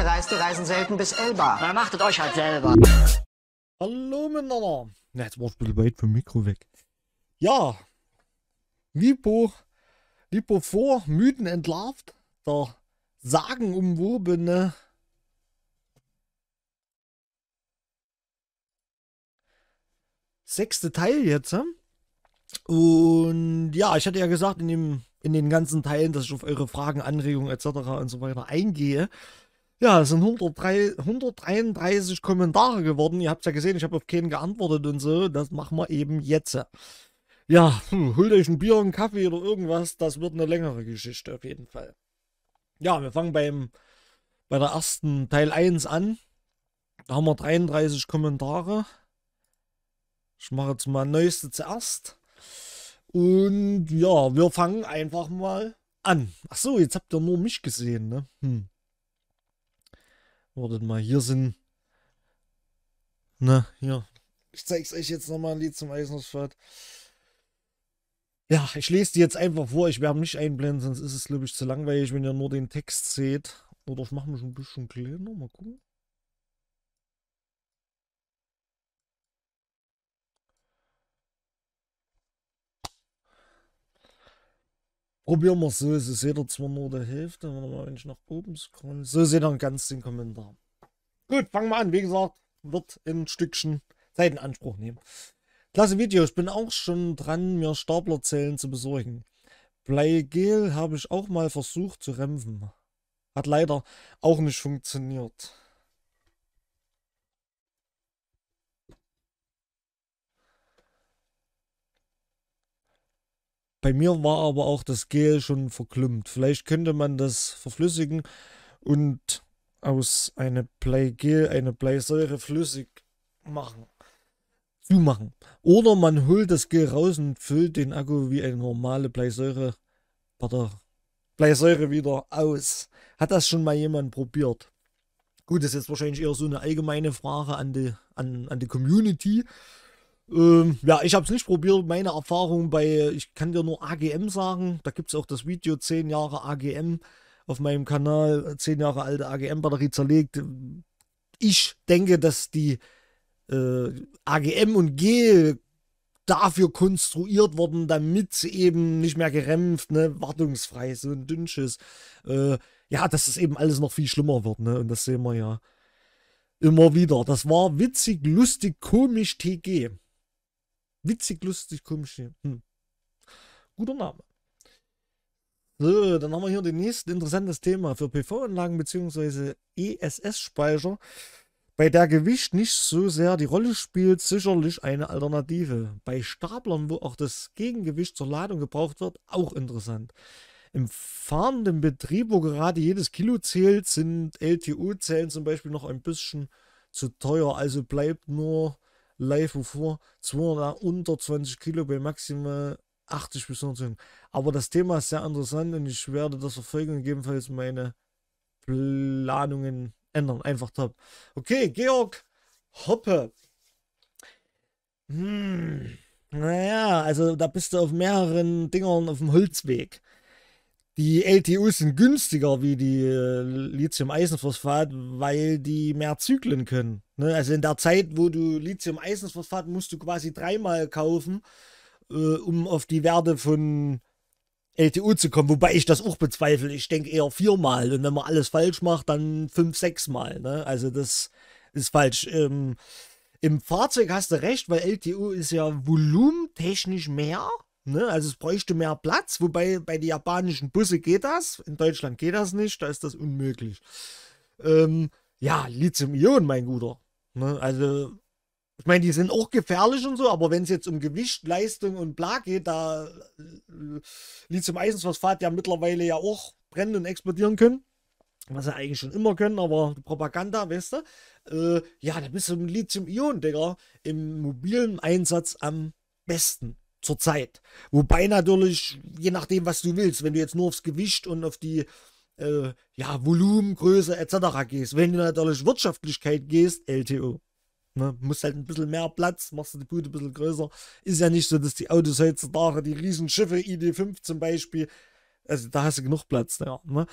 Gereiste reisen selten bis Elba. Na, machtet euch halt selber. Hallo Männer. Na, jetzt war ich ein bisschen weit vom Mikro weg. Ja, Lipo, Lipo vor, Mythen entlarvt, der sagenumwobene sechste Teil jetzt. Hm? Und ja, ich hatte ja gesagt in, dem, in den ganzen Teilen, dass ich auf eure Fragen, Anregungen etc. und so weiter eingehe. Ja, es sind 103, 133 Kommentare geworden. Ihr habt ja gesehen, ich habe auf keinen geantwortet und so. Das machen wir eben jetzt. Ja, hm, holt euch ein Bier, einen Kaffee oder irgendwas. Das wird eine längere Geschichte auf jeden Fall. Ja, wir fangen beim, bei der ersten Teil 1 an. Da haben wir 33 Kommentare. Ich mache jetzt mal neueste zuerst. Und ja, wir fangen einfach mal an. Ach so, jetzt habt ihr nur mich gesehen, ne? Hm. Wartet mal, hier sind. Na, ne, hier. Ich zeig's euch jetzt nochmal ein Lied zum Eisnussfahrt. Ja, ich lese die jetzt einfach vor. Ich werde nicht einblenden, sonst ist es, glaube ich, zu langweilig, wenn ihr nur den Text seht. Oder ich mache mich ein bisschen kleiner. Mal gucken. Probieren wir es so. So seht ihr zwar nur der Hälfte, wenn mal, wenn ich nach oben scroll. So seht ihr ganz den Kommentar. Gut, fangen wir an. Wie gesagt, wird ein Stückchen Zeit in Anspruch nehmen. Klasse Video, ich bin auch schon dran, mir Staplerzellen zu besorgen. Bleigel habe ich auch mal versucht zu rempfen. Hat leider auch nicht funktioniert. Bei mir war aber auch das Gel schon verklumpt. Vielleicht könnte man das verflüssigen und aus einer Bleigel eine Bleisäure flüssig machen. Zumachen. Oder man holt das Gel raus und füllt den Akku wie eine normale Bleisäure, pardon, Bleisäure wieder aus. Hat das schon mal jemand probiert? Gut, das ist jetzt wahrscheinlich eher so eine allgemeine Frage an die, an, an die Community. Ähm, ja, ich habe es nicht probiert. Meine Erfahrung bei, ich kann dir nur AGM sagen. Da gibt es auch das Video 10 Jahre AGM auf meinem Kanal. 10 Jahre alte AGM-Batterie zerlegt. Ich denke, dass die äh, AGM und G dafür konstruiert wurden, damit sie eben nicht mehr gerempft, ne, wartungsfrei, so ein dünnsches. Äh, ja, dass es eben alles noch viel schlimmer wird, ne? Und das sehen wir ja immer wieder. Das war witzig, lustig, komisch, TG. Witzig, lustig, komisch. Hm. Guter Name. So, dann haben wir hier den nächsten interessantes Thema für PV-Anlagen bzw. ESS-Speicher, bei der Gewicht nicht so sehr die Rolle spielt, sicherlich eine Alternative. Bei Staplern, wo auch das Gegengewicht zur Ladung gebraucht wird, auch interessant. Im fahrenden Betrieb, wo gerade jedes Kilo zählt, sind LTO-Zellen zum Beispiel noch ein bisschen zu teuer, also bleibt nur live auf Uhr, 200 unter 20 Kilo bei maximal 80 bis 90. Aber das Thema ist sehr interessant und ich werde das verfolgen und gegebenenfalls meine Planungen ändern. Einfach top. Okay, Georg Hoppe. Hm. Naja, also da bist du auf mehreren Dingern auf dem Holzweg. Die LTUs sind günstiger wie die äh, Lithium-Eisenphosphat, weil die mehr Zyklen können. Ne? Also in der Zeit, wo du Lithium-Eisenphosphat musst du quasi dreimal kaufen, äh, um auf die Werte von LTU zu kommen. Wobei ich das auch bezweifle. Ich denke eher viermal. Und wenn man alles falsch macht, dann fünf, sechsmal. Ne? Also das ist falsch. Ähm, Im Fahrzeug hast du recht, weil LTU ist ja volumentechnisch mehr. Ne? Also es bräuchte mehr Platz, wobei bei den japanischen Busse geht das, in Deutschland geht das nicht, da ist das unmöglich. Ähm, ja, Lithium-Ionen, mein Guter. Ne? Also, ich meine, die sind auch gefährlich und so, aber wenn es jetzt um Gewicht, Leistung und Bla geht, da äh, lithium eisensphosphat ja mittlerweile ja auch brennen und explodieren können. Was sie eigentlich schon immer können, aber Propaganda, weißt du? Äh, ja, da bist du mit Lithium-Ionen, Digga, im mobilen Einsatz am besten zur Zeit. Wobei natürlich, je nachdem, was du willst, wenn du jetzt nur aufs Gewicht und auf die äh, ja, Volumengröße etc. gehst, wenn du natürlich Wirtschaftlichkeit gehst, LTO. Ne, musst halt ein bisschen mehr Platz, machst du die Bude ein bisschen größer. Ist ja nicht so, dass die Autos heutzutage, die Riesenschiffe, ID5 zum Beispiel, also da hast du genug Platz. Ja, ne?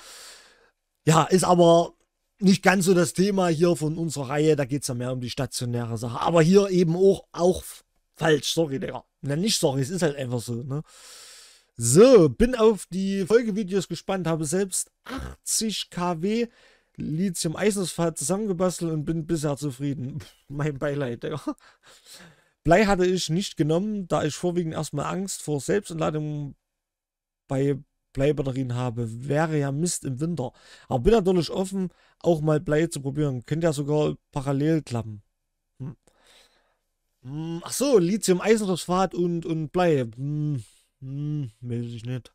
ja ist aber nicht ganz so das Thema hier von unserer Reihe. Da geht es ja mehr um die stationäre Sache. Aber hier eben auch, auch falsch, sorry, Digga. Na, nicht sorry, es ist halt einfach so, ne? So, bin auf die Folgevideos gespannt, habe selbst 80 kW Lithium-Eisenpfad zusammengebastelt und bin bisher zufrieden. Pff, mein Beileid, ja. Blei hatte ich nicht genommen, da ich vorwiegend erstmal Angst vor Selbstentladung bei Bleibatterien habe. Wäre ja Mist im Winter. Aber bin natürlich offen, auch mal Blei zu probieren. Könnte ja sogar parallel klappen. Hm, ach so, Lithium, Eisenphosphat und, und Blei. Hm, hm, weiß ich nicht.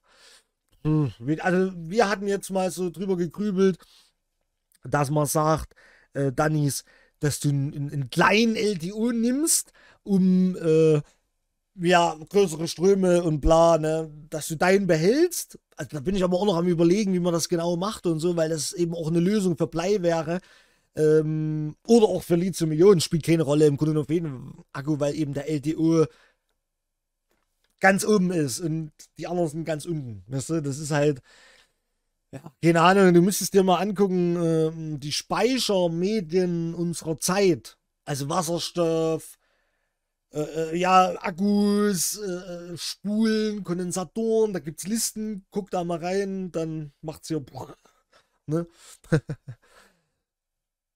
Hm, also, wir hatten jetzt mal so drüber gegrübelt, dass man sagt, äh, Dannys, dass du einen kleinen LTO nimmst, um äh, ja, größere Ströme und bla, ne, dass du deinen behältst. Also, da bin ich aber auch noch am Überlegen, wie man das genau macht und so, weil das eben auch eine Lösung für Blei wäre. Ähm, oder auch für Lithium-Ionen spielt keine Rolle im Grunde genommen Akku, weil eben der LTO ganz oben ist und die anderen sind ganz unten. Weißt du? Das ist halt, ja, keine Ahnung, du müsstest dir mal angucken, äh, die Speichermedien unserer Zeit, also Wasserstoff, äh, äh ja, Akkus, äh, äh, Spulen, Kondensatoren, da gibt es Listen, guck da mal rein, dann macht es hier. Boah, ne?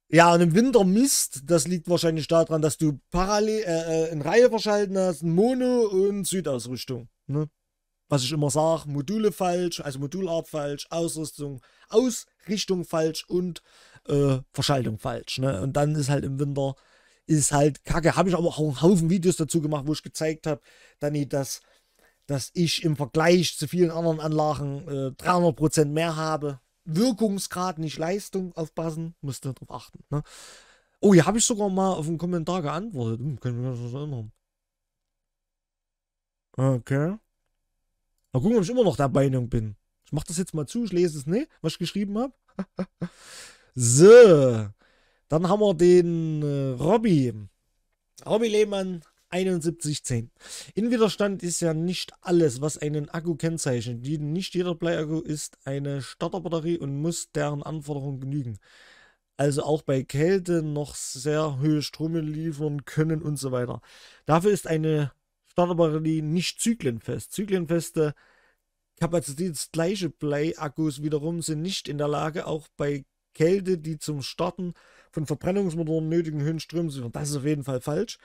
Ja, und im Winter Mist, das liegt wahrscheinlich daran, dass du parallel äh, äh in Reihe verschalten hast, Mono und Südausrüstung. Ne? Was ich immer sage, Module falsch, also Modulart falsch, Ausrüstung, Ausrichtung falsch und äh, Verschaltung falsch. Ne? Und dann ist halt im Winter, ist halt kacke. Habe ich aber auch einen Haufen Videos dazu gemacht, wo ich gezeigt habe, Dani, dass, dass ich im Vergleich zu vielen anderen Anlagen äh, 300% mehr habe Wirkungsgrad, nicht Leistung aufpassen, musst du darauf achten. Ne? Oh, hier habe ich sogar mal auf einen Kommentar geantwortet. Hm, können wir das erinnern? Okay. Mal gucken, ob ich immer noch der Meinung bin. Ich mache das jetzt mal zu, ich lese es nicht, ne? was ich geschrieben habe. so. Dann haben wir den äh, Robby. Robby Lehmann 7110. In Widerstand ist ja nicht alles, was einen Akku kennzeichnet. Nicht jeder Bleiakku ist eine Starterbatterie und muss deren Anforderungen genügen. Also auch bei Kälte noch sehr hohe Ströme liefern können und so weiter. Dafür ist eine Starterbatterie nicht zyklenfest. Zyklenfeste kapazitätsgleiche Bleiakkus wiederum sind nicht in der Lage, auch bei Kälte die zum Starten von Verbrennungsmotoren nötigen Höhenströme zu liefern. Das ist auf jeden Fall falsch.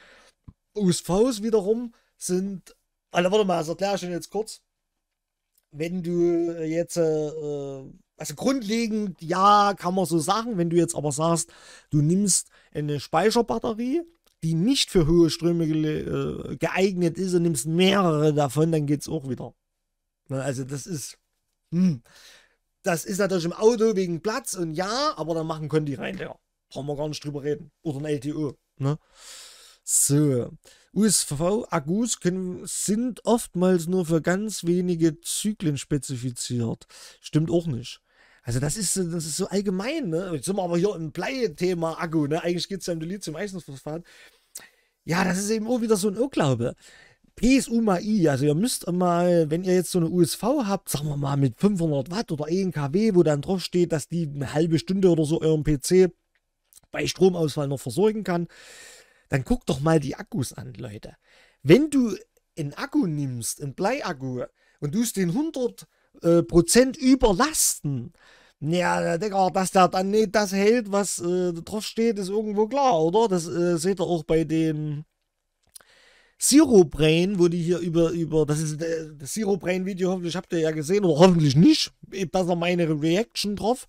USVs wiederum sind, also warte mal, das also erkläre ich jetzt kurz. Wenn du jetzt, äh, äh, also grundlegend, ja, kann man so sagen, wenn du jetzt aber sagst, du nimmst eine Speicherbatterie, die nicht für hohe Ströme ge äh, geeignet ist und nimmst mehrere davon, dann geht es auch wieder. Ne, also das ist, hm. das ist natürlich im Auto wegen Platz und ja, aber dann machen können die rein, ja. Brauchen wir gar nicht drüber reden. Oder ein LTO, ne? So. USV-Akkus sind oftmals nur für ganz wenige Zyklen spezifiziert. Stimmt auch nicht. Also das ist, das ist so allgemein, ne? Jetzt sind wir aber hier im Blei-Thema Akku, ne? Eigentlich geht es ja um Lithium-Eisenphosphat. Ja, das ist eben auch wieder so ein Irrglaube. PSU-MAI, also ihr müsst mal, wenn ihr jetzt so eine USV habt, sagen wir mal mit 500 Watt oder 1 kW, wo dann drauf steht, dass die eine halbe Stunde oder so euren PC bei Stromausfall noch versorgen kann, dann guck doch mal die Akkus an, Leute. Wenn du einen Akku nimmst, einen Bleiakku, und du es den 100% äh, Prozent überlasten, ja, Digga, dass der dann nicht das hält, was äh, drauf steht, ist irgendwo klar, oder? Das äh, seht ihr auch bei dem Zero Brain, wo die hier über, über das ist äh, das Zero Brain Video, hoffentlich habt ihr ja gesehen, oder hoffentlich nicht, besser meine Reaction drauf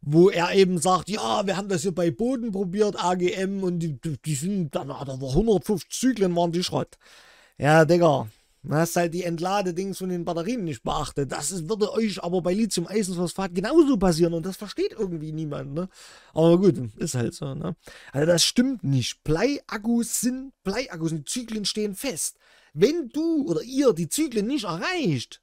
wo er eben sagt, ja, wir haben das hier bei Boden probiert, AGM, und die, die sind, da hat 150 Zyklen, waren die Schrott. Ja, Digga, Du hast halt die Entladedings von den Batterien nicht beachtet. Das ist, würde euch aber bei Lithium-Eisenphosphat genauso passieren und das versteht irgendwie niemand. Ne? Aber gut, ist halt so. Ne? Also das stimmt nicht. Bleiakkus sind Bleiakkus die Zyklen stehen fest. Wenn du oder ihr die Zyklen nicht erreicht,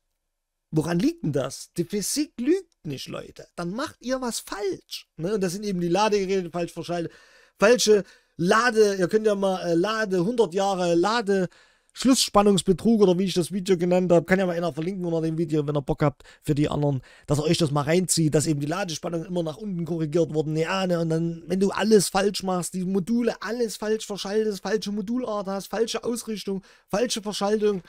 woran liegt denn das? Die Physik lügt nicht, Leute. Dann macht ihr was falsch. Ne? Und das sind eben die Ladegeräte falsch verschaltet. Falsche Lade, ihr könnt ja mal äh, Lade, 100 Jahre Lade, Schlussspannungsbetrug oder wie ich das Video genannt habe, kann ja mal einer verlinken unter dem Video, wenn ihr Bock habt, für die anderen, dass ihr euch das mal reinzieht, dass eben die Ladespannung immer nach unten korrigiert wurde. Ja, ne, und dann, wenn du alles falsch machst, die Module alles falsch verschaltest, falsche Modulart hast, falsche Ausrichtung, falsche Verschaltung,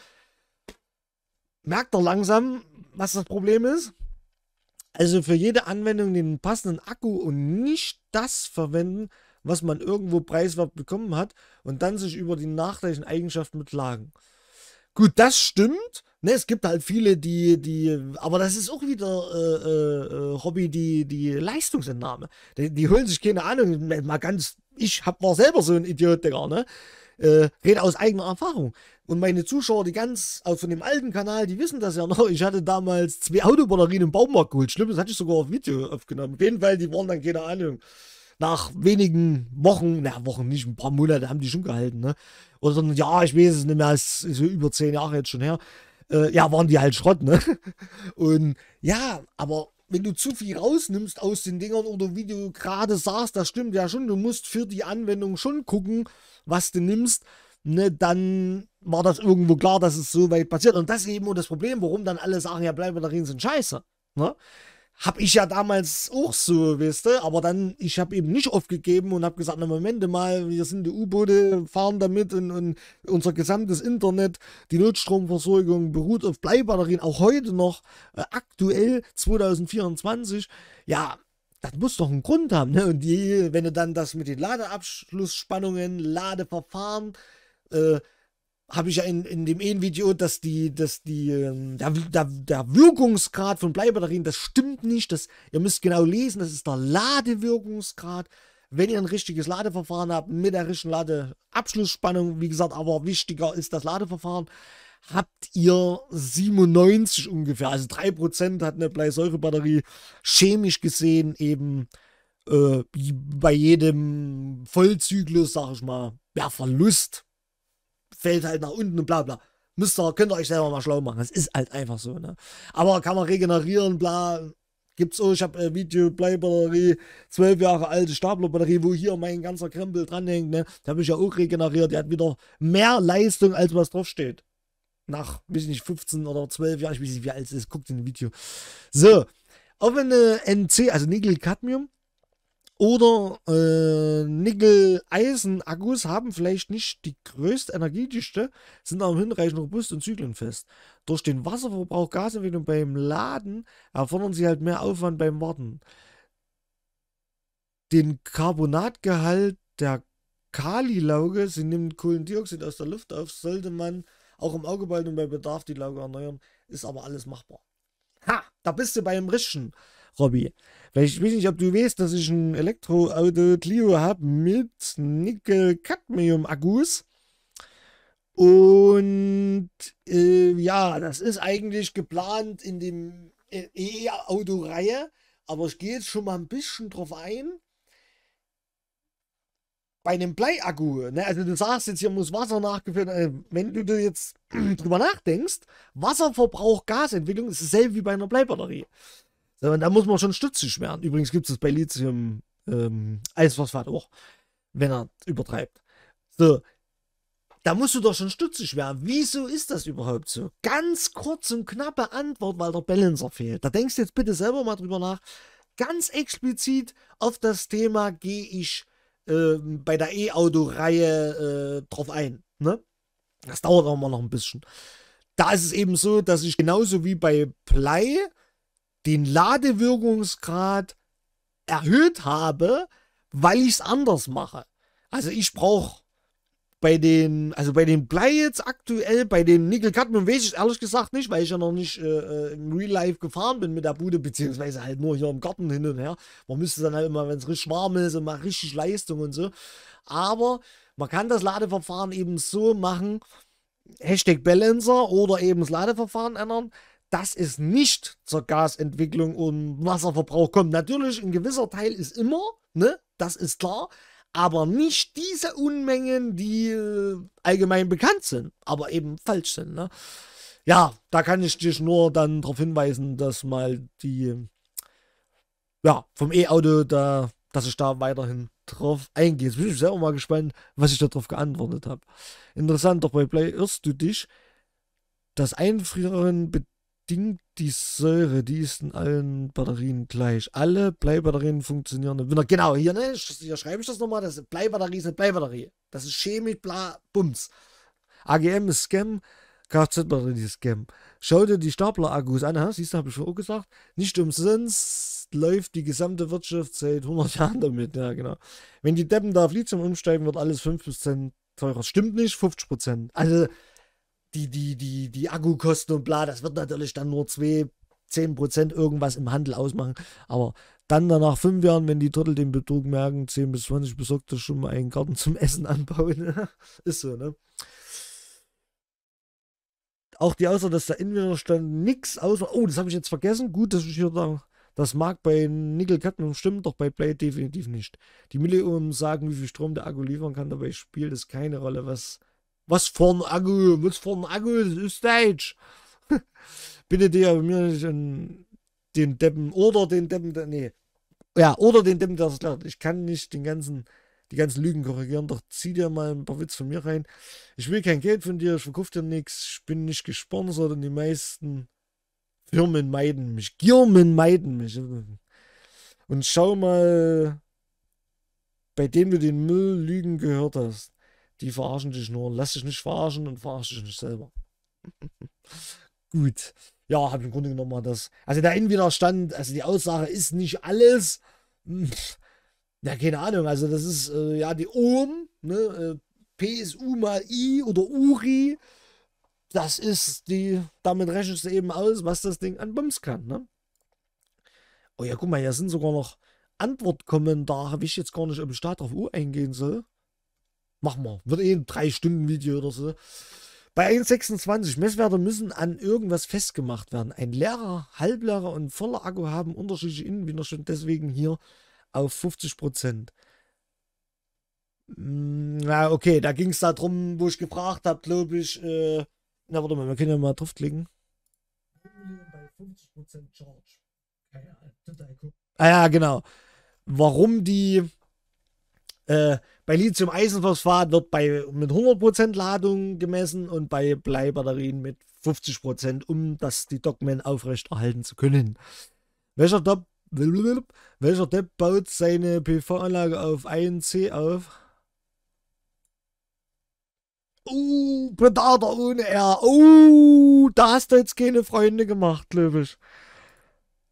merkt er langsam, was das Problem ist. Also für jede Anwendung den passenden Akku und nicht das verwenden, was man irgendwo preiswert bekommen hat und dann sich über die nachteiligen Eigenschaften beklagen. Gut, das stimmt. Ne, es gibt halt viele, die, die, aber das ist auch wieder äh, äh, äh, Hobby, die, die Leistungsentnahme. Die, die holen sich keine Ahnung, mal ganz, ich hab, mal selber so einen Idiot, Digga, ne? äh, rede aus eigener Erfahrung. Und meine Zuschauer, die ganz aus von dem alten Kanal, die wissen das ja noch. Ich hatte damals zwei Autobatterien im Baumarkt geholt. Schlimmes hatte ich sogar auf Video aufgenommen. Auf jeden Fall, die waren dann keine Ahnung. Nach wenigen Wochen, na Wochen nicht, ein paar Monate haben die schon gehalten, ne? Oder so, ja, ich weiß es nicht mehr, es ist so über zehn Jahre jetzt schon her. Äh, ja, waren die halt Schrott, ne? Und ja, aber wenn du zu viel rausnimmst aus den Dingern oder wie du gerade sagst, das stimmt ja schon, du musst für die Anwendung schon gucken, was du nimmst, ne, dann war das irgendwo klar, dass es so weit passiert. Und das ist eben auch das Problem, warum dann alle sagen, ja, Bleibatterien sind scheiße. Ne? habe ich ja damals auch so, weißt du, aber dann, ich habe eben nicht aufgegeben und habe gesagt, na Moment mal, wir sind die U-Boote, fahren damit und, und unser gesamtes Internet, die Notstromversorgung beruht auf Bleibatterien, auch heute noch, äh, aktuell 2024, ja, das muss doch einen Grund haben, ne? Und die, wenn du dann das mit den Ladeabschlussspannungen, Ladeverfahren, äh, habe ich ja in, in dem einen Video, dass die, dass die, ähm, der, der, der Wirkungsgrad von Bleibatterien, das stimmt nicht. Das, ihr müsst genau lesen, das ist der Ladewirkungsgrad. Wenn ihr ein richtiges Ladeverfahren habt, mit der richtigen Ladeabschlussspannung, wie gesagt, aber wichtiger ist das Ladeverfahren, habt ihr 97 ungefähr, also 3% hat eine Bleisäurebatterie chemisch gesehen eben äh, bei jedem Vollzyklus, sag ich mal, ja, Verlust fällt halt nach unten und bla bla. Müsst ihr, könnt ihr euch selber mal schlau machen. Das ist halt einfach so, ne? Aber kann man regenerieren, bla. Gibt's auch, ich habe äh, video Bleibatterie, batterie 12 Jahre alte Stapler-Batterie, wo hier mein ganzer Krempel dranhängt, ne? Da habe ich ja auch regeneriert. Die hat wieder mehr Leistung, als was draufsteht. Nach, weiß nicht, 15 oder 12 Jahren, ich weiß nicht, wie alt es ist, guckt in dem Video. So, offene äh, NC, also Nickel-Cadmium, oder äh, Nickel-Eisen-Akkus haben vielleicht nicht die größte Energiedichte, sind aber hinreichend robust und zyklenfest. Durch den Wasserverbrauch, Gasentwicklung beim Laden erfordern sie halt mehr Aufwand beim Warten. Den Carbonatgehalt der Kalilauge, sie nimmt Kohlendioxid aus der Luft auf, sollte man auch im Auge behalten und bei Bedarf die Lauge erneuern, ist aber alles machbar. Ha, da bist du beim Rischen, Robby. Weil ich weiß nicht, ob du weißt, dass ich ein Elektroauto Clio habe mit Nickel-Cadmium-Akkus. Und äh, ja, das ist eigentlich geplant in dem äh, E-Auto-Reihe. Aber ich gehe jetzt schon mal ein bisschen drauf ein. Bei einem Bleiakku, ne? also du sagst jetzt, hier muss Wasser nachgeführt werden. Äh, wenn du dir jetzt drüber nachdenkst, Wasserverbrauch, Gasentwicklung ist dasselbe wie bei einer Bleibatterie. Da muss man schon stützig werden. Übrigens gibt es bei Lithium ähm, Eisphosphat auch, wenn er übertreibt. So, da musst du doch schon stützig werden. Wieso ist das überhaupt so? Ganz kurz und knappe Antwort, weil der Balancer fehlt. Da denkst du jetzt bitte selber mal drüber nach. Ganz explizit auf das Thema gehe ich äh, bei der E-Auto-Reihe äh, drauf ein. Ne? Das dauert auch mal noch ein bisschen. Da ist es eben so, dass ich genauso wie bei Blei den Ladewirkungsgrad erhöht habe, weil ich es anders mache. Also ich brauche bei den, also bei den Blei jetzt aktuell, bei den Nickel Cadmium weiß ich ehrlich gesagt nicht, weil ich ja noch nicht äh, äh, im Real Life gefahren bin mit der Bude, beziehungsweise halt nur hier im Garten hin und her. Man müsste dann halt immer, wenn es richtig warm ist, immer richtig Leistung und so. Aber man kann das Ladeverfahren eben so machen, Hashtag Balancer oder eben das Ladeverfahren ändern, dass es nicht zur Gasentwicklung und Wasserverbrauch kommt. Natürlich, ein gewisser Teil ist immer, ne? Das ist klar. Aber nicht diese Unmengen, die äh, allgemein bekannt sind, aber eben falsch sind. Ne? Ja, da kann ich dich nur dann darauf hinweisen, dass mal die, ja, vom E-Auto da, dass ich da weiterhin drauf eingehe. Jetzt bin ich selber mal gespannt, was ich da drauf geantwortet habe. Interessant, doch bei Play irrst du dich. Das Einfrieren stinkt die Säure, die ist in allen Batterien gleich. Alle Bleibatterien funktionieren im Winter. Genau, hier, ne, hier schreibe ich das nochmal, das ist Bleibatterie ist eine Bleibatterie. Das ist chemisch, bla, Bums. AGM ist Scam, Kfz-Batterie ist Scam. Schau dir die Stapler-Akkus an, ha? siehst du, habe ich schon gesagt. Nicht umsonst läuft die gesamte Wirtschaft seit 100 Jahren damit, ja genau. Wenn die Deppen da auf Lithium umsteigen, wird alles 5% teurer. Stimmt nicht, 50%. Also, die, die, die, die Akkukosten und bla, das wird natürlich dann nur 2, 10% irgendwas im Handel ausmachen. Aber dann danach fünf Jahren, wenn die Drittel den Betrug merken, 10 bis 20 besorgt das schon mal einen Garten zum Essen anbauen. Ist so, ne? Auch die Aussage, dass der Innenwiderstand nichts außer. Oh, das habe ich jetzt vergessen. Gut, dass ich hier da. Das mag bei Nickel Cadmium stimmen, doch bei Play definitiv nicht. Die Milliohm sagen, wie viel Strom der Akku liefern kann, dabei spielt es keine Rolle, was was für ein Akku, was für ein Akku, das ist Deutsch. Bitte dir mir nicht den, den Deppen oder den Deppen, nee. Ja, oder den Deppen, der das klärt. Ich kann nicht den ganzen, die ganzen Lügen korrigieren, doch zieh dir mal ein paar Witz von mir rein. Ich will kein Geld von dir, ich verkaufe dir nichts, ich bin nicht gesponsert und die meisten Firmen meiden mich. Girmen meiden mich. Und schau mal, bei denen du den Müll lügen gehört hast die verarschen dich nur. Lass dich nicht verarschen und verarsch dich nicht selber. Gut. Ja, habe im Grunde genommen mal das. Also der Innenwiderstand, also die Aussage ist nicht alles. Hm, ja, keine Ahnung. Also das ist äh, ja die OM, ne? Äh, PSU mal I oder URI. Das ist die, damit rechnest du eben aus, was das Ding an Bums kann. Ne? Oh ja, guck mal, hier sind sogar noch Antwortkommentare, wie ich jetzt gar nicht ob ich Start auf U eingehen soll. Machen wir. Wird eh ein 3-Stunden-Video oder so. Bei 1,26 Messwerte müssen an irgendwas festgemacht werden. Ein leerer, halbleerer und voller Akku haben unterschiedliche Innenwiderstand, deswegen hier auf 50 Prozent. Mm, na, okay, da ging es darum, wo ich gefragt habe, glaube ich. Äh, na, warte mal, wir können ja mal draufklicken. Bei 50% Charge. Ah ja, genau. Warum die. Äh, bei Lithium-Eisenphosphat wird bei, mit 100% Ladung gemessen und bei Bleibatterien mit 50%, um das die Dogmen aufrechterhalten zu können. Welcher Depp, welcher Depp baut seine PV-Anlage auf 1C auf? Oh, Predator ohne R. Oh, da hast du jetzt keine Freunde gemacht, glaube ich.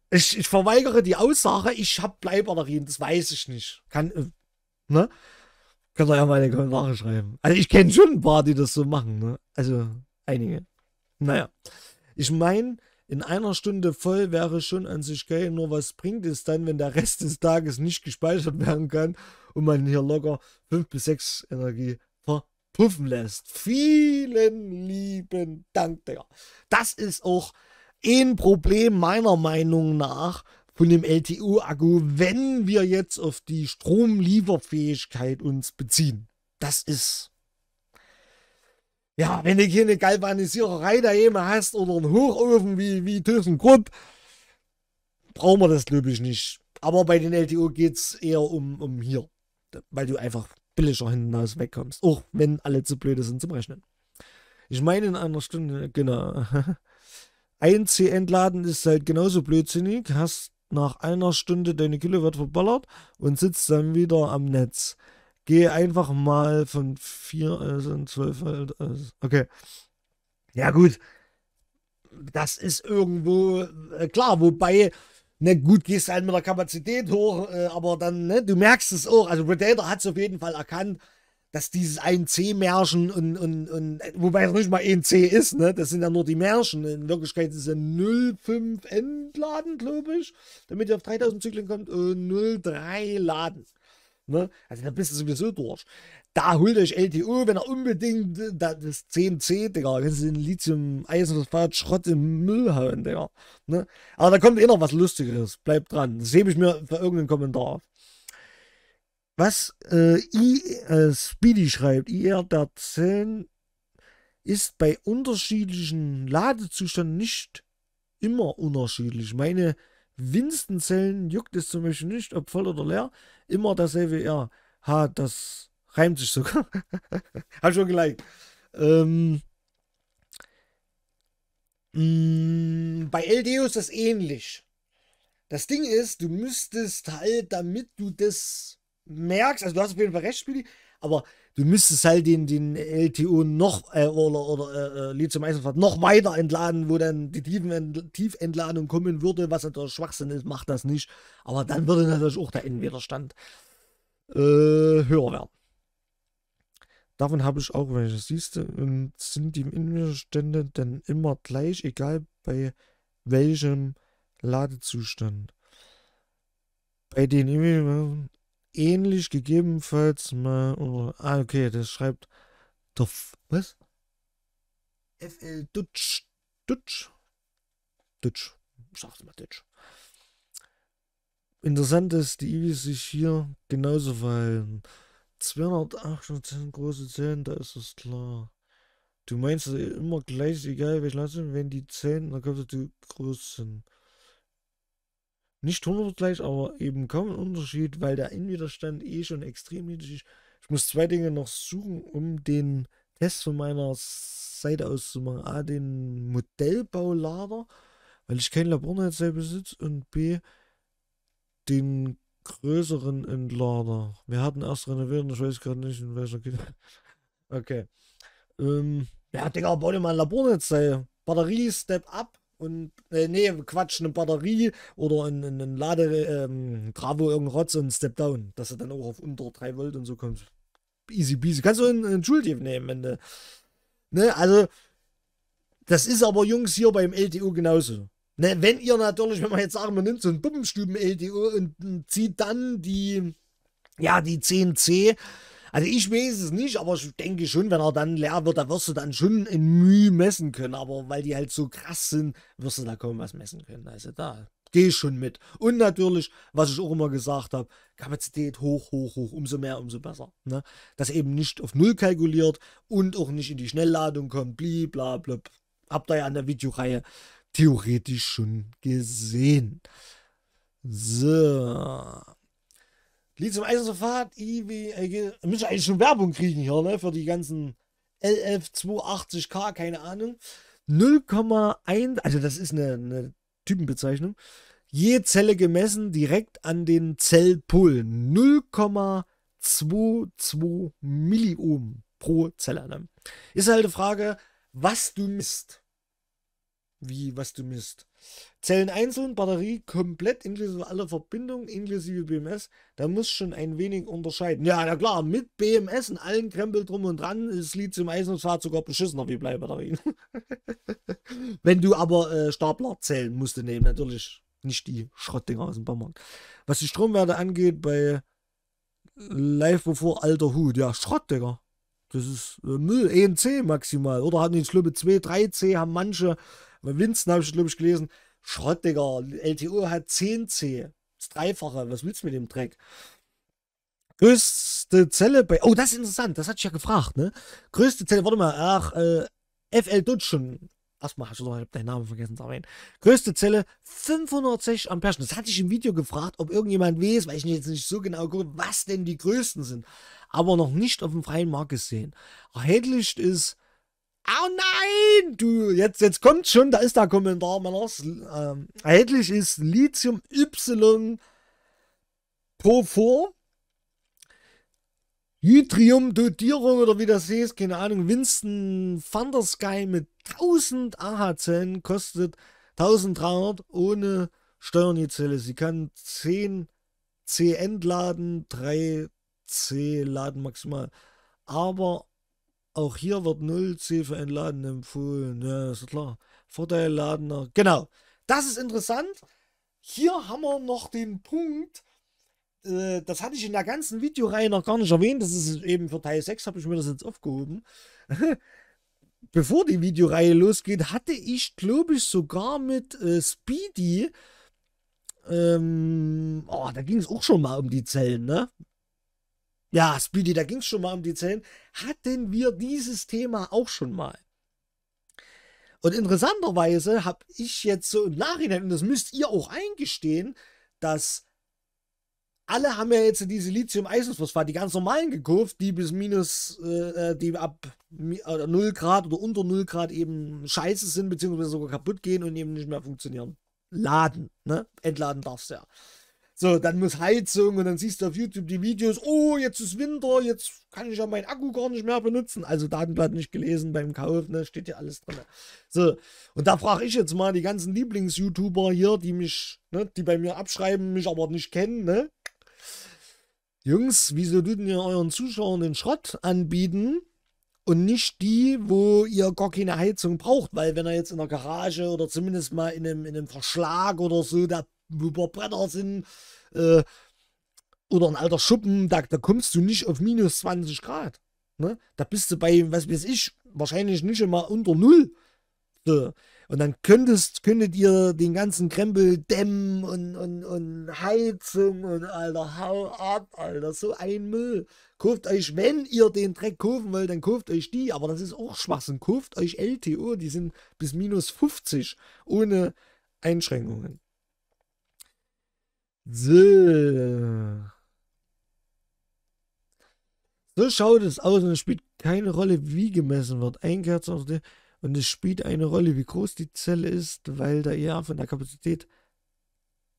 ich. ich. verweigere die Aussage, ich habe Bleibatterien, das weiß ich nicht. Kann, äh, ne? Könnt ihr ja mal in die Kommentare schreiben. Also ich kenne schon ein paar, die das so machen, ne? Also einige. Naja. Ich meine, in einer Stunde voll wäre schon an sich geil, nur was bringt es dann, wenn der Rest des Tages nicht gespeichert werden kann und man hier locker 5 bis 6 Energie verpuffen lässt. Vielen lieben Dank, Digga. Das ist auch ein Problem meiner Meinung nach, von dem LTU-Akku, wenn wir jetzt auf die Stromlieferfähigkeit uns beziehen. Das ist ja, wenn du keine Galvanisiererei da eben hast oder einen Hochofen wie, wie ThyssenKrupp, brauchen wir das glaube ich nicht. Aber bei den LTO geht es eher um, um hier, weil du einfach billiger hinten aus wegkommst. Auch wenn alle zu blöd sind zum Rechnen. Ich meine in einer Stunde, genau. Ein C entladen ist halt genauso blödsinnig. Hast nach einer Stunde deine Kilowatt verballert und sitzt dann wieder am Netz. Geh einfach mal von 4, also 12 halt, also, okay. Ja, gut. Das ist irgendwo äh, klar, wobei, ne, gut, gehst halt mit der Kapazität hoch, äh, aber dann, ne, du merkst es auch. Also, Predator hat es auf jeden Fall erkannt dass dieses 1C-Märchen und, und, und, wobei es nicht mal 1C ist, ne? Das sind ja nur die Märchen. In Wirklichkeit ist es ein 05 n glaube ich, damit ihr auf 3000 Zyklen kommt, und 03-Laden. Ne? Also da bist du sowieso durch. Da holt euch LTO, wenn er unbedingt äh, das 10C, Digga, das ist ein Lithium, Eisenphosphat, Schrott im Müll hauen, Digga. Ne? Aber da kommt eh noch was Lustigeres. Bleibt dran. Das hebe ich mir für irgendeinen Kommentar auf. Was äh, I, äh, Speedy schreibt, IR-10 ist bei unterschiedlichen Ladezuständen nicht immer unterschiedlich. Meine Winston-Zellen juckt es zum Beispiel nicht, ob voll oder leer, immer dasselbe R. Ha, das reimt sich sogar. Hab schon geliked. Ähm, mm, bei LDO ist das ähnlich. Das Ding ist, du müsstest halt, damit du das merkst, also du hast auf jeden Fall recht, Spidi, aber du müsstest halt den, den LTO noch äh, oder, oder äh, äh Lithium Eisenphosphat noch weiter entladen, wo dann die Tiefen, Tiefentladung kommen würde, was natürlich Schwachsinn ist, macht das nicht. Aber dann würde natürlich auch der Innenwiderstand äh, höher werden. Davon habe ich auch welche. Siehst du, und ähm, sind die Innenwiderstände denn immer gleich, egal bei welchem Ladezustand? Bei den Innenwiderständen ähnlich gegebenenfalls mal. Oh, ah, okay, das schreibt. Doch, was? FL Dutsch. Dutsch. Dutsch. Ich sag's mal Dutsch. Interessant ist, die Iwis sich hier genauso verhalten. 218 große Zellen, da ist es klar. Du meinst immer gleich, egal welche Klasse, wenn die Zellen in der Köpfe zu groß sind nicht 100 gleich, aber eben kaum ein Unterschied, weil der Innenwiderstand eh schon extrem niedrig ist. Ich muss zwei Dinge noch suchen, um den Test von meiner Seite aus zu machen. A, den Modellbaulader, weil ich kein Labornetzteil besitze und B, den größeren Entlader. Wir hatten erst renoviert, ich weiß gerade nicht, in welcher Kette. Okay. Ähm, ja, Digga, bau dir mal ein Labornetzteil. Batterie, Step Up und äh, nee, Quatsch, eine Batterie oder einen, ein, Lade, ähm, Bravo, irgendein Rotz und Step Down, dass er dann auch auf unter 3 Volt und so kommt. Easy peasy. Kannst du einen, einen Schultief nehmen, wenn du. Ne, also, das ist aber, Jungs, hier beim LTO genauso. Ne, wenn ihr natürlich, wenn man jetzt sagen, man nimmt so einen Puppenstuben-LTO und ähm, zieht dann die, ja, die 10C, also ich weiß es nicht, aber ich denke schon, wenn er dann leer wird, da wirst du dann schon in Mühe messen können. Aber weil die halt so krass sind, wirst du da kaum was messen können. Also da gehe ich schon mit. Und natürlich, was ich auch immer gesagt habe, Kapazität hoch, hoch, hoch, umso mehr, umso besser. Ne? Dass eben nicht auf Null kalkuliert und auch nicht in die Schnellladung kommt, bla bla. Habt ihr ja an der Videoreihe theoretisch schon gesehen. So. Lied zum Eisensulfat, IWLG. E, müssen eigentlich schon Werbung kriegen hier, ne? Für die ganzen LF280K, keine Ahnung. 0,1, also das ist eine, eine Typenbezeichnung. Je Zelle gemessen direkt an den Zellpol. 0,22 Milliohm pro Zelle. Ne? Ist halt die Frage, was du misst. Wie, was du misst. Zellen einzeln, Batterie komplett, inklusive aller Verbindungen, inklusive BMS, da muss schon ein wenig unterscheiden. Ja, na klar, mit BMS und allen Krempel drum und dran ist Lithium-Eisenphosphat sogar beschissener wie Bleibatterien. Wenn du aber äh, Staplerzellen musst du nehmen, natürlich nicht die Schrottdinger aus dem Baumarkt. Was die Stromwerte angeht, bei Live bevor alter Hut, ja, Schrottdinger. Das ist äh, Müll, ENC maximal. Oder hatten die, ich 2, 3C haben manche, bei Winston habe ich, glaube ich, gelesen, Schrott, Digga. LTO hat 10C. Das Dreifache. Was willst du mit dem Dreck? Größte Zelle bei. Oh, das ist interessant. Das hatte ich ja gefragt, ne? Größte Zelle, warte mal. Ach, äh, FL Dutschen. Erstmal hast du doch deinen Namen vergessen zu erwähnen. Größte Zelle 560 Ampere. Das hatte ich im Video gefragt, ob irgendjemand weiß, weil ich jetzt nicht so genau gucke, was denn die größten sind. Aber noch nicht auf dem freien Markt gesehen. Erhältlich ist Oh nein, du, jetzt, jetzt kommt schon, da ist der Kommentar, Männers. Ähm, erhältlich ist Lithium Y Pofor. Yttrium-Dotierung oder wie das heißt, keine Ahnung. Winston Thundersky mit 1000 AHZen kostet 1300 ohne Steuernizelle. Sie kann 10 C entladen, 3 C laden maximal. Aber auch hier wird Nullziel für entladen empfohlen. Ja, ist klar. Vorteil Ladener. Genau. Das ist interessant. Hier haben wir noch den Punkt, äh, das hatte ich in der ganzen Videoreihe noch gar nicht erwähnt. Das ist eben für Teil 6, habe ich mir das jetzt aufgehoben. Bevor die Videoreihe losgeht, hatte ich, glaube ich, sogar mit äh, Speedy. Ähm, oh, da ging es auch schon mal um die Zellen, ne? Ja, Speedy, da ging es schon mal um die Zellen. Hatten wir dieses Thema auch schon mal? Und interessanterweise habe ich jetzt so im Nachhinein, und das müsst ihr auch eingestehen, dass alle haben ja jetzt diese Lithium-Eisenphosphat, die ganz normalen gekauft, die bis minus, äh, äh die ab 0 äh, Grad oder unter 0 Grad eben scheiße sind, beziehungsweise sogar kaputt gehen und eben nicht mehr funktionieren. Laden, ne? Entladen darfst du ja. So, dann muss Heizung und dann siehst du auf YouTube die Videos, oh, jetzt ist Winter, jetzt kann ich ja meinen Akku gar nicht mehr benutzen. Also Datenblatt nicht gelesen beim Kauf, ne, steht ja alles drin. So, und da frage ich jetzt mal die ganzen Lieblings-YouTuber hier, die mich, ne, die bei mir abschreiben, mich aber nicht kennen, ne? Jungs, wieso tut ihr euren Zuschauern den Schrott anbieten? und nicht die, wo ihr gar keine Heizung braucht, weil wenn er jetzt in der Garage oder zumindest mal in einem, in einem Verschlag oder so, da über Bretter sind äh, oder ein alter Schuppen, da, da kommst du nicht auf minus 20 Grad. Ne? Da bist du bei, was weiß ich, wahrscheinlich nicht immer unter Null. So. Und dann könntest, könntet ihr den ganzen Krempel dämmen und, und, und Heizung und alter, hau ab, alter, so ein Müll. Kauft euch, wenn ihr den Dreck kaufen wollt, dann kauft euch die, aber das ist auch Schwachsinn. Kauft euch LTO, die sind bis minus 50 ohne Einschränkungen. So. So schaut es aus und es spielt keine Rolle, wie gemessen wird. Ein der und es spielt eine Rolle, wie groß die Zelle ist, weil da ja von der Kapazität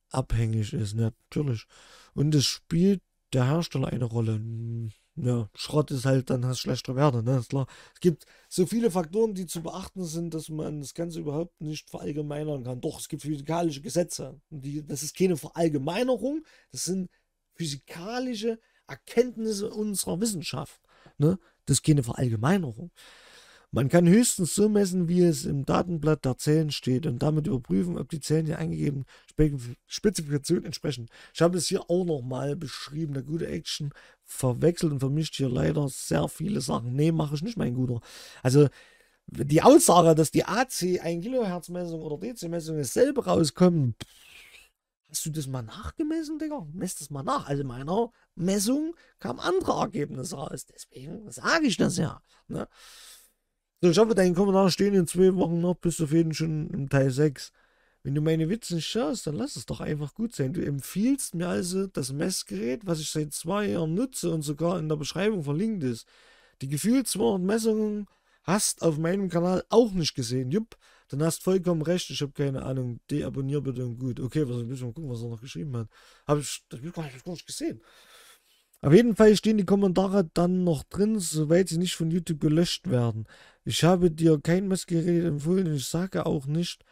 abhängig ist. Natürlich. Und es spielt der Hersteller eine Rolle. Ja, Schrott ist halt, dann hast du schlechtere Werte, ne? Ist klar. Es gibt so viele Faktoren, die zu beachten sind, dass man das Ganze überhaupt nicht verallgemeinern kann. Doch, es gibt physikalische Gesetze. Die, das ist keine Verallgemeinerung, das sind physikalische Erkenntnisse unserer Wissenschaft. Ne? Das ist keine Verallgemeinerung. Man kann höchstens so messen, wie es im Datenblatt der Zellen steht und damit überprüfen, ob die Zellen hier eingegebenen Spezifikationen entsprechen. Ich habe es hier auch nochmal beschrieben. Der gute Action verwechselt und vermischt hier leider sehr viele Sachen. Nee, mache ich nicht, mein Guter. Also die Aussage, dass die AC 1 Kilohertz-Messung oder DC-Messung dasselbe rauskommen, hast du das mal nachgemessen, Digga? Mess das mal nach. Also meiner Messung kam andere Ergebnisse raus. Deswegen sage ich das ja. Ne? So, ich hoffe, deinen Kommentar stehen in zwei Wochen noch. Bis auf jeden Fall schon im Teil 6. Wenn du meine Witze nicht schaust, dann lass es doch einfach gut sein. Du empfiehlst mir also das Messgerät, was ich seit zwei Jahren nutze und sogar in der Beschreibung verlinkt ist. Die gefühlswahren Messungen hast auf meinem Kanal auch nicht gesehen. Jupp, dann hast vollkommen recht. Ich habe keine Ahnung. Deabonnier bitte und gut. Okay, was, ich mal gucken, was er noch geschrieben hat. Habe ich, das habe ich gar nicht gesehen. Auf jeden Fall stehen die Kommentare dann noch drin, soweit sie nicht von YouTube gelöscht werden. Ich habe dir kein Messgerät empfohlen und ich sage auch nicht,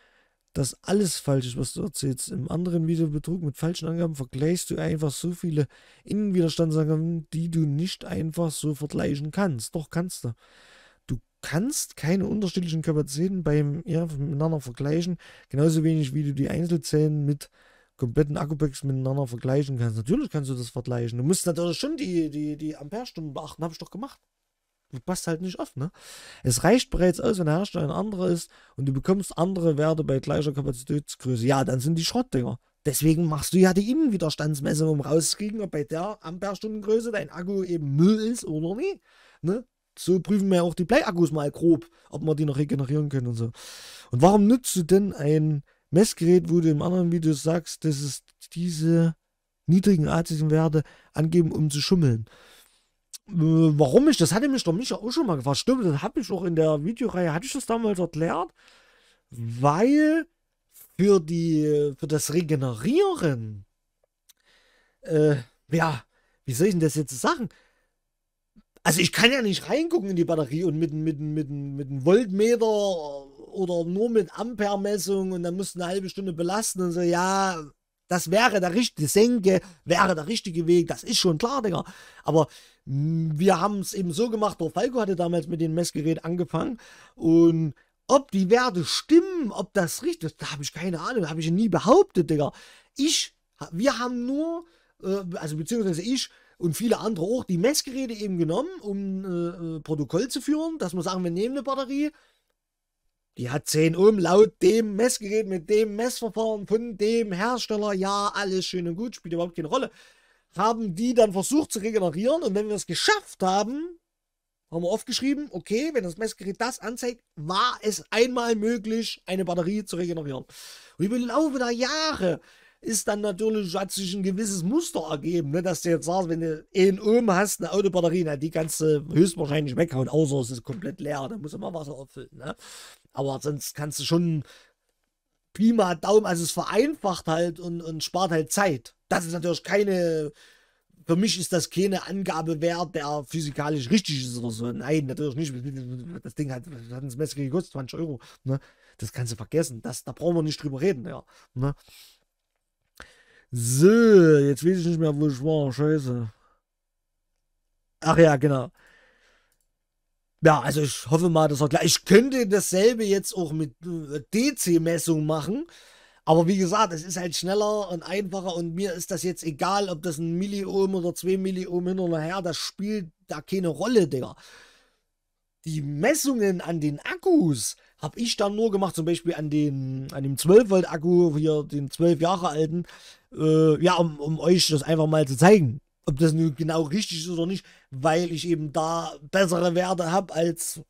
dass alles falsch ist, was du erzählst. Im anderen Video Betrug mit falschen Angaben vergleichst du einfach so viele Innenwiderstandsangaben, die du nicht einfach so vergleichen kannst. Doch kannst du. Du kannst keine unterschiedlichen Kapazitäten beim ja, miteinander vergleichen, genauso wenig wie du die Einzelzellen mit kompletten Akkupacks miteinander vergleichen kannst. Natürlich kannst du das vergleichen. Du musst natürlich schon die, die, die Amperestunden beachten, habe ich doch gemacht du passt halt nicht auf, ne? Es reicht bereits aus, wenn der Hersteller ein anderer ist und du bekommst andere Werte bei gleicher Kapazitätsgröße. Ja, dann sind die Schrottdinger. Deswegen machst du ja die Innenwiderstandsmessung, um rauszukriegen, ob bei der Amperestundengröße dein Akku eben Müll ist oder nie. Ne? So prüfen wir auch die Bleiakkus mal grob, ob wir die noch regenerieren können und so. Und warum nützt du denn ein Messgerät, wo du im anderen Video sagst, dass es diese niedrigen AC-Werte angeben, um zu schummeln? Äh, warum ich, das hatte mich doch Micha auch schon mal gefragt. Stimmt, das habe ich auch in der Videoreihe, hatte ich das damals erklärt, weil für die, für das Regenerieren, äh, ja, wie soll ich denn das jetzt sagen? Also ich kann ja nicht reingucken in die Batterie und mit, mit, mit, mit einem Voltmeter oder nur mit Ampermessung und dann musst du eine halbe Stunde belasten und so, ja, das wäre der richtige Senke, wäre der richtige Weg, das ist schon klar, Digga. Aber wir haben es eben so gemacht, auch Falco hatte damals mit dem Messgerät angefangen und ob die Werte stimmen, ob das richtig ist, da habe ich keine Ahnung, habe ich nie behauptet, Digga. Ich, wir haben nur, äh, also beziehungsweise ich und viele andere auch, die Messgeräte eben genommen, um äh, äh Protokoll zu führen, dass wir sagen, wir nehmen eine Batterie, die hat 10 Ohm laut dem Messgerät mit dem Messverfahren von dem Hersteller. Ja, alles schön und gut, spielt überhaupt keine Rolle haben die dann versucht zu regenerieren und wenn wir es geschafft haben, haben wir oft geschrieben, okay, wenn das Messgerät das anzeigt, war es einmal möglich, eine Batterie zu regenerieren. Und über den Laufe der Jahre ist dann natürlich, hat sich ein gewisses Muster ergeben, ne, dass du jetzt sagst, wenn du in Ohm hast, eine Autobatterie, na, die kannst du höchstwahrscheinlich weghauen, außer es ist komplett leer, da muss immer Wasser auffüllen. Ne? Aber sonst kannst du schon Pi mal Daumen, also es vereinfacht halt und, und spart halt Zeit. Das ist natürlich keine, für mich ist das keine Angabe wert, der physikalisch richtig ist oder so. Nein, natürlich nicht. Das Ding hat, hat ins Messer gekostet, 20 Euro. Ne? Das kannst du vergessen. Das, da brauchen wir nicht drüber reden, ja. Ne? So, jetzt weiß ich nicht mehr, wo ich war. Scheiße. Ach ja, genau. Ja, also ich hoffe mal, dass war klar. Ich könnte dasselbe jetzt auch mit äh, DC-Messung machen. Aber wie gesagt, es ist halt schneller und einfacher und mir ist das jetzt egal, ob das ein Milliohm oder zwei Milliohm hin oder her, das spielt da keine Rolle, Digga. Die Messungen an den Akkus habe ich dann nur gemacht, zum Beispiel an, den, an dem 12-Volt-Akku, hier den 12 Jahre alten, äh, ja, um, um euch das einfach mal zu zeigen ob das nun genau richtig ist oder nicht, weil ich eben da bessere Werte habe als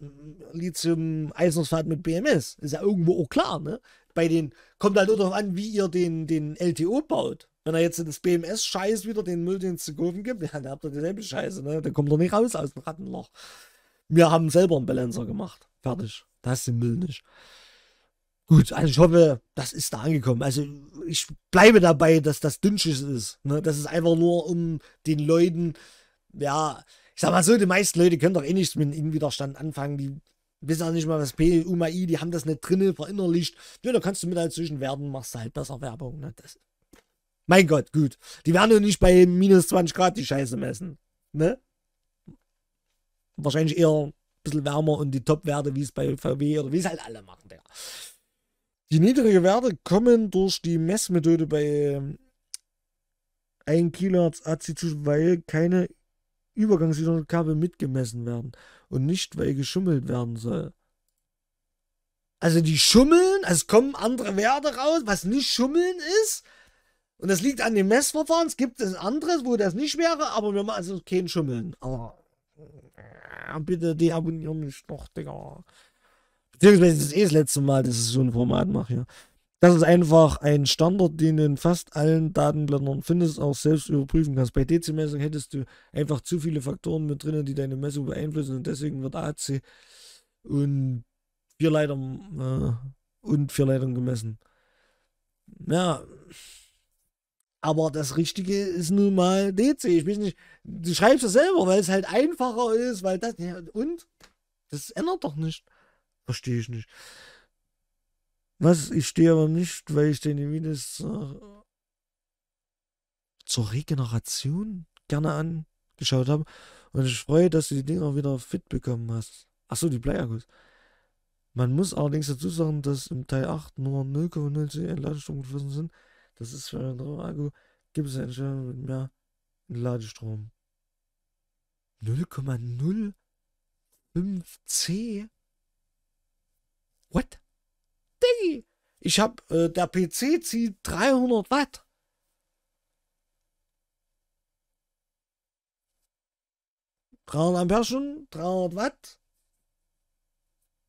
Lithium-Eisensfahrt mit BMS. Ist ja irgendwo auch klar, ne? Bei den, kommt halt nur darauf an, wie ihr den, den LTO baut. Wenn er jetzt das BMS-Scheiß wieder den Müll, den es zu kaufen gibt, ja, dann habt ihr dieselbe Scheiße, ne? Dann kommt er nicht raus aus dem Rattenloch. Wir haben selber einen Balancer gemacht. Fertig. Da ist du den Müll nicht. Gut, also ich hoffe, das ist da angekommen. Also ich bleibe dabei, dass das Dünnschiss ist. Ne? Das ist einfach nur, um den Leuten, ja, ich sag mal so, die meisten Leute können doch eh nichts mit dem Innenwiderstand anfangen. Die wissen auch nicht mal, was PLU, MAI, die haben das nicht drinne verinnerlicht. Ja, da kannst du mit dazwischen werden, machst du halt besser Werbung. Ne? Das, mein Gott, gut. Die werden doch nicht bei minus 20 Grad die Scheiße messen. Ne? Wahrscheinlich eher ein bisschen wärmer und die Top-Werte, wie es bei VW oder wie es halt alle machen, Digga. Ja. Die niedrigen Werte kommen durch die Messmethode bei 1 Kilohertz AC zu, weil keine Übergangssignalkabel mitgemessen werden und nicht, weil geschummelt werden soll. Also die schummeln, es kommen andere Werte raus, was nicht schummeln ist. Und das liegt an dem Messverfahren. Es gibt ein anderes, wo das nicht wäre, aber wir machen also kein Schummeln. Aber äh, bitte deabonnieren mich doch, Digga. Beziehungsweise das ist eh das letzte Mal, dass ich so ein Format mache hier. Ja. Das ist einfach ein Standard, den du in fast allen Datenblättern findest, auch selbst überprüfen kannst. Bei DC-Messung hättest du einfach zu viele Faktoren mit drin, die deine Messung beeinflussen und deswegen wird AC und vier Leitern äh, und vier Leitern gemessen. Ja. Aber das Richtige ist nun mal DC. Ich weiß nicht, du schreibst es selber, weil es halt einfacher ist, weil das. Ja, und? Das ändert doch nichts. Verstehe ich nicht. Was? Ich stehe aber nicht, weil ich den Imines zur, äh, zur Regeneration gerne angeschaut habe. Und ich freue, mich, dass du die Dinger wieder fit bekommen hast. Achso, die Bleiakkus. Man muss allerdings dazu sagen, dass im Teil 8 nur 0,02 Ladestrom geflossen sind. Das ist für einen Akku gibt es eine Entscheidung mit mehr Ladestrom. 0,05C? What? Diggi, ich hab, äh, der PC zieht 300 Watt. Ampere schon 300 Watt.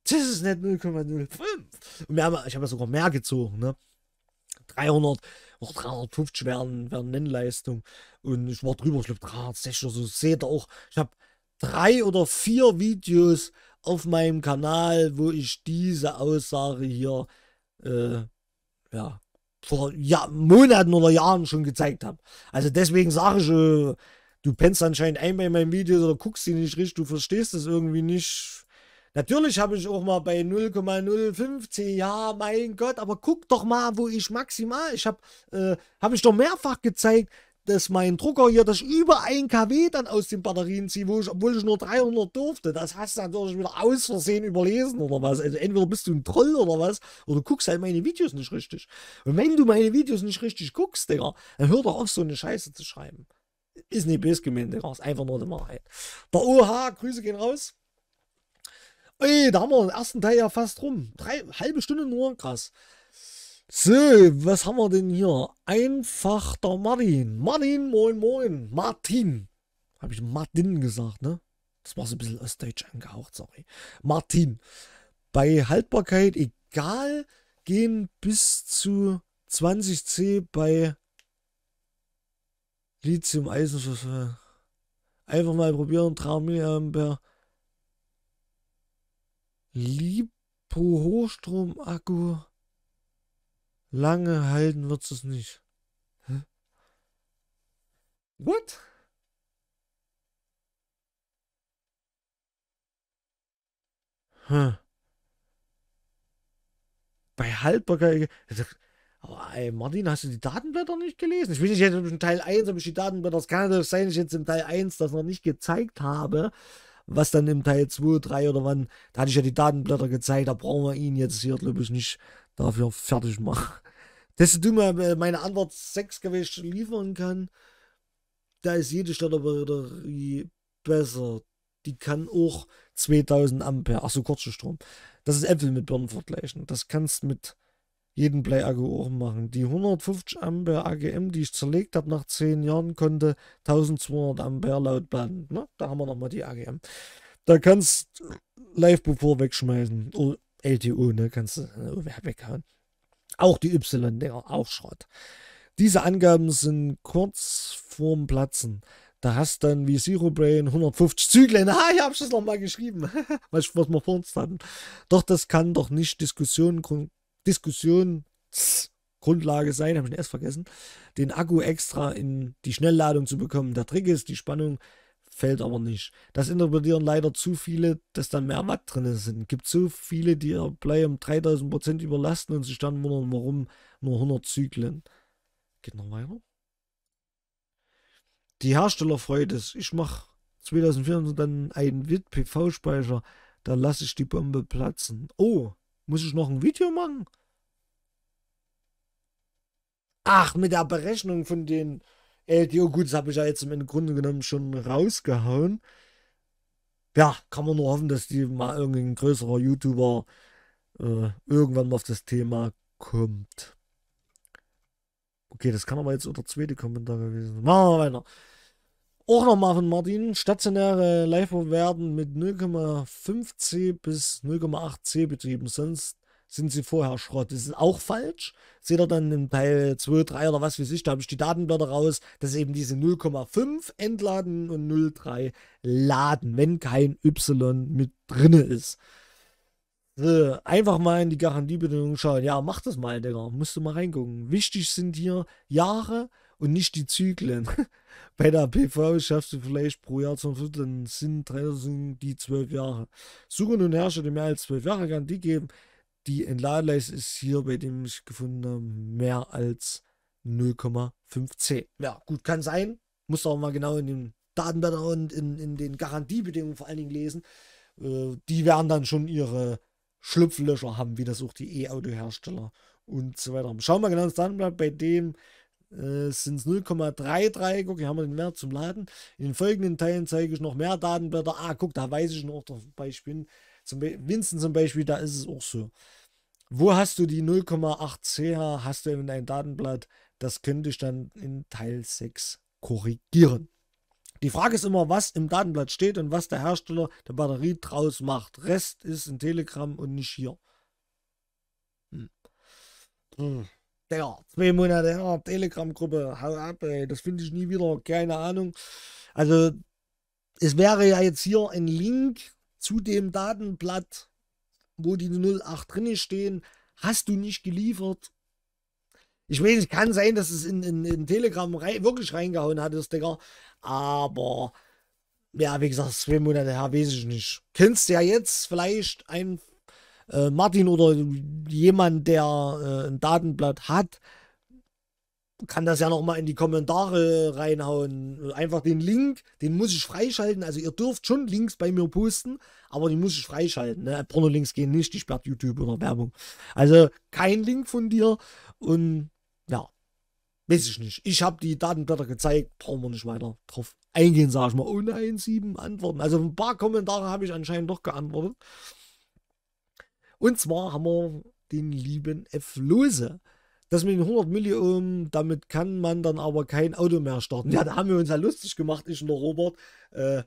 Das ist nicht 0,05. Und wir haben, ich habe ja sogar mehr gezogen, ne? 300 auch 350 werden, werden Nennleistung. Und ich war drüber, ich glaube 360 oder so. Seht ihr auch, ich habe drei oder vier Videos auf meinem Kanal, wo ich diese Aussage hier äh, ja, vor ja Monaten oder Jahren schon gezeigt habe. Also deswegen sage ich, äh, du pennst anscheinend ein bei meinen Videos oder guckst sie nicht richtig, du verstehst es irgendwie nicht. Natürlich habe ich auch mal bei 0,015, ja, mein Gott, aber guck doch mal, wo ich maximal, ich habe, äh, habe ich doch mehrfach gezeigt, dass mein Drucker hier, dass ich über 1 kW dann aus den Batterien ziehe, ich, obwohl ich nur 300 durfte. Das hast du natürlich wieder aus Versehen überlesen oder was. Also entweder bist du ein Troll oder was, oder guckst halt meine Videos nicht richtig. Und wenn du meine Videos nicht richtig guckst, Digga, dann hör doch auf, so eine Scheiße zu schreiben. Ist nicht böse gemeint, Digga, ist einfach nur die Wahrheit. Der OH, Grüße gehen raus. Ey, da haben wir den ersten Teil ja fast rum. Drei, halbe Stunde nur, krass. So, was haben wir denn hier? Einfach der Martin. Martin, moin, moin. Martin. Habe ich Martin gesagt, ne? Das war so ein bisschen ostdeutsch angehaucht, sorry. Martin. Bei Haltbarkeit egal, gehen bis zu 20C bei Lithium Eisenschüssel. Also Einfach mal probieren, 3 Milliampere. Lipo Hochstrom Akku Lange halten wird es nicht. Hä? What? Hm. Bei Haltbarkeit. Aber also, oh, ey, Martin, hast du die Datenblätter nicht gelesen? Ich will nicht, jetzt im Teil 1 habe ich die Datenblätter. Es kann natürlich sein, dass ich jetzt im Teil 1 das noch nicht gezeigt habe. Was dann im Teil 2, 3 oder wann, da hatte ich ja die Datenblätter gezeigt, da brauchen wir ihn jetzt hier, glaube ich, nicht dafür fertig machen dass du mal äh, meine Antwort 6 gewesen liefern kann, da ist jede Starterbatterie besser. Die kann auch 2000 Ampere, ach so kurzer Strom. Das ist Äpfel mit Birnen vergleichen. Das kannst mit jedem Play-Akku auch machen. Die 150 Ampere AGM, die ich zerlegt habe nach 10 Jahren, konnte 1200 Ampere laut bleiben. Na, da haben wir nochmal die AGM. Da kannst Live-Before wegschmeißen. Oh, LTO, ne? Kannst du oh, weghauen. Auch die Y-Dinger, auch Schrott. Diese Angaben sind kurz vorm Platzen. Da hast du dann wie Zero Brain 150 Zyklen. Ah, ich hab's das nochmal geschrieben. was, was wir vor uns hatten. Doch das kann doch nicht Diskussion, Diskussion Grundlage sein, habe ich den S vergessen, den Akku extra in die Schnellladung zu bekommen. Der Trick ist, die Spannung fällt aber nicht. Das interpretieren leider zu viele, dass da mehr Watt drin sind. Gibt so viele, die ihr Blei um 3000 überlasten und sich dann wundern, warum nur 100 Zyklen. Geht noch weiter. Die Hersteller freut es. Ich mache 2024 dann einen WIT-PV-Speicher. Da lasse ich die Bombe platzen. Oh, muss ich noch ein Video machen? Ach, mit der Berechnung von den LTO, gut, das habe ich ja jetzt im Grunde genommen schon rausgehauen. Ja, kann man nur hoffen, dass die mal irgendein größerer YouTuber äh, irgendwann mal auf das Thema kommt. Okay, das kann aber jetzt unter zweite Kommentar gewesen sein. Machen wir weiter. Auch nochmal von Martin. Stationäre Live werden mit 0,5C bis 0,8C betrieben. Sonst sind sie vorher Schrott. Das ist auch falsch. Seht ihr dann in Teil 2, 3 oder was weiß ich, da habe ich die Datenblätter raus, dass eben diese 0,5 entladen und 0,3 laden, wenn kein Y mit drinne ist. So, einfach mal in die Garantiebedingungen schauen. Ja, mach das mal, Digga. Musst du mal reingucken. Wichtig sind hier Jahre und nicht die Zyklen. Bei der PV schaffst du vielleicht pro Jahr zum Viertel, sind, sind die zwölf Jahre. Suche nun Herrscher, die mehr als zwölf Jahre Garantie geben die Entladeleiste ist hier, bei dem ich gefunden habe, mehr als 0,5C. Ja, gut, kann sein. Muss auch mal genau in den Datenblätter und in, in den Garantiebedingungen vor allen Dingen lesen. Äh, die werden dann schon ihre Schlupflöcher haben, wie das auch die E-Auto-Hersteller und so weiter haben. Schauen wir genau ins Datenblatt. Bei dem äh, sind es 0,33. Guck, hier haben wir den Wert zum Laden. In den folgenden Teilen zeige ich noch mehr Datenblätter. Ah, guck, da weiß ich noch, dabei ich bin. Zum Be Vincent zum Beispiel, da ist es auch so. Wo hast du die 0,8 CH? Hast du in deinem Datenblatt? Das könnte ich dann in Teil 6 korrigieren. Die Frage ist immer, was im Datenblatt steht und was der Hersteller der Batterie draus macht. Rest ist in Telegram und nicht hier. Hm. hm. Ja, zwei Monate her, Telegram-Gruppe, hau ab, ey, das finde ich nie wieder, keine Ahnung. Also, es wäre ja jetzt hier ein Link zu dem Datenblatt wo die 08 drinne stehen, hast du nicht geliefert. Ich weiß, es kann sein, dass es in, in, in Telegram rein, wirklich reingehauen hat, das Digga. Aber, ja, wie gesagt, zwei Monate her, weiß ich nicht. Kennst du ja jetzt vielleicht einen äh, Martin oder jemand, der äh, ein Datenblatt hat, kann das ja nochmal in die Kommentare reinhauen. Einfach den Link, den muss ich freischalten. Also ihr dürft schon Links bei mir posten, aber die muss ich freischalten. Ne? Porno-Links gehen nicht, die sperrt YouTube oder Werbung. Also kein Link von dir und ja, weiß ich nicht. Ich habe die Datenblätter gezeigt, brauchen wir nicht weiter drauf eingehen, sage ich mal. Oh nein, sieben Antworten. Also ein paar Kommentare habe ich anscheinend doch geantwortet. Und zwar haben wir den lieben F. Lose. Das mit den 100 Milliohm, damit kann man dann aber kein Auto mehr starten. Ja, da haben wir uns ja lustig gemacht, ich und der Robert, äh,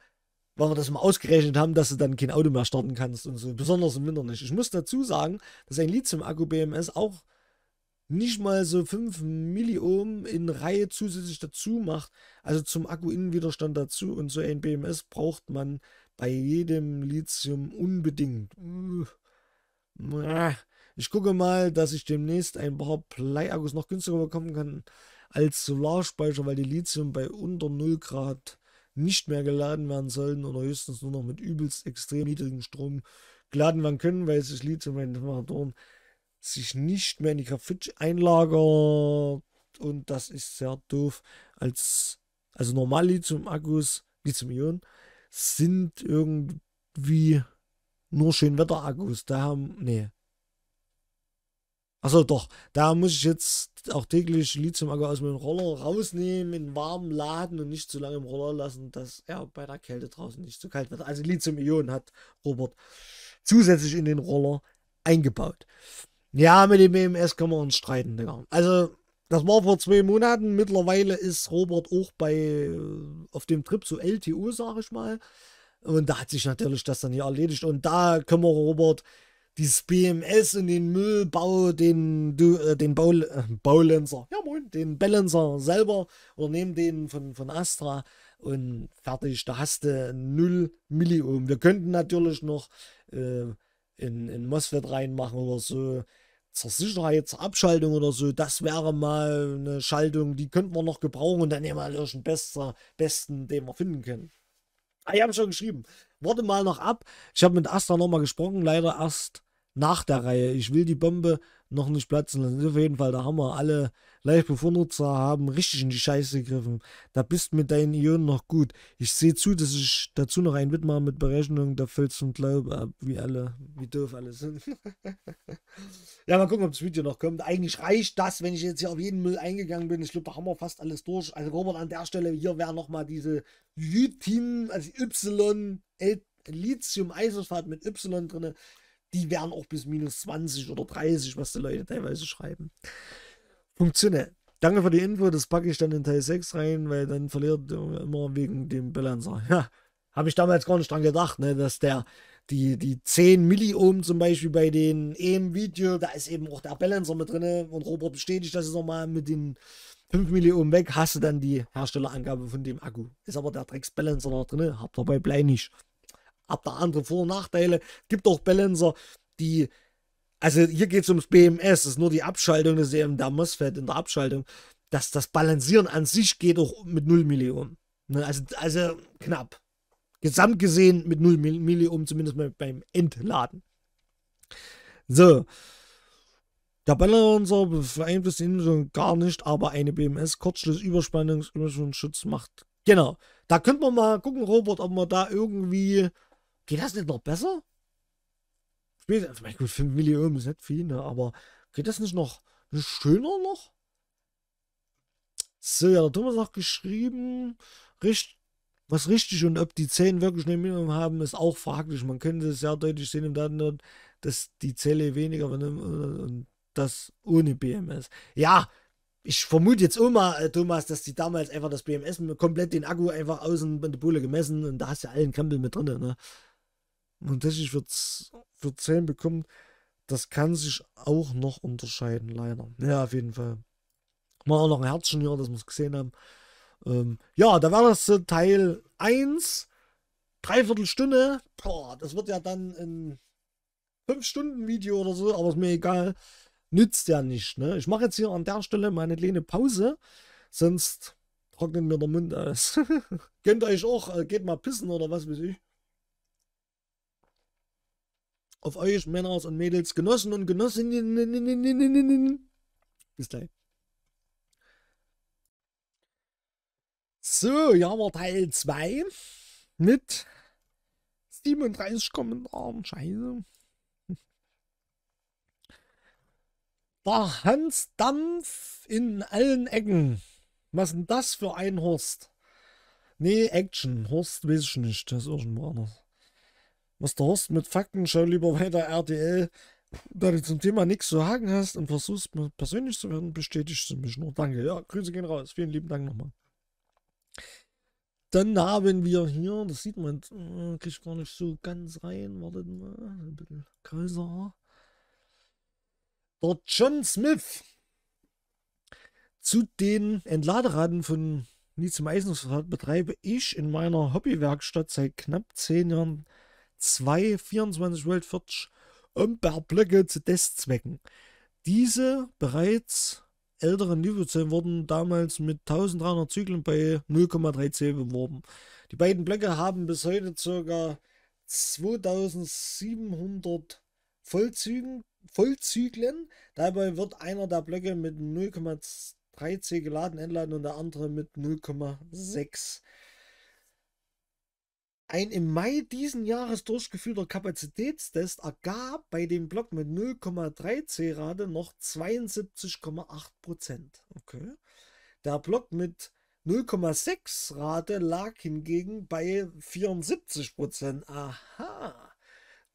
weil wir das mal ausgerechnet haben, dass du dann kein Auto mehr starten kannst und so, besonders im Winter nicht. Ich muss dazu sagen, dass ein Lithium Akku BMS auch nicht mal so 5 Milliohm in Reihe zusätzlich dazu macht, also zum Akku-Innenwiderstand dazu und so ein BMS braucht man bei jedem Lithium unbedingt. Ich gucke mal, dass ich demnächst ein paar Bleiakkus noch günstiger bekommen kann als Solarspeicher, weil die Lithium bei unter 0 Grad nicht mehr geladen werden sollten oder höchstens nur noch mit übelst extrem niedrigem Strom geladen werden können, weil sich Lithium-Temperaturen sich nicht mehr in die Graphit einlagert und das ist sehr doof. Als, also normal Lithium-Akkus, Lithium-Ionen, sind irgendwie nur schön Wetter-Akkus. Da haben, nee, Achso, doch. Da muss ich jetzt auch täglich Lithium-Acker aus meinem Roller rausnehmen, in warmen Laden und nicht zu lange im Roller lassen, dass er bei der Kälte draußen nicht zu kalt wird. Also Lithium-Ionen hat Robert zusätzlich in den Roller eingebaut. Ja, mit dem EMS können wir uns streiten, Digga. Also, das war vor zwei Monaten. Mittlerweile ist Robert auch bei äh, auf dem Trip zu LTU, sag ich mal. Und da hat sich natürlich das dann hier erledigt. Und da können wir Robert dieses BMS in den Müllbau, den, äh, den Bau, äh, Baulenzer, ja moin, den Balancer selber oder nehmen den von, von Astra und fertig, da hast du 0 Milliohm. Wir könnten natürlich noch äh, in, in MOSFET reinmachen oder so, zur Sicherheitsabschaltung oder so, das wäre mal eine Schaltung, die könnten wir noch gebrauchen und dann nehmen wir den bester, besten, den wir finden können. Ah, ich habe schon geschrieben. Warte mal noch ab. Ich habe mit Astra nochmal gesprochen, leider erst nach der Reihe. Ich will die Bombe noch nicht platzen lassen. Auf jeden Fall, da haben wir alle Live-Befundnutzer haben richtig in die Scheiße gegriffen. Da bist mit deinen Ionen noch gut. Ich sehe zu, dass ich dazu noch ein Witz mit Berechnung der Fels zum Glauben ab, äh, wie alle, wie doof alle sind. ja, mal gucken, ob das Video noch kommt. Eigentlich reicht das, wenn ich jetzt hier auf jeden Müll eingegangen bin. Ich glaube, da haben wir fast alles durch. Also Robert, an der Stelle, hier wäre nochmal diese Y-Team, also Y, Lithium-Eisenpfad mit Y drin die werden auch bis minus 20 oder 30, was die Leute teilweise schreiben. Funktionell. Danke für die Info, das packe ich dann in Teil 6 rein, weil dann verliert immer wegen dem Balancer. Ja, habe ich damals gar nicht dran gedacht, ne, dass der die, die 10 Milliohm zum Beispiel bei den EM-Video, da ist eben auch der Balancer mit drin und Robert bestätigt das jetzt nochmal mit den 5 Milliohm weg, hast du dann die Herstellerangabe von dem Akku. Ist aber der Drecksbalancer noch drin, habt ihr bei Blei nicht habt da andere Vor- und Nachteile. Gibt auch Balancer, die. Also hier geht es ums BMS, das ist nur die Abschaltung, das ist eben der MOSFET in der Abschaltung. Dass das Balancieren an sich geht auch mit 0 Milliohm. Ne? Also, also knapp. Gesamt gesehen mit 0 Milliohm, zumindest mal beim Entladen. So. Der Balancer beeinflusst ihn schon gar nicht, aber eine BMS, Kurzschluss, Überspannungs, Überspannungsschutz macht. Genau. Da könnte man mal gucken, Robert, ob man da irgendwie Geht das nicht noch besser? Spielt, also, gut, 5 Millionen ist nicht viel, ne? aber geht das nicht noch schöner noch? So, ja, der Thomas hat geschrieben, richtig was richtig und ob die Zellen wirklich eine Minimum haben, ist auch fraglich. Man könnte es sehr deutlich sehen im Datenland, dass die Zelle weniger und das ohne BMS. Ja, ich vermute jetzt immer, äh, Thomas, dass die damals einfach das BMS komplett den Akku einfach außen in der Pole gemessen und da hast du ja allen Krempel mit drin. Ne? und tatsächlich für, für 10 bekommen, das kann sich auch noch unterscheiden, leider. Ja, auf jeden Fall. Mal auch noch ein Herzchen hier, dass wir es gesehen haben. Ähm, ja, da war das äh, Teil 1. Dreiviertel Stunde. Boah, das wird ja dann ein 5-Stunden-Video oder so, aber ist mir egal. Nützt ja nicht. Ne? Ich mache jetzt hier an der Stelle meine kleine Pause, sonst trocknet mir der Mund aus. Könnt euch auch, äh, geht mal pissen oder was weiß ich auf euch Männer und Mädels, Genossen und Genossinnen. Bis gleich. So, ja, war Teil 2 mit 37 Kommentaren. Scheiße. Da Hans Dampf in allen Ecken. Was denn das für ein Horst? Nee, Action. Horst weiß ich nicht. Das ist irgendwo anders was du hast mit Fakten, schau lieber weiter RTL. Da du zum Thema nichts zu sagen hast und versuchst, persönlich zu werden, bestätigst du mich nur. Danke. Ja, Grüße gehen raus. Vielen lieben Dank nochmal. Dann haben wir hier, das sieht man, äh, krieg ich gar nicht so ganz rein. Wartet mal, ein bisschen größer. Der John Smith zu den Entladeraten von Lithium-Eisenphosphat betreibe ich in meiner Hobbywerkstatt seit knapp zehn Jahren zwei 24 World Forge Umberbblöcke zu Testzwecken. Diese bereits älteren Lieferzellen wurden damals mit 1300 Zyklen bei 0,3 C beworben. Die beiden Blöcke haben bis heute ca. 2700 Vollzügen, Vollzyklen. Dabei wird einer der Blöcke mit 0,3 C geladen entladen und der andere mit 0,6. Ein im Mai diesen Jahres durchgeführter Kapazitätstest ergab bei dem Block mit 0,3 C-Rate noch 72,8 Prozent. Okay. Der Block mit 0,6 Rate lag hingegen bei 74 Prozent. Aha.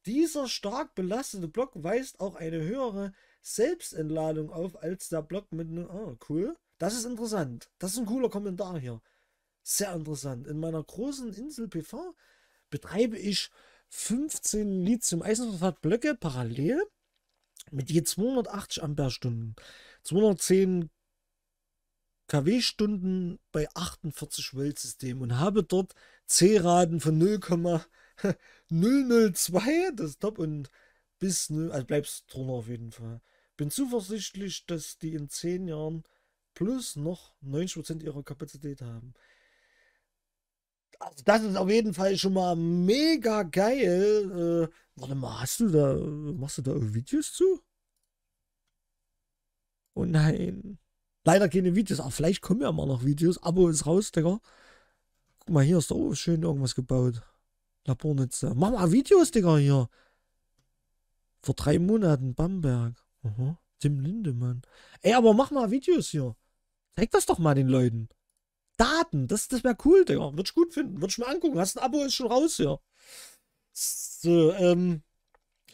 Dieser stark belastete Block weist auch eine höhere Selbstentladung auf als der Block mit... Ah, cool. Das ist interessant. Das ist ein cooler Kommentar hier. Sehr interessant. In meiner großen Insel PV betreibe ich 15 Lithium-Eisenphosphat-Blöcke parallel mit je 280 Amperestunden, 210 kW-Stunden bei 48 volt Weltsystemen und habe dort C-Raten von 0,002, das ist top und bis 0, also bleibst du drunter auf jeden Fall. Bin zuversichtlich, dass die in 10 Jahren plus noch 90% ihrer Kapazität haben also das ist auf jeden Fall schon mal mega geil. Äh, warte mal, hast du da, machst du da Videos zu? Oh nein. Leider keine Videos, aber ah, vielleicht kommen ja mal noch Videos. Abo ist raus, Digga. Guck mal, hier ist doch oh, schön irgendwas gebaut. Labornetze. Mach mal Videos, Digga, hier. Vor drei Monaten, Bamberg. Aha. Mhm. Tim Lindemann. Ey, aber mach mal Videos hier. Zeig das doch mal den Leuten. Daten. Das, das wäre cool, Digga. Würde ich gut finden. Würde ich mir angucken. Hast ein Abo, ist schon raus hier. So, ähm,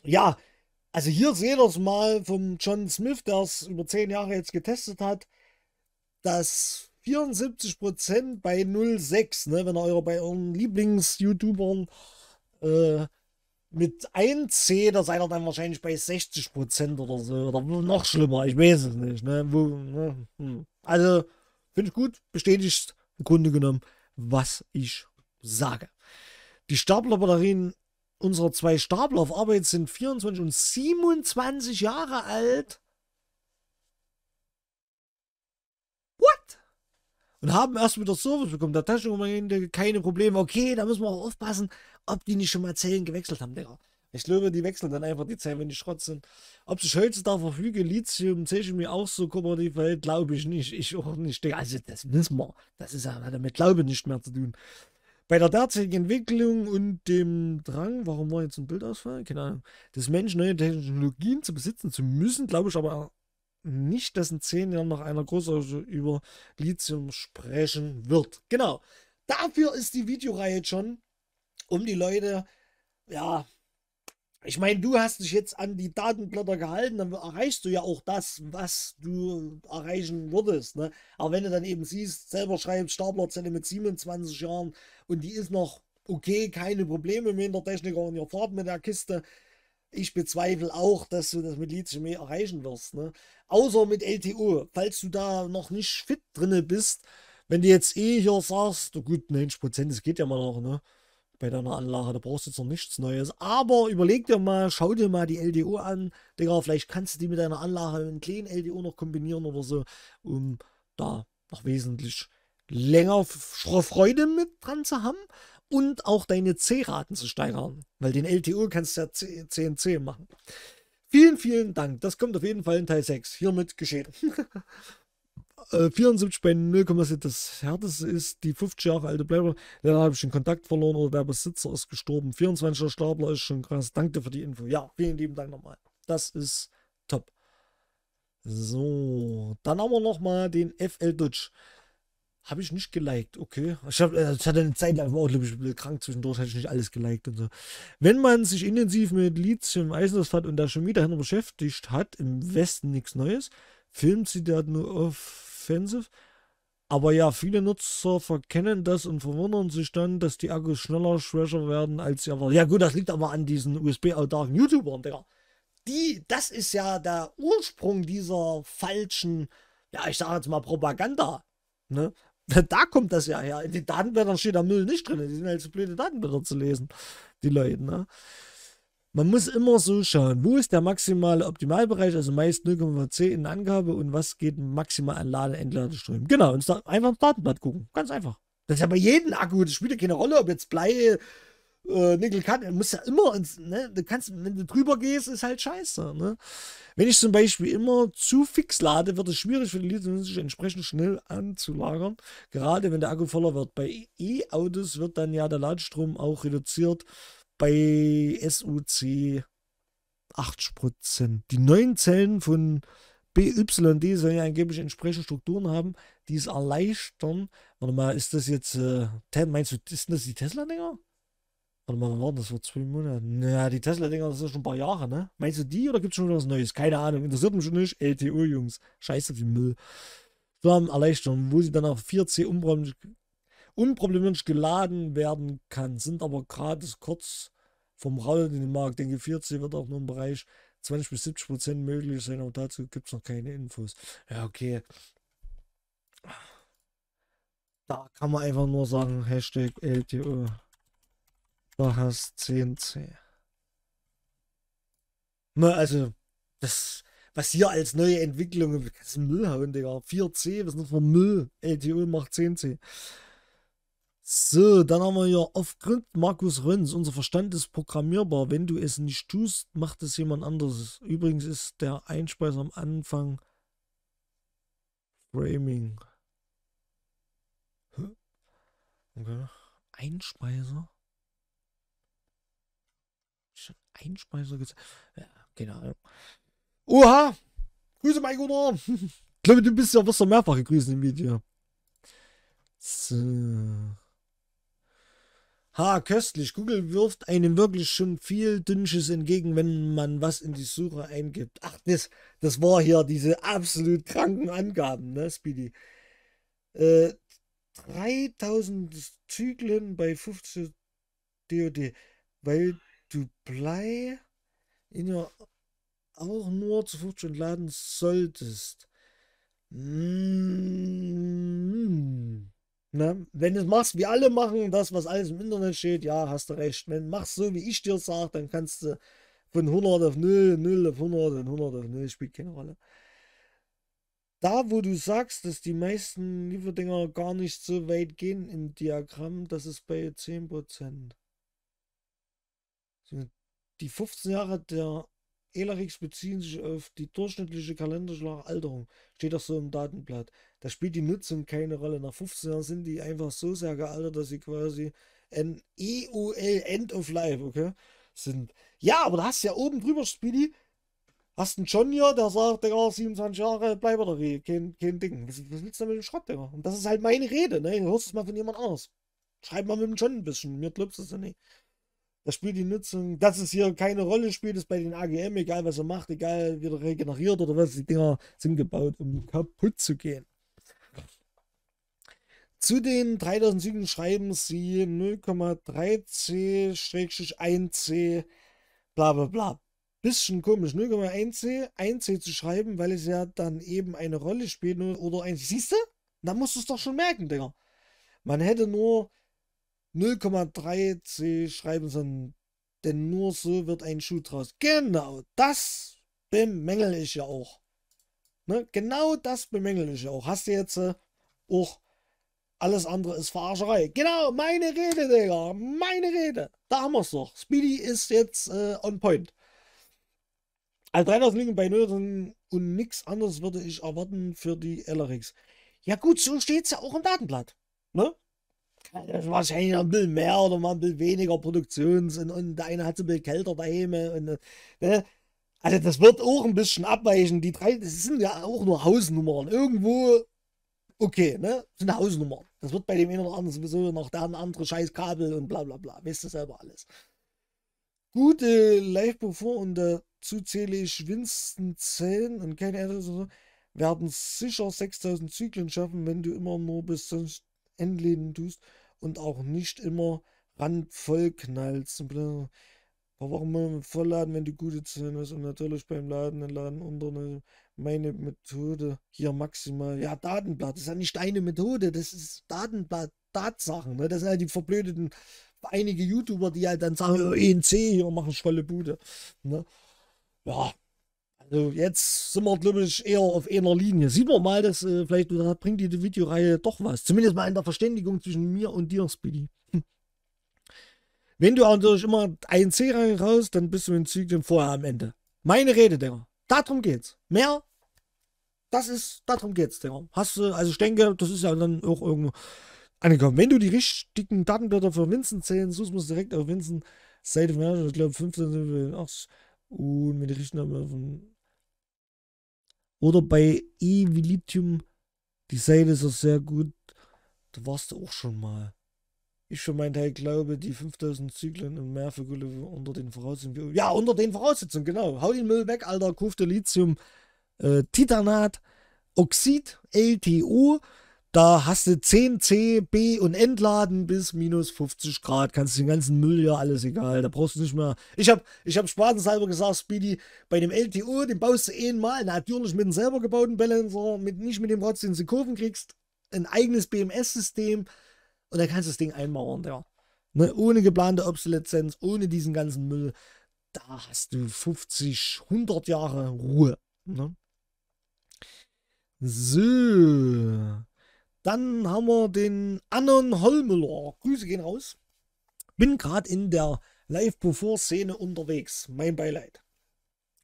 ja. Also hier seht ihr es mal vom John Smith, der es über zehn Jahre jetzt getestet hat, dass 74% bei 0,6, ne, wenn ihr eure bei euren Lieblings-YouTubern äh, mit 1C, da seid ihr dann wahrscheinlich bei 60% oder so, oder noch schlimmer, ich weiß es nicht. Ne, wo, ne, hm. Also Finde ich gut, bestätigt im Grunde genommen, was ich sage. Die Staplerbatterien unserer zwei Stapler auf Arbeit sind 24 und 27 Jahre alt. What? Und haben erst wieder Service bekommen. Der Taschenumhänge keine Probleme. Okay, da müssen wir auch aufpassen, ob die nicht schon mal Zellen gewechselt haben, Digga. Ich glaube, die wechseln dann einfach die Zellen, wenn die Schrott sind. Ob sich Hölzer da verfüge, Lithium, zähle mir auch so kooperativ verhält, glaube ich nicht. Ich auch nicht. Also, das wissen wir. Das ist ja damit Glaube nicht mehr zu tun. Bei der derzeitigen Entwicklung und dem Drang, warum war jetzt ein Bildausfall? Keine Ahnung. Des Menschen neue Technologien zu besitzen zu müssen, glaube ich aber nicht, dass in zehn Jahren noch einer großartig über Lithium sprechen wird. Genau. Dafür ist die Videoreihe schon, um die Leute, ja, ich meine, du hast dich jetzt an die Datenblätter gehalten, dann erreichst du ja auch das, was du erreichen würdest. Ne? Aber wenn du dann eben siehst, selber schreibst Staplerzelle mit 27 Jahren und die ist noch okay, keine Probleme mit der Techniker und ihr fahrt mit der Kiste. Ich bezweifle auch, dass du das mit Lithium e erreichen wirst. Ne? Außer mit LTO, falls du da noch nicht fit drinne bist. Wenn du jetzt eh hier sagst, gut, 90 Prozent, das geht ja mal noch, ne? bei deiner Anlage. Da brauchst du jetzt noch nichts Neues. Aber überleg dir mal, schau dir mal die LDO an. Digga, vielleicht kannst du die mit deiner Anlage mit kleinen LDO noch kombinieren oder so, um da noch wesentlich länger Freude mit dran zu haben und auch deine C-Raten zu steigern. Weil den LTO kannst du ja CNC machen. Vielen, vielen Dank. Das kommt auf jeden Fall in Teil 6. Hiermit geschehen. 74 äh, bei 0,7 das härteste ist, die 50 Jahre alte Bleibe, dann habe ich den Kontakt verloren oder der Besitzer ist gestorben. 24er Stapler ist schon krass. Danke für die Info. Ja, vielen lieben Dank nochmal. Das ist top. So, dann haben wir nochmal den FL Dutch. Habe ich nicht geliked, okay. Ich, hab, äh, ich hatte eine Zeit lang, war auch, glaube ich, krank zwischendurch, hatte ich nicht alles geliked und so. Wenn man sich intensiv mit Lithium, Eisenphosphat und der Chemie dahinter beschäftigt hat, im Westen nichts Neues, filmt sie da nur auf offensiv. Aber ja, viele Nutzer verkennen das und verwundern sich dann, dass die Akkus schneller, schwächer werden, als sie erwarten. Ja gut, das liegt aber an diesen USB-autarken YouTubern, Digga. Die, das ist ja der Ursprung dieser falschen, ja, ich sage jetzt mal Propaganda. Ne? Da kommt das ja her. In den Datenblättern steht der Müll nicht drin. Die sind halt so blöde Datenblätter zu lesen, die Leute, ne? man muss immer so schauen, wo ist der maximale Optimalbereich, also meist 0,4 in Angabe und was geht maximal an Lade- Entladeströmen. Genau, und einfach ins Datenblatt gucken. Ganz einfach. Das ist ja bei jedem Akku, das spielt ja keine Rolle, ob jetzt Blei, äh, Nickel, Cadmium, muss ja immer ins, ne, du kannst, wenn du drüber gehst, ist halt scheiße, ne? Wenn ich zum Beispiel immer zu fix lade, wird es schwierig für die Lithium sich entsprechend schnell anzulagern, gerade wenn der Akku voller wird. Bei E-Autos wird dann ja der Ladestrom auch reduziert, bei SUC 80%. Die neuen Zellen von BYD sollen ja angeblich entsprechende Strukturen haben, die es erleichtern. Warte mal, ist das jetzt, äh, meinst du, ist das die Tesla-Dinger? Warte mal, wann war das? Vor zwei Monaten. Naja, die Tesla-Dinger, das ist schon ein paar Jahre, ne? Meinst du die oder gibt es schon was Neues? Keine Ahnung, interessiert mich schon nicht. LTO, Jungs. Scheiße, wie Müll. So haben erleichtern, wo sie dann auch 4C umräumen unproblematisch geladen werden kann, sind aber gerade kurz vom Rollen in den Markt. Denke 40 wird auch nur im Bereich 20 bis 70 Prozent möglich sein, aber dazu gibt es noch keine Infos. Ja, okay. Da kann man einfach nur sagen, Hashtag LTO. Da hast 10C. Na, also, das, was hier als neue Entwicklung, das ist Müllhauen, Digga. 4C, was ist das für Müll? LTO macht 10C. So, dann haben wir hier, aufgrund Markus Röns, unser Verstand ist programmierbar. Wenn du es nicht tust, macht es jemand anderes. Übrigens ist der Einspeiser am Anfang Framing. Okay. Einspeiser? Schon Einspeiser gezeigt. Ja, keine Ahnung. Oha! Grüße, mein Guter! ich glaube, du bist ja wirst du mehrfach gegrüßt im Video. So. Ha, köstlich. Google wirft einem wirklich schon viel Dünnsches entgegen, wenn man was in die Suche eingibt. Ach, das, das war hier diese absolut kranken Angaben, ne, Speedy? Äh, 3000 Zyklen bei 50 DOD, weil du Blei in ja auch nur zu 50 entladen solltest. Mmh. Ne? Wenn du es machst, wie alle machen, das, was alles im Internet steht, ja, hast du recht. Wenn du machst so, wie ich dir sage, dann kannst du von 100 auf 0, 0 auf 100 100 auf 0, spielt keine Rolle. Da, wo du sagst, dass die meisten Lieferdinger gar nicht so weit gehen im Diagramm, das ist bei 10%. Die 15 Jahre der Elarix beziehen sich auf die durchschnittliche Kalenderalterung, steht auch so im Datenblatt. Da spielt die Nutzung keine Rolle. Nach 15 Jahren sind die einfach so sehr gealtert, dass sie quasi ein EOL End of Life, okay, sind. Ja, aber da hast du ja oben drüber, Speedy, hast einen John hier, der sagt, Digga, 27 Jahre Bleibatterie, kein, kein Ding. Was, was willst du damit mit dem Schrott, Digga? Und das ist halt meine Rede, ne? Du hörst es mal von jemand anders. Schreib mal mit dem John ein bisschen, mir glaubst du es ja nicht. Das spielt die Nutzung, dass es hier keine Rolle spielt, ist bei den AGM, egal was er macht, egal wie er regeneriert oder was, die Dinger sind gebaut, um kaputt zu gehen. Zu den 3000 Zügen schreiben sie 0,3C-1C, bla bla bla. Bisschen komisch, 0,1C, 1C zu schreiben, weil es ja dann eben eine Rolle spielt oder eigentlich, siehst du? Da musst du es doch schon merken, Digga. Man hätte nur 0,3C schreiben sollen. Denn nur so wird ein Schuh draus. Genau, das bemängel ich ja auch. Ne? Genau das bemängel ich ja auch. Hast du jetzt äh, auch alles andere ist Verarscherei. Genau, meine Rede, Digga. Meine Rede. Da haben wir es doch. Speedy ist jetzt äh, on point. Also 3000 liegen bei Nöten und nichts anderes würde ich erwarten für die LRX. Ja gut, so steht es ja auch im Datenblatt. Ne? ist wahrscheinlich ein bisschen mehr oder mal ein bisschen weniger Produktions und, und der eine hat so ein bisschen kälter daheim. Und, äh, ne? Also das wird auch ein bisschen abweichen. Die drei, das sind ja auch nur Hausnummern. Irgendwo, okay, ne? Das sind Hausnummern. Das wird bei dem einen oder anderen sowieso noch der andere anderes scheiß Kabel und bla bla bla. Wisst ihr selber alles. Gute live buffer und äh, zuzählig Winston 10 und keine Ahnung so, werden sicher 6000 Zyklen schaffen, wenn du immer nur bis sonst entlehnen tust und auch nicht immer randvoll knallst. Warum mal vollladen, wenn die gute Zähne ist und natürlich beim Laden, den Laden unter meine Methode hier maximal. Ja, Datenblatt, das ist ja nicht eine Methode, das ist Datenblatt, Tatsachen, ne? Das sind halt die verblödeten einige YouTuber, die halt dann sagen, ENC, hier machen schwolle Bude. Ne? Ja, also jetzt sind wir, glaube ich, eher auf einer Linie. Sieht man mal, dass äh, vielleicht das bringt die Videoreihe doch was. Zumindest mal in der Verständigung zwischen mir und dir, Speedy. Wenn du natürlich immer ein C rein raus, dann bist du in Zyklen vorher am Ende. Meine Rede, Digga. Darum geht's. Mehr? Das ist, darum geht's, Digga. Hast du, also ich denke, das ist ja dann auch irgendwo angekommen. Wenn du die richtigen Datenblätter für Vincent zählen suchst, musst du direkt auf Vincent Seite ich glaube, 15, 8 und mit der richtigen Namen von oder bei E wie Lithium, die Seite ist auch sehr gut. Da warst du auch schon mal. Ich für meinen Teil glaube, die 5000 Zyklen und mehr für Gülle unter den Voraussetzungen. Ja, unter den Voraussetzungen, genau. Hau den Müll weg, Alter. Kauf dir Lithium, äh, Titanat, Oxid, LTO. Da hast du 10 C, B und Entladen bis minus 50 Grad. Kannst den ganzen Müll ja alles egal. Da brauchst du nicht mehr. Ich habe ich hab spaßenshalber gesagt, Speedy, bei dem LTO, den baust du eh mal. Natürlich mit einem selber gebauten Balancer, mit, nicht mit dem Rotz, den du Kurven kriegst. Ein eigenes BMS-System. Und dann kannst du das Ding einmauern, ja. Ne, ohne geplante Obsoleszenz, ohne diesen ganzen Müll. Da hast du 50, 100 Jahre Ruhe. Ne? So. Dann haben wir den Anon Holmüller. Grüße gehen raus. Bin gerade in der Live-Before-Szene unterwegs. Mein Beileid.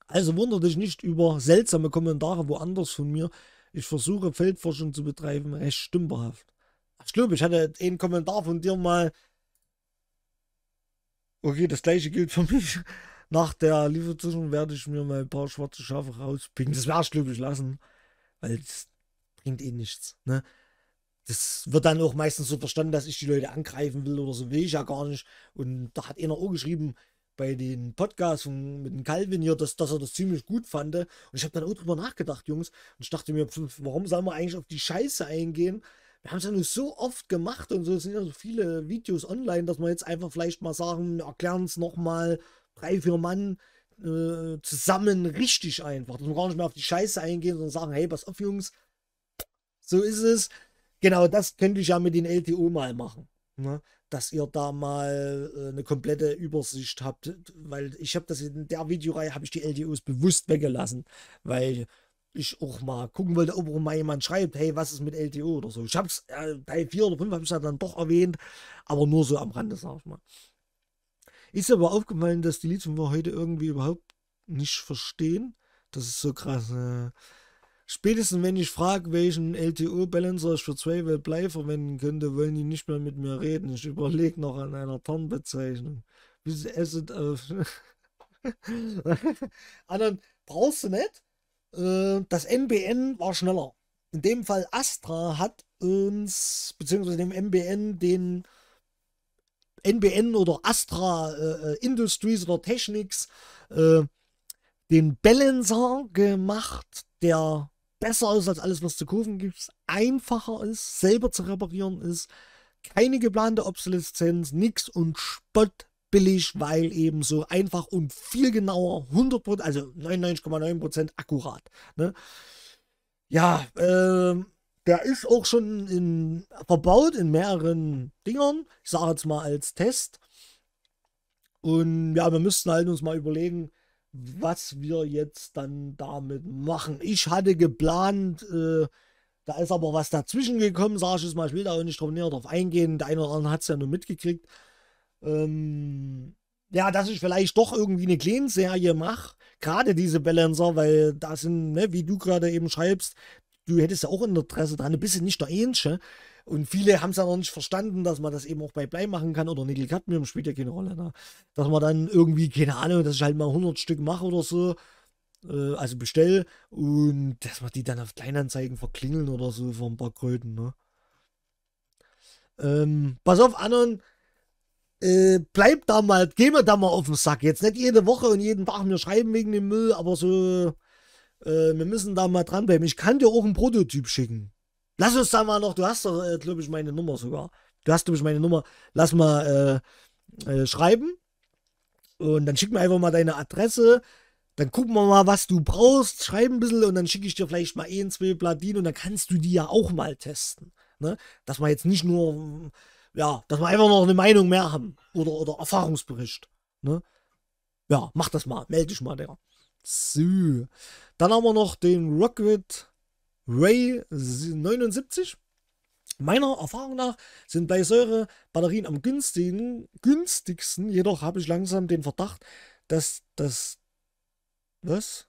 Also wundere dich nicht über seltsame Kommentare woanders von mir. Ich versuche Feldforschung zu betreiben, recht stümperhaft. Ich glaube, ich hatte einen Kommentar von dir mal. Okay, das gleiche gilt für mich. Nach der Lieferzwischen werde ich mir mal ein paar schwarze Schafe rauspicken. Das werde ich, glaube ich, lassen. Weil es bringt eh nichts. Ne? das wird dann auch meistens so verstanden, dass ich die Leute angreifen will oder so will ich ja gar nicht. Und da hat einer auch geschrieben, bei den Podcasts von, mit dem Calvin hier, dass, dass er das ziemlich gut fand. Und ich habe dann auch drüber nachgedacht, Jungs. Und ich dachte mir, warum sollen wir eigentlich auf die Scheiße eingehen? Wir haben es ja nur so oft gemacht und so es sind ja so viele Videos online, dass wir jetzt einfach vielleicht mal sagen, erklären es nochmal, drei, vier Mann äh, zusammen richtig einfach. Dass wir gar nicht mehr auf die Scheiße eingehen, sondern sagen, hey, pass auf, Jungs, so ist es. Genau, das könnte ich ja mit den LTO mal machen. Ne? Dass ihr da mal äh, eine komplette Übersicht habt, weil ich habe das in der Videoreihe, habe ich die LTOs bewusst weggelassen, weil ich auch mal gucken wollte, ob auch mal jemand schreibt, hey, was ist mit LTO oder so. Ich habe es, äh, Teil 4 oder 5 habe ich dann doch erwähnt, aber nur so am Rande, sag ich mal. Ist aber aufgefallen, dass die Lied wir heute irgendwie überhaupt nicht verstehen. Das ist so krass. Äh, Spätestens wenn ich frage, welchen LTO-Balancer ich für Zweiwelt Blei verwenden könnte, wollen die nicht mehr mit mir reden. Ich überlege noch an einer Tarnbezeichnung. Wie sie essen äh. auf. dann brauchst du nicht. Äh, das NBN war schneller. In dem Fall Astra hat uns, beziehungsweise dem MBN, den NBN oder Astra äh, äh, Industries oder Technics äh, den Balancer gemacht, der besser ist als alles, was zu kaufen gibt, einfacher ist, selber zu reparieren ist, keine geplante Obsoleszenz, nix und spottbillig, weil eben so einfach und viel genauer, 100%, also 99,9% akkurat. Ne? Ja, äh, der ist auch schon in, verbaut in mehreren Dingern. Ich sage jetzt mal als Test. Und ja, wir müssten halt uns mal überlegen, was wir jetzt dann damit machen. Ich hatte geplant, äh, da ist aber was dazwischen gekommen, sage ich es mal, ich will da auch nicht drauf näher drauf eingehen. Der eine oder andere hat es ja nur mitgekriegt. Ähm, ja, dass ich vielleicht doch irgendwie eine Clean-Serie mache. Gerade diese Balancer, weil da sind, ne, wie du gerade eben schreibst, du hättest ja auch Interesse dran, du bist ja nicht der Ähnliche. Und viele haben es ja noch nicht verstanden, dass man das eben auch bei Blei machen kann oder Nickel Cadmium spielt ja keine Rolle. Ne? Dass man dann irgendwie, keine Ahnung, dass ich halt mal 100 Stück mache oder so, äh, also bestell und dass man die dann auf Kleinanzeigen verklingeln oder so vor ein paar Kröten. Ne? Ähm, pass auf, Anon, äh, bleibt da mal, geh mir da mal auf den Sack. Jetzt nicht jede Woche und jeden Tag mir schreiben wegen dem Müll, aber so, äh, wir müssen da mal dranbleiben. Ich kann dir auch einen Prototyp schicken. Lass uns da mal noch, du hast doch, äh, glaube ich, meine Nummer sogar. Du hast, glaube ich, meine Nummer. Lass mal äh, äh, schreiben. Und dann schick mir einfach mal deine Adresse. Dann gucken wir mal, was du brauchst. Schreib ein bisschen und dann schicke ich dir vielleicht mal ein, zwei Platinen und dann kannst du die ja auch mal testen. Ne? Dass wir jetzt nicht nur, ja, dass wir einfach noch eine Meinung mehr haben. Oder, oder Erfahrungsbericht. Ne? Ja, mach das mal. Melde dich mal, der. So. Dann haben wir noch den Rockwit. Ray 79. Meiner Erfahrung nach sind Bleisäure-Batterien am günstigsten, günstigsten, jedoch habe ich langsam den Verdacht, dass das was?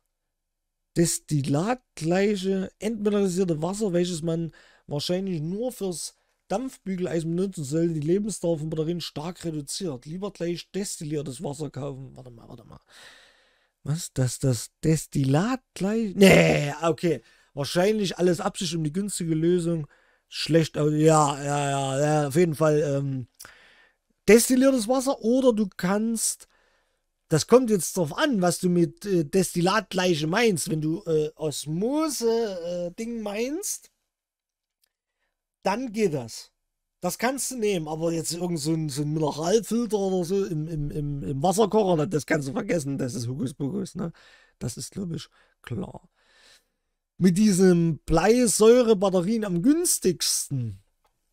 Destillatgleiche, entmineralisierte Wasser, welches man wahrscheinlich nur fürs Dampfbügeleis benutzen soll, die Lebensdauer von Batterien stark reduziert. Lieber gleich destilliertes Wasser kaufen. Warte mal, warte mal. Was? Dass das Destillat gleich. Nee, okay. Wahrscheinlich alles Absicht um die günstige Lösung. Schlecht, ja, ja, ja, ja auf jeden Fall. Ähm, destilliertes Wasser oder du kannst, das kommt jetzt drauf an, was du mit äh, Destillatgleiche meinst. Wenn du äh, Osmose-Ding äh, meinst, dann geht das. Das kannst du nehmen, aber jetzt irgend so ein, so ein Mineralfilter oder so im, im, im, im Wasserkocher, das kannst du vergessen, das ist Hokuspokus, ne? Das ist, glaube ich, klar mit diesen Bleisäurebatterien am günstigsten.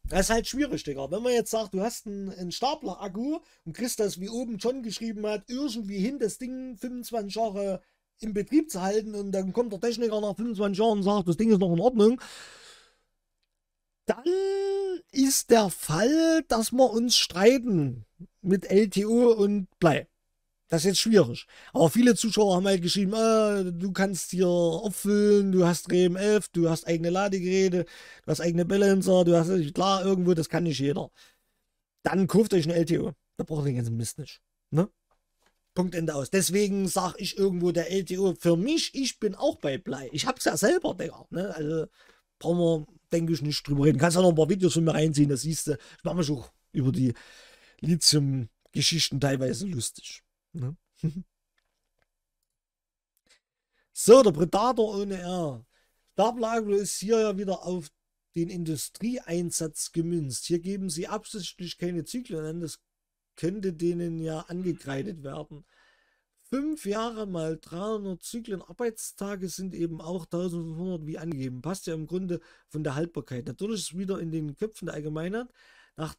Das ist halt schwierig, Digga. Wenn man jetzt sagt, du hast einen, einen Stapler-Akku und kriegst das, wie oben John geschrieben hat, irgendwie hin, das Ding 25 Jahre in Betrieb zu halten und dann kommt der Techniker nach 25 Jahren und sagt, das Ding ist noch in Ordnung, dann ist der Fall, dass wir uns streiten mit LTO und Blei. Das ist jetzt schwierig. Aber viele Zuschauer haben halt geschrieben, äh, du kannst hier auffüllen, du hast Rem 11, du hast eigene Ladegeräte, du hast eigene Balancer, du hast, klar, irgendwo, das kann nicht jeder. Dann kauft euch eine LTO. Da braucht ihr den ganzen Mist nicht. Ne? Punkt Ende aus. Deswegen sage ich irgendwo der LTO für mich, ich bin auch bei Blei. Ich hab's ja selber, Digga. Ne? Also brauchen wir, denke ich, nicht drüber reden. Kannst ja noch ein paar Videos von mir reinziehen, das siehst du. Ich mache mich auch über die Lithium-Geschichten teilweise lustig. Ne? so, der Predator ohne R. Stapelagro ist hier ja wieder auf den Industrieeinsatz gemünzt. Hier geben sie absichtlich keine Zyklen an. Das könnte denen ja angekreidet werden. Fünf Jahre mal 300 Zyklen Arbeitstage sind eben auch 1500 wie angegeben. Passt ja im Grunde von der Haltbarkeit. Natürlich ist es wieder in den Köpfen der Allgemeinheit. Nach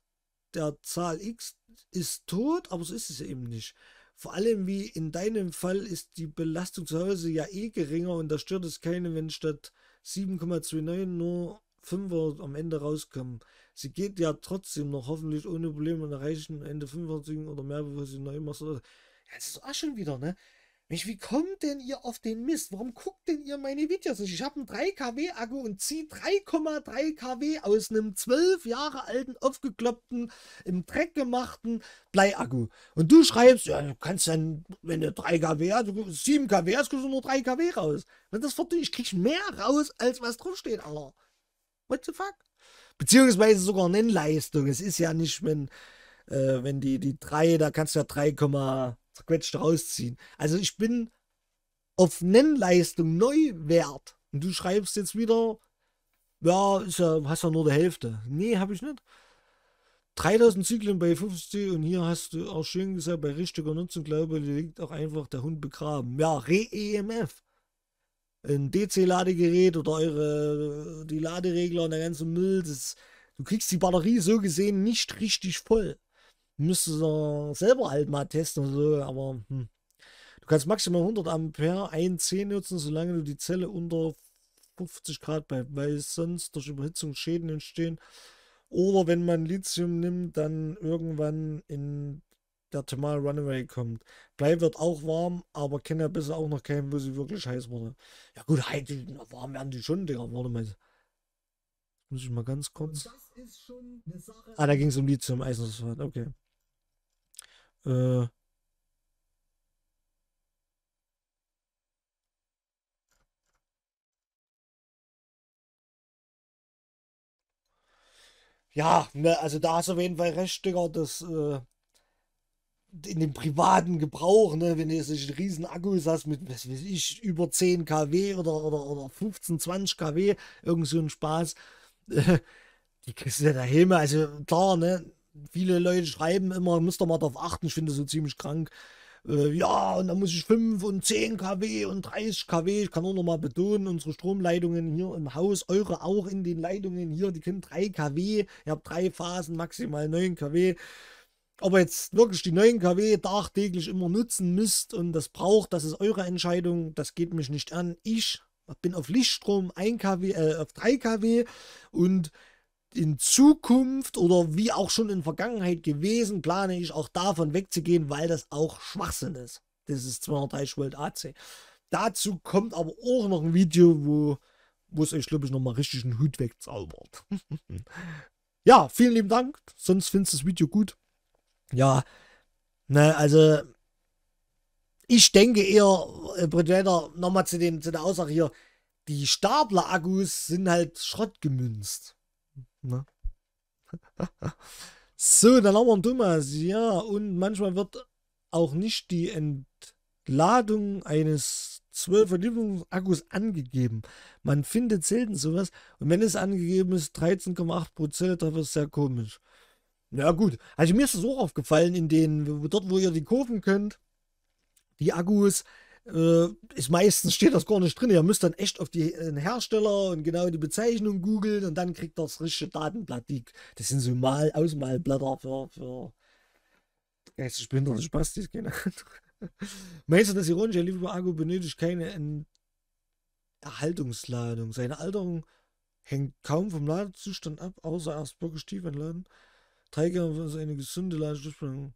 der Zahl X ist tot, aber so ist es eben nicht. Vor allem wie in deinem Fall ist die Belastung zu Hause ja eh geringer und da stört es keinen, wenn statt 7,29 nur 5er am Ende rauskommen. Sie geht ja trotzdem noch hoffentlich ohne Probleme und erreichen Ende 45 oder mehr, bevor sie neu machst. Ja, das ist auch schon wieder, ne? Mensch, wie kommt denn ihr auf den Mist? Warum guckt denn ihr meine Videos? Ich habe einen 3 kW Akku und ziehe 3,3 kW aus einem 12 Jahre alten, aufgekloppten, im Dreck gemachten Bleiakku. Und du schreibst, ja, du kannst dann, wenn du 3 kW hast, 7 kW hast, kriegst du nur 3 kW raus. Und das verdient, ich krieg mehr raus, als was draufsteht, Alter. What the fuck? Beziehungsweise sogar Nennleistung. Es ist ja nicht, wenn, äh, wenn die, die 3, da kannst du ja 3, zerquetscht rausziehen. Also ich bin auf Nennleistung Neuwert. Und du schreibst jetzt wieder, ja, ist ja hast ja nur die Hälfte. Nee, habe ich nicht. 3000 Zyklen bei 50 und hier hast du auch schön gesagt, bei richtiger Nutzung, glaube ich, liegt auch einfach der Hund begraben. Ja, Re-EMF. Ein DC-Ladegerät oder eure, die Laderegler und der ganze Müll, das, du kriegst die Batterie so gesehen nicht richtig voll müsste selber halt mal testen und so, aber hm. du kannst maximal 100 Ampere 1C nutzen, solange du die Zelle unter 50 Grad bei, weil sonst durch Überhitzung Schäden entstehen. Oder wenn man Lithium nimmt, dann irgendwann in der Thermal Runaway kommt. Blei wird auch warm, aber kennen ja besser auch noch keinen, wo sie wirklich heiß wurde. Ja gut, Hydrogen, warm werden die schon, Digga. Warte mal. Muss ich mal ganz kurz. Ah, da ging es um Lithium-Eisenphosphat, okay. Äh, ja, ne, also da hast du auf jeden Fall recht, Digga, dass äh, in dem privaten Gebrauch, ne, wenn du jetzt nicht einen riesen Akkus hast mit, was weiß ich, über 10 kW oder, oder, oder 15, 20 kW, irgend so ein Spaß, äh, die kriegst du ja daheim, also klar, ne, viele Leute schreiben immer, müsst ihr mal darauf achten, ich finde das so ziemlich krank. Äh, ja, und dann muss ich 5 und 10 kW und 30 kW, ich kann nur noch mal betonen, unsere Stromleitungen hier im Haus, eure auch in den Leitungen hier, die können 3 kW, ihr habt drei Phasen, maximal 9 kW. Aber jetzt wirklich die 9 kW tagtäglich immer nutzen müsst und das braucht, das ist eure Entscheidung, das geht mich nicht an. Ich bin auf Lichtstrom 1 kW, äh, auf 3 kW und in Zukunft oder wie auch schon in Vergangenheit gewesen, plane ich auch davon wegzugehen, weil das auch Schwachsinn ist. Das ist 230 Volt AC. Dazu kommt aber auch noch ein Video, wo wo es euch, glaube ich, nochmal richtig einen Hut wegzaubert. ja, vielen lieben Dank. Sonst findest du das Video gut. Ja, ne, also ich denke eher, äh, Predator, nochmal zu, zu der Aussage hier, die Stapler-Akkus sind halt Schrott gemünzt. Ne? so, dann haben wir einen Thomas. Ja, und manchmal wird auch nicht die Entladung eines 12 Verdiebungsakkus angegeben. Man findet selten sowas. Und wenn es angegeben ist, 13,8%, Prozent, da wird es sehr komisch. Ja gut, also mir ist das auch aufgefallen, in den, dort wo ihr die Kurven könnt, die Akkus, äh, ist meistens steht das gar nicht drin. Ihr müsst dann echt auf die, den äh, Hersteller und genau die Bezeichnung googeln und dann kriegt das richtige Datenblatt. Die, das sind so Mal, Ausmalblätter für, für geistig behinderte Spastis, keine Ahnung. Meinst du das ironische Lithium-Akku benötigt keine Erhaltungsladung? Seine Alterung hängt kaum vom Ladezustand ab, außer erst wirklich tief entladen. Träger ist eine gesunde Ladungsspannung.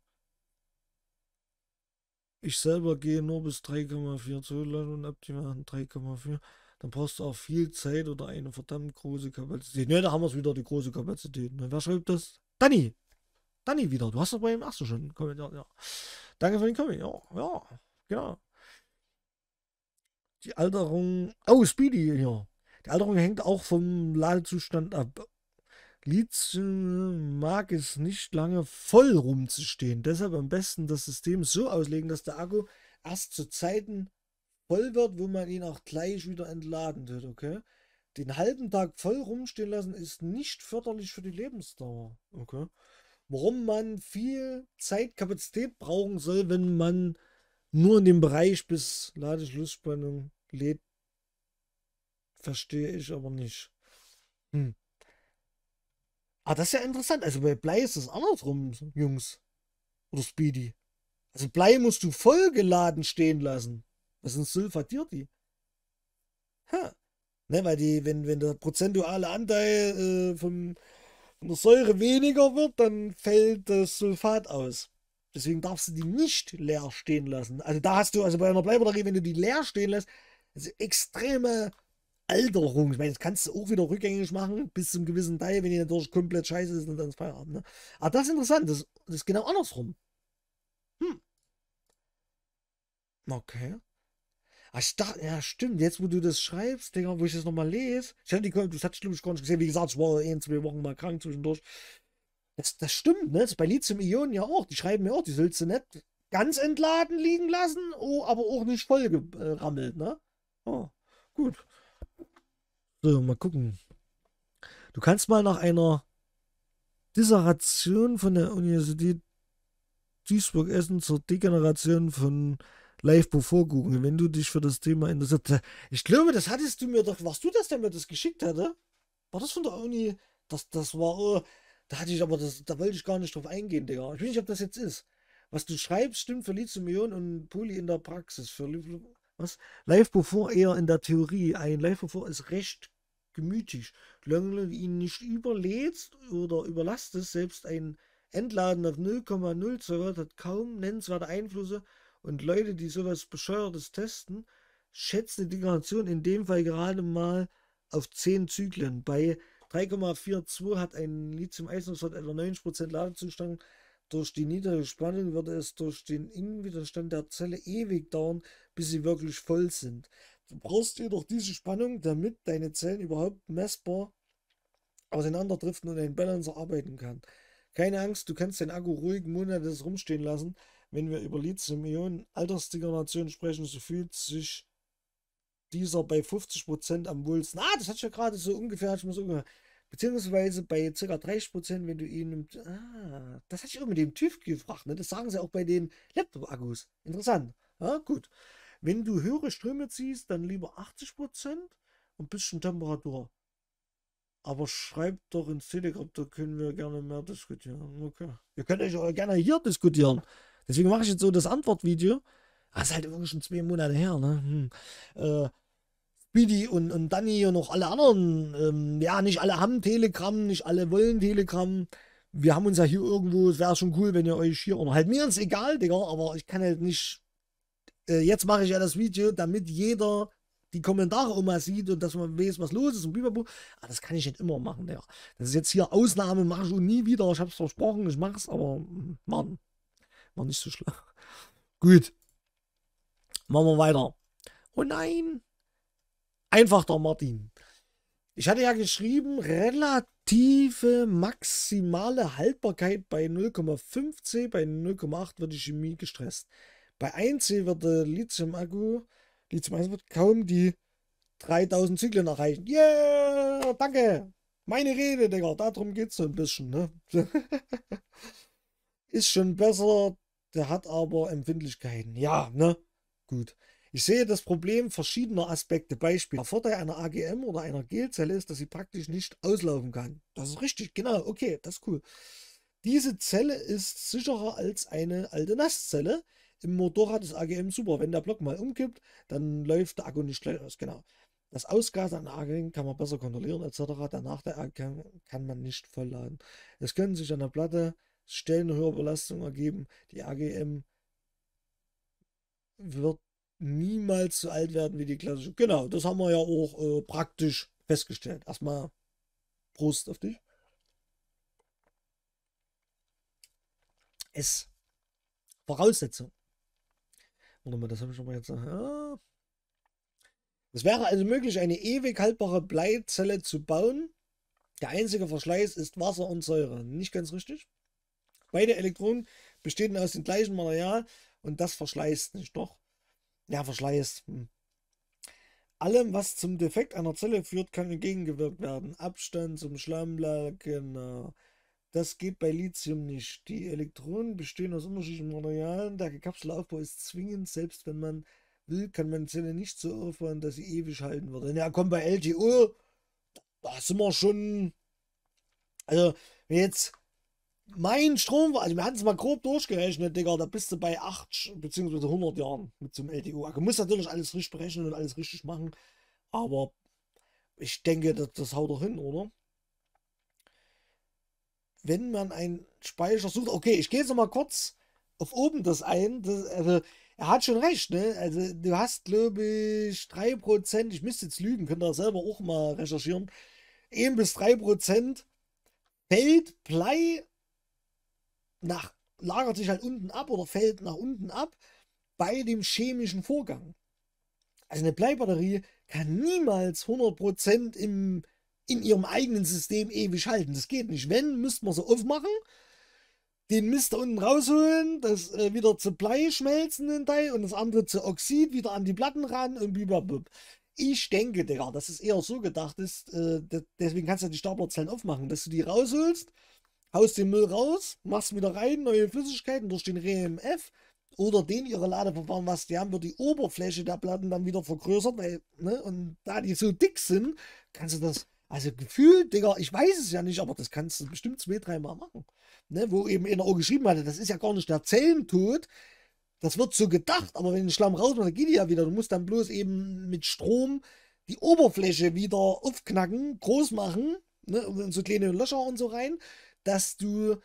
Ich selber gehe nur bis 3,4 Zoll und ab die machen 3,4. Dann brauchst du auch viel Zeit oder eine verdammt große Kapazität. Ne, da haben wir es wieder, die große Kapazität. Ne, wer schreibt das? Danny! Danny wieder. Du hast doch bei ihm ersten schon einen Kommentar. Ja. Danke für den Kommentar. Ja, ja, genau. Die Alterung. Oh, Speedy hier. Die Alterung hängt auch vom Ladezustand ab. Lithium mag es nicht lange voll rumzustehen. Deshalb am besten das System so auslegen, dass der Akku erst zu Zeiten voll wird, wo man ihn auch gleich wieder entladen wird, okay? Den halben Tag voll rumstehen lassen ist nicht förderlich für die Lebensdauer, okay? Warum man viel Zeitkapazität brauchen soll, wenn man nur in dem Bereich bis Ladeschlussspannung lädt, verstehe ich aber nicht. Hm. Ah, das ist ja interessant. Also bei Blei ist es andersrum, Jungs. Oder Speedy. Also Blei musst du vollgeladen stehen lassen. Was sind sulfatiert die. Ha. Ne, weil die, wenn, wenn der prozentuale Anteil äh, vom, von der Säure weniger wird, dann fällt das Sulfat aus. Deswegen darfst du die nicht leer stehen lassen. Also da hast du, also bei einer Bleibatterie, wenn du die leer stehen lässt, also extreme Alterung. Ich meine, das kannst du auch wieder rückgängig machen, bis zum gewissen Teil, wenn die natürlich komplett scheiße ist und dann ist Feierabend. Ne? Aber ah, das ist interessant, das, das ist genau andersrum. Hm. Okay. Ah, ich dachte, ja, stimmt, jetzt wo du das schreibst, Digga, wo ich das nochmal lese, ich hatte die, das hatte ich glaube ich gar nicht gesehen, wie gesagt, ich war ein, zwei Wochen mal krank zwischendurch. Das, das stimmt, ne? Das ist bei Lithium-Ionen ja auch. Die schreiben ja auch, die sollst du nicht ganz entladen liegen lassen, oh, aber auch nicht vollgerammelt, äh, ne? Oh, gut. So, mal gucken. Du kannst mal nach einer Dissertation von der Universität Duisburg-Essen zur Degeneration von Live gucken, wenn du dich für das Thema interessierst. Ich glaube, das hattest du mir doch. Warst du das, der mir das geschickt hatte? War das von der Uni? Das, das war. Oh, da hatte ich aber das, da wollte ich gar nicht drauf eingehen, Digga. Ich weiß nicht, ob das jetzt ist. Was du schreibst, stimmt für Lithium-Ionen und Poly in der Praxis. Für was? Live Beaufort eher in der Theorie. Ein Live Beaufort ist recht gemütlich. Solange du ihn nicht überlädst oder überlastest, selbst ein Entladen auf 0,0 Zoll hat kaum nennenswerte Einflüsse und Leute, die sowas Bescheuertes testen, schätzen die Degradation in dem Fall gerade mal auf 10 Zyklen. Bei 3,42 hat ein Lithium-Eisenphosphat etwa 90% Ladezustand. Durch die niedrige Spannung würde es durch den Innenwiderstand der Zelle ewig dauern, bis sie wirklich voll sind. Du brauchst jedoch diese Spannung, damit deine Zellen überhaupt messbar auseinanderdriften und ein Balancer arbeiten kann. Keine Angst, du kannst den Akku ruhig Monate rumstehen lassen. Wenn wir über Lithium-Ionen Altersdegradation sprechen, so fühlt sich dieser bei 50% am wohlsten. Ah, das hat ich ja gerade so ungefähr, ich muss ungefähr. Beziehungsweise bei ca. 30%, wenn du ihn. Ah, das hat ich auch mit dem TÜV gefragt, ne? Das sagen sie auch bei den Laptop-Akkus. Interessant. Ja, gut. Wenn du höhere Ströme ziehst, dann lieber 80% Prozent und ein bisschen Temperatur. Aber schreibt doch ins Telegram, da können wir gerne mehr diskutieren. Okay. Ihr könnt euch auch gerne hier diskutieren. Deswegen mache ich jetzt so das Antwortvideo. Das ah, ist halt wirklich schon zwei Monate her, ne? Hm. Äh, Speedy und, und Danny und noch alle anderen. Ähm, ja, nicht alle haben Telegram, nicht alle wollen Telegram. Wir haben uns ja hier irgendwo, es wäre schon cool, wenn ihr euch hier, oder halt mir ist egal, Digga, aber ich kann halt nicht äh, jetzt mache ich ja das Video, damit jeder die Kommentare auch mal sieht und dass man weiß, was los ist und bibabu. Aber ah, das kann ich nicht immer machen, ja. Das ist jetzt hier Ausnahme, mache ich nie wieder. Ich habe es versprochen, ich mache es, aber hm, Mann, war nicht so schlimm. Gut. Machen wir weiter. Oh nein. Einfach der Martin. Ich hatte ja geschrieben, relative maximale Haltbarkeit bei 0,5C, bei 0,8 wird die Chemie gestresst. Bei 1C einsilberter Lithium-Akku, Lithium-Eisen wird kaum die 3000 Zyklen erreichen. Yeah, danke. Meine Rede, Digga, darum geht's so ein bisschen, ne? Ist schon besser, der hat aber Empfindlichkeiten. Ja, ne? Gut. Ich sehe das Problem verschiedener Aspekte. Beispiel. Der Vorteil einer AGM oder einer Gelzelle ist, dass sie praktisch nicht auslaufen kann. Das ist richtig, genau. Okay, das ist cool. Diese Zelle ist sicherer als eine alte Nasszelle, im Motorrad ist AGM super. Wenn der Block mal umkippt, dann läuft der Akku nicht gleich aus. Genau. Das Ausgas an AGM kann man besser kontrollieren etc. Danach der AGM kann man nicht vollladen. Es können sich an der Platte Stellen höherer Belastung ergeben. Die AGM wird niemals so alt werden wie die klassische. Genau, das haben wir ja auch äh, praktisch festgestellt. Erstmal Prost auf dich. Es Voraussetzung Warte mal, das habe ich schon mal jetzt. Ja. Es wäre also möglich, eine ewig haltbare Bleizelle zu bauen. Der einzige Verschleiß ist Wasser und Säure. Nicht ganz richtig. Beide Elektronen bestehen aus dem gleichen Material und das verschleißt nicht doch. Ja, verschleißt. Hm. Allem, was zum Defekt einer Zelle führt, kann entgegengewirkt werden. Abstand zum Schlamm, genau. Das geht bei Lithium nicht. Die Elektronen bestehen aus unterschiedlichen Materialien. Der Kapselaufbau ist zwingend. Selbst wenn man will, kann man Zelle nicht so aufbauen, dass sie ewig halten würde. Ja, komm, bei LTO, da sind wir schon. Also, wenn jetzt mein Strom, also wir hatten es mal grob durchgerechnet, Digga, da bist du bei 8 bzw. 100 Jahren mit zum LTO. Du musst natürlich alles richtig berechnen und alles richtig machen. Aber ich denke, das, das haut doch hin, oder? wenn man einen Speicher sucht, okay, ich gehe jetzt mal kurz auf oben das ein. Das, also, er hat schon recht, ne? Also, du hast, glaube ich, 3%, ich müsste jetzt lügen, könnt ihr selber auch mal recherchieren. 1 bis 3% fällt Blei nach, lagert sich halt unten ab oder fällt nach unten ab bei dem chemischen Vorgang. Also eine Bleibatterie kann niemals 100% im in ihrem eigenen System ewig halten. Das geht nicht. Wenn, müsste man sie aufmachen, den Mist da unten rausholen, das äh, wieder zu Blei schmelzen, den Teil, und das andere zu Oxid, wieder an die Platten ran und bibabub. Ich denke, Digga, dass es eher so gedacht ist, äh, deswegen kannst du ja die Staplerzellen aufmachen, dass du die rausholst, haust den Müll raus, machst wieder rein, neue Flüssigkeiten durch den RMF oder den ihre Ladeverfahren, was die haben, wird die Oberfläche der Platten dann wieder vergrößert, weil, ne, und da die so dick sind, kannst du das also gefühlt, Digga, ich weiß es ja nicht, aber das kannst du bestimmt zwei, dreimal machen. Ne? Wo eben einer auch geschrieben hatte, das ist ja gar nicht der Zellentod. Das wird so gedacht, aber wenn du den Schlamm rausmachst, dann geht die ja wieder. Du musst dann bloß eben mit Strom die Oberfläche wieder aufknacken, groß machen, ne? und so kleine Löcher und so rein, dass du äh,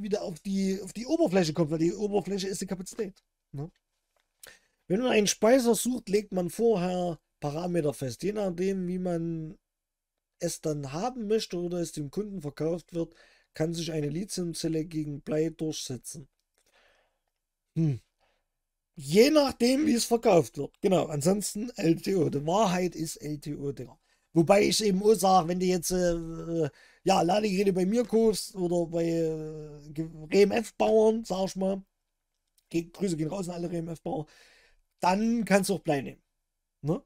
wieder auf die, auf die Oberfläche kommst, weil die Oberfläche ist die Kapazität. Ne? Wenn man einen Speiser sucht, legt man vorher Parameter fest, je nachdem, wie man es dann haben möchte oder es dem Kunden verkauft wird, kann sich eine Lithiumzelle gegen Blei durchsetzen. Hm. Je nachdem, wie es verkauft wird. Genau, ansonsten LTO. Die Wahrheit ist LTO, Digga. Wobei ich eben auch sage, wenn du jetzt äh, ja, Ladegeräte bei mir kaufst oder bei äh, RMF-Bauern, e sag ich mal, Ge Grüße gehen raus an alle RMF-Bauer, e dann kannst du auch Blei nehmen. Ne?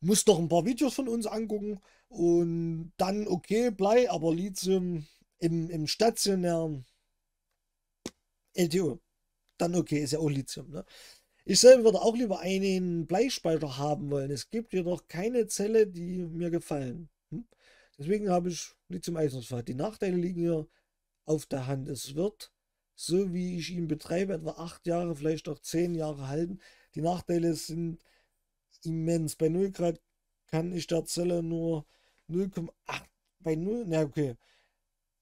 Musst doch ein paar Videos von uns angucken. Und dann, okay, Blei, aber Lithium im, im stationären LTO, dann okay, ist ja auch Lithium. Ne? Ich selber würde auch lieber einen Bleispeicher haben wollen. Es gibt jedoch keine Zelle, die mir gefallen. Hm? Deswegen habe ich Lithium-Eisenphosphat. Die Nachteile liegen hier auf der Hand. Es wird, so wie ich ihn betreibe, etwa acht Jahre, vielleicht auch zehn Jahre halten. Die Nachteile sind immens. Bei 0 Grad kann ich der Zelle nur 0,8 bei 0. Na, okay.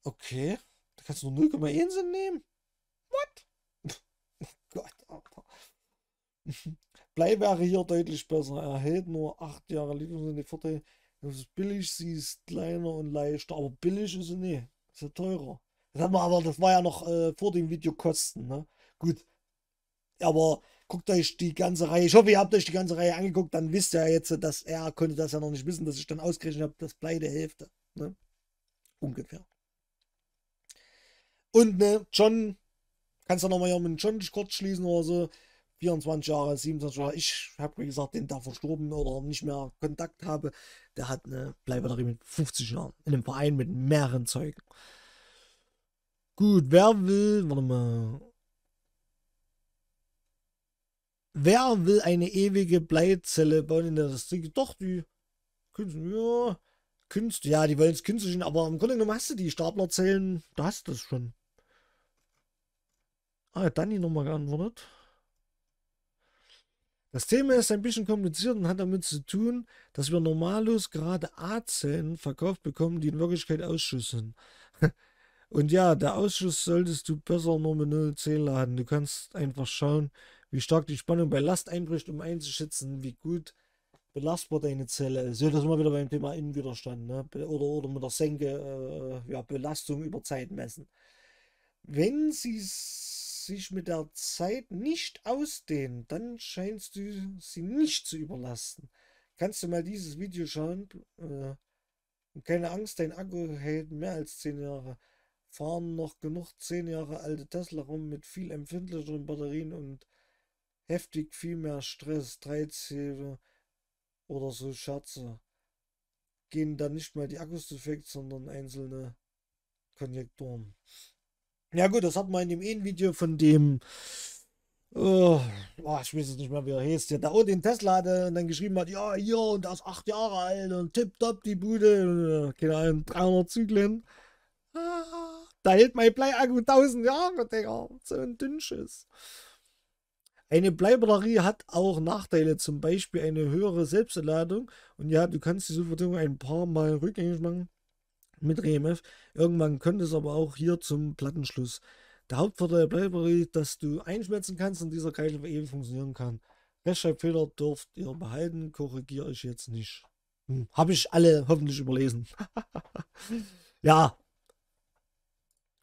Okay. Da kannst du nur 0,1 nehmen. What? Oh Gott, Alter. Blei wäre hier deutlich besser. Er hält nur 8 Jahre Lieferung. Die Vorteile, das ist billig, sie ist kleiner und leichter. Aber billig ist sie nicht. Ist ja teurer. Das, hat man aber, das war ja noch äh, vor dem Video Kosten. Ne? Gut. Aber Guckt euch die ganze Reihe. Ich hoffe, ihr habt euch die ganze Reihe angeguckt. Dann wisst ihr ja jetzt, dass er konnte das ja noch nicht wissen, dass ich dann ausgerechnet habe, dass beide Hälfte. Ne? Ungefähr. Und ne, John, kannst du nochmal ja mit John kurz schließen oder so. 24 Jahre, 27 Jahre. Ich habe, wie gesagt, den da verstorben oder nicht mehr Kontakt habe. Der hat eine Bleibatterie mit 50 Jahren. In einem Verein mit mehreren Zeugen. Gut, wer will, warte mal, Wer will eine ewige Bleizelle bauen in der Industrie? Doch, die Künstler, ja, Künstler, ja, die wollen es künstlich, aber im Grunde genommen hast du die Staplerzellen, da hast du es schon. Ah, ja, Dani nochmal geantwortet. Das Thema ist ein bisschen kompliziert und hat damit zu tun, dass wir normallos gerade A-Zellen verkauft bekommen, die in Wirklichkeit Ausschuss sind. Und ja, der Ausschuss solltest du besser nur mit 0 Zähler laden. Du kannst einfach schauen, wie stark die Spannung bei Last einbricht, um einzuschätzen, wie gut belastbar deine Zelle ist. Ja, das mal wieder beim Thema Innenwiderstand, ne? Oder, oder mit der Senke, äh, ja, Belastung über Zeit messen. Wenn sie sich mit der Zeit nicht ausdehnen, dann scheinst du sie nicht zu überlasten. Kannst du mal dieses Video schauen? Äh, keine Angst, dein Akku hält mehr als 10 Jahre. Fahren noch genug 10 Jahre alte Tesla rum mit viel empfindlicheren Batterien und heftig viel mehr Stress, drei oder so Scherze, gehen dann nicht mal die Akkus defekt, sondern einzelne Konjektoren. Ja gut, das hat man in dem einen Video von dem, oh, oh, ich weiß jetzt nicht mehr, wie er heißt, der da unten den Tesla hatte und dann geschrieben hat, ja, hier und der ist acht Jahre alt und tipptopp die Bude, äh, keine Ahnung, 300 Zyklen. Ah, da hält mein Bleiakku 1000 Jahre, Digga, so ein Dünnschiss. Eine Bleibatterie hat auch Nachteile, zum Beispiel eine höhere Selbstladung. Und ja, du kannst die Supertung ein paar Mal rückgängig machen mit RMF. Irgendwann könnte es aber auch hier zum Plattenschluss. Der Hauptvorteil der Bleibatterie, dass du einschmelzen kannst und dieser Keil ewig funktionieren kann. Rechtschreibfehler dürft ihr behalten, korrigiere ich jetzt nicht. Hm, Habe ich alle hoffentlich überlesen. ja.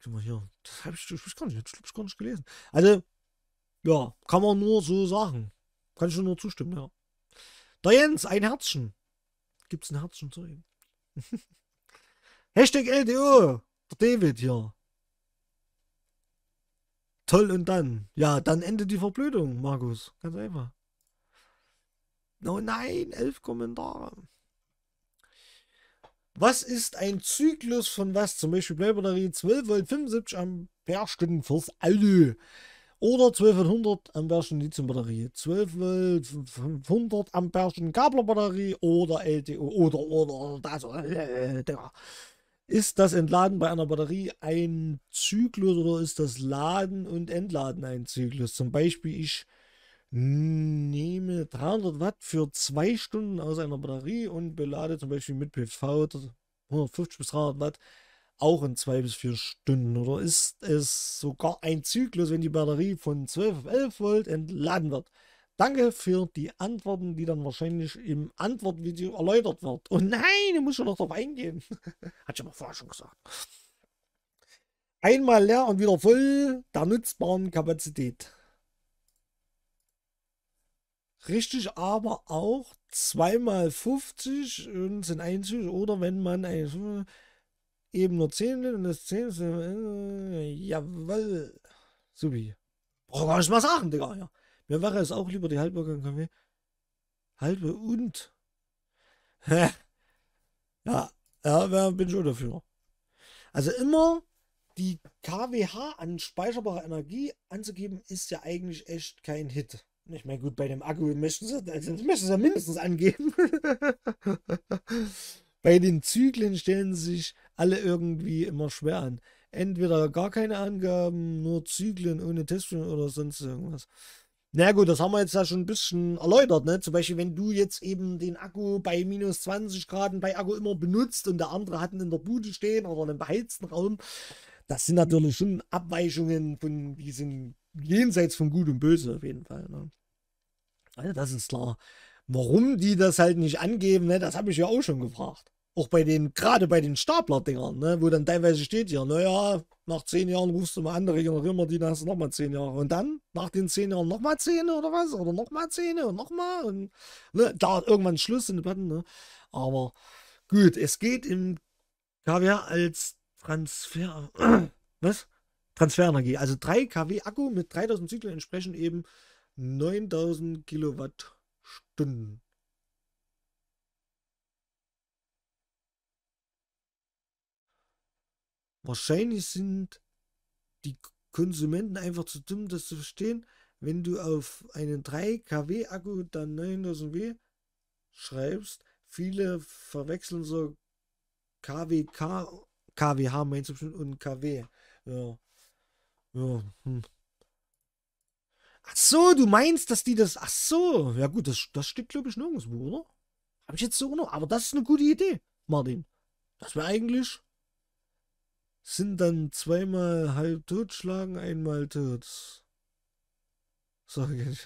Guck mal hier, das habe ich, ich, ich gar nicht gelesen. Also, ja, kann man nur so sagen. Kann ich nur zustimmen, ja. Da Jens, ein Herzchen. Gibt's ein Herzchen zu ihm? Hashtag LDO. der David hier. Toll und dann. Ja, dann endet die Verblödung, Markus. Ganz einfach. Oh nein, elf Kommentare. Was ist ein Zyklus von was? Zum Beispiel Bleibatterie 12 Volt 75 Ampere Stunden fürs Auto. Oder 1200 Amperechen Lithiumbatterie, Ampere Amperechen Batterie oder LTO oder oder oder das. Oder. Äh, ist das Entladen bei einer Batterie ein Zyklus oder ist das Laden und Entladen ein Zyklus? Zum Beispiel, ich nehme 300 Watt für zwei Stunden aus einer Batterie und belade zum Beispiel mit PV 150 bis 300 Watt auch in zwei bis vier Stunden oder ist es sogar ein Zyklus, wenn die Batterie von 12 auf 11 Volt entladen wird. Danke für die Antworten, die dann wahrscheinlich im Antwortvideo erläutert wird. Oh nein, du musst schon noch drauf eingehen. Hat ich aber vorher schon gesagt. Einmal leer und wieder voll der nutzbaren Kapazität. Richtig, aber auch zweimal 50 und sind einzig oder wenn man ein eben nur 10 und das 10 ist. Äh, jawoll. Supi. Brauch gar nicht mal sagen, Digga. Ja. Mir wäre es auch lieber die Halbburger und Kaffee. Halbe und. ja, ja, ja, bin schon dafür. Also immer die KWH an speicherbarer Energie anzugeben, ist ja eigentlich echt kein Hit. Nicht mehr gut, bei dem Akku möchten sie, also möchten sie mindestens angeben. Bei den Zyklen stellen sich alle irgendwie immer schwer an. Entweder gar keine Angaben, nur Zyklen ohne Testen oder sonst irgendwas. Na gut, das haben wir jetzt ja schon ein bisschen erläutert. Ne? Zum Beispiel, wenn du jetzt eben den Akku bei minus 20 Grad bei Akku immer benutzt und der andere hat ihn in der Bude stehen oder in einem beheizten Raum, das sind natürlich schon Abweichungen, von, die sind jenseits von Gut und Böse auf jeden Fall. Ne? Also das ist klar. Warum die das halt nicht angeben, ne, das habe ich ja auch schon gefragt auch bei den, gerade bei den Stapler-Dingern, ne, wo dann teilweise steht ja, naja, nach zehn Jahren rufst du mal andere Regenerier, die dann hast du nochmal zehn Jahre. Und dann, nach den zehn Jahren nochmal zehn oder was? Oder nochmal zehn und nochmal. Und ne, da irgendwann Schluss in den Platten, ne? Aber gut, es geht im KW als Transfer. was? Transferenergie. Also 3 kW Akku mit 3000 Zyklen entsprechen eben 9000 Kilowattstunden. Wahrscheinlich sind die Konsumenten einfach zu dumm, das zu verstehen. Wenn du auf einen 3 kW Akku dann 9000 W schreibst, viele verwechseln so KWK, KWH meinst du bestimmt und KW. Ja. Ja. Hm. Ach so, du meinst, dass die das. Ach so, ja gut, das, das steht glaube ich nirgendwo, oder? Habe ich jetzt so noch. Aber das ist eine gute Idee, Martin. Das wäre eigentlich sind dann zweimal halb totschlagen, einmal tot. Sag ich.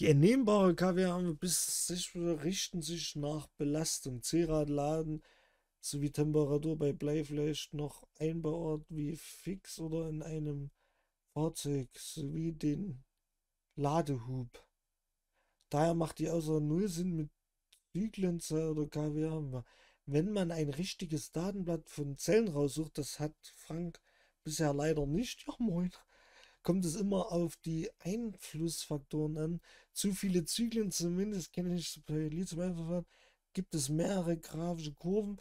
Die ernehmbare Kaviar bis sich richten sich nach Belastung. C-Radladen sowie Temperatur bei Bleifleisch noch einbaut wie fix oder in einem Fahrzeug sowie den Ladehub. Daher macht die außer Null Sinn mit Zyklenzahl oder Kaviar wenn man ein richtiges Datenblatt von Zellen raussucht, das hat Frank bisher leider nicht, ja moin, kommt es immer auf die Einflussfaktoren an. Zu viele Zyklen, zumindest kenne ich bei lithium einverfahren gibt es mehrere grafische Kurven,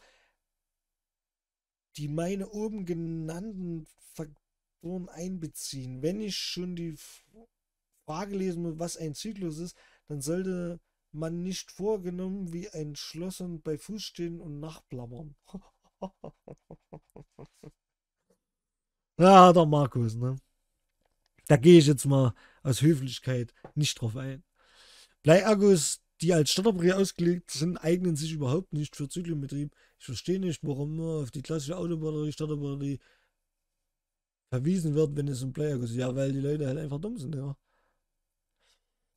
die meine oben genannten Faktoren einbeziehen. Wenn ich schon die Frage lesen will, was ein Zyklus ist, dann sollte man nicht vorgenommen wie ein entschlossen bei Fuß stehen und nachplappern. ja, der Markus, ne? Da gehe ich jetzt mal aus Höflichkeit nicht drauf ein. Bleiakkus, die als Starterbatterie ausgelegt sind, eignen sich überhaupt nicht für Zyklenbetrieb. Ich verstehe nicht, warum nur auf die klassische Autobatterie, Starterbatterie verwiesen wird, wenn es um Bleiakkus ist. Ja, weil die Leute halt einfach dumm sind, ja.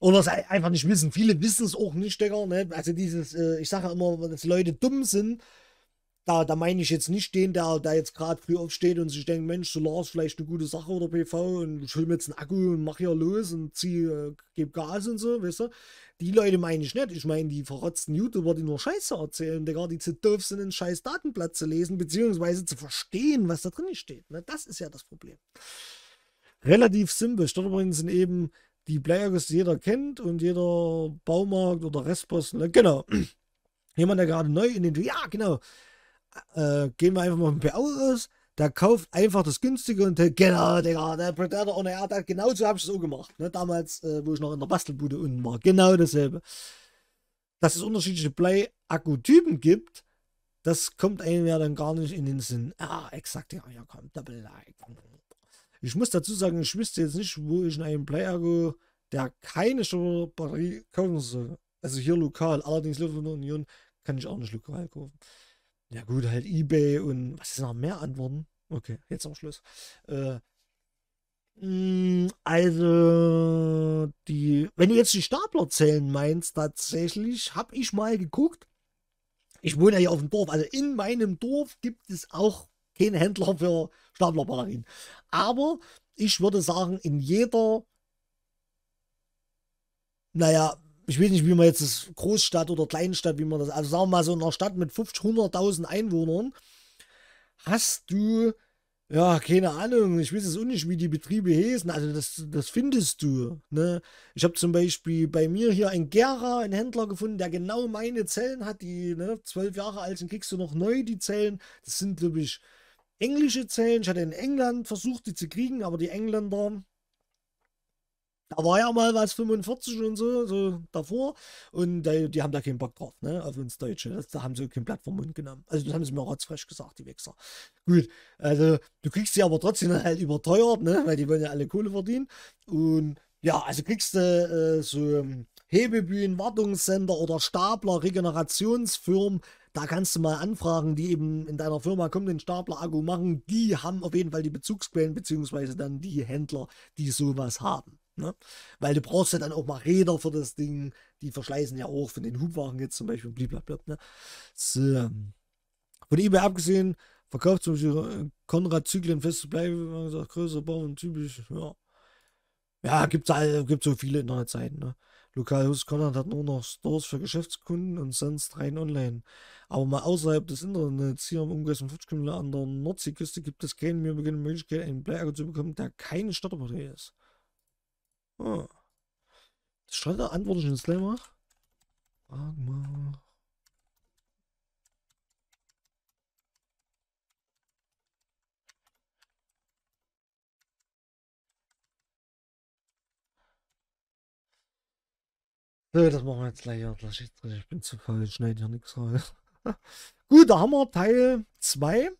Oder es einfach nicht wissen. Viele wissen es auch nicht, Digga. Ne? Also dieses, äh, ich sage ja immer, dass Leute dumm sind, da, da meine ich jetzt nicht den, der, der jetzt gerade früh aufsteht und sich denkt, Mensch, Solar ist vielleicht eine gute Sache oder PV und ich hol mir jetzt einen Akku und mach hier los und zieh, äh, geb Gas und so, weißt du? Die Leute meine ich nicht. Ich meine die verrotzten YouTuber, die nur Scheiße erzählen, Digga, die zu doof sind, einen scheiß Datenblatt zu lesen, beziehungsweise zu verstehen, was da drin steht. Ne? Das ist ja das Problem. Relativ simpel. Störtebrillen sind eben die Playlist jeder kennt und jeder Baumarkt oder Restposten, ne, genau. Jemand, der gerade neu in den, ja, genau. Äh, gehen wir einfach mal mit dem PO aus, der kauft einfach das günstige und der, äh, genau, Digga, der Predator ohne Erde, genau so habe ich es auch gemacht. Ne? Damals, äh, wo ich noch in der Bastelbude unten war, genau dasselbe. Dass es unterschiedliche play akku gibt, das kommt einem ja dann gar nicht in den Sinn. Ah, exakt, ja, ja, kommt, Double Like. Ich muss dazu sagen, ich wüsste jetzt nicht, wo ich in einem Player, der keine Batterie kaufen soll. Also hier lokal, allerdings Liverpool Union kann ich auch nicht lokal kaufen. Ja gut, halt Ebay und was ist noch mehr Antworten? Okay, jetzt am Schluss. Äh, mm, also, die, wenn du jetzt die Staplerzellen meinst, tatsächlich habe ich mal geguckt. Ich wohne ja hier auf dem Dorf, also in meinem Dorf gibt es auch kein Händler für Staplerbatterien. Aber ich würde sagen, in jeder, naja, ich weiß nicht, wie man jetzt das Großstadt oder Kleinstadt, wie man das, also sagen wir mal so in einer Stadt mit 500.000 Einwohnern, hast du, ja, keine Ahnung, ich weiß es auch nicht, wie die Betriebe heißen, also das, das findest du, ne? Ich habe zum Beispiel bei mir hier einen Gera, einen Händler gefunden, der genau meine Zellen hat, die, ne, zwölf Jahre alt sind, kriegst du noch neu die Zellen, das sind, glaube ich, englische Zellen. Ich hatte in England versucht, die zu kriegen, aber die Engländer, da war ja mal was 45 und so, so davor. Und die, die haben da keinen Bock drauf, ne, auf uns Deutsche. Das, da haben sie kein Blatt vom Mund genommen. Also, das haben sie mir rotzfrech gesagt, die Wichser. Gut, also, du kriegst sie aber trotzdem halt überteuert, ne, weil die wollen ja alle Kohle verdienen. Und ja, also kriegst du äh, so ähm, Hebebühnen, Wartungssender oder Stapler, Regenerationsfirmen, da kannst du mal anfragen, die eben in deiner Firma kommen, den Stapler-Akku machen. Die haben auf jeden Fall die Bezugsquellen, beziehungsweise dann die Händler, die sowas haben. Ne? Weil du brauchst ja dann auch mal Räder für das Ding. Die verschleißen ja auch von den Hubwagen jetzt zum Beispiel. Blablabla. Ne? So. Von eBay abgesehen, verkauft zum Beispiel äh, Konrad Zyklen fest zu bleiben, gesagt, größer Bau und typisch. Ja, ja gibt halt, gibt so viele Internetseiten. Ne? Lokalhost Conrad hat nur noch Stores für Geschäftskunden und sonst rein online. Aber mal außerhalb des Internets, hier im Umkreis von 50 Kilometer an der Nordseeküste, gibt es keine mir beginnende Möglichkeit, einen Bleiakku zu bekommen, der keine Starterbatterie ist. Ah. Stand da antworte ich in Slammer? Frag mal. So, das machen wir jetzt gleich. Ich bin zu faul, ich schneide hier nichts raus. Gut, da haben wir Teil 2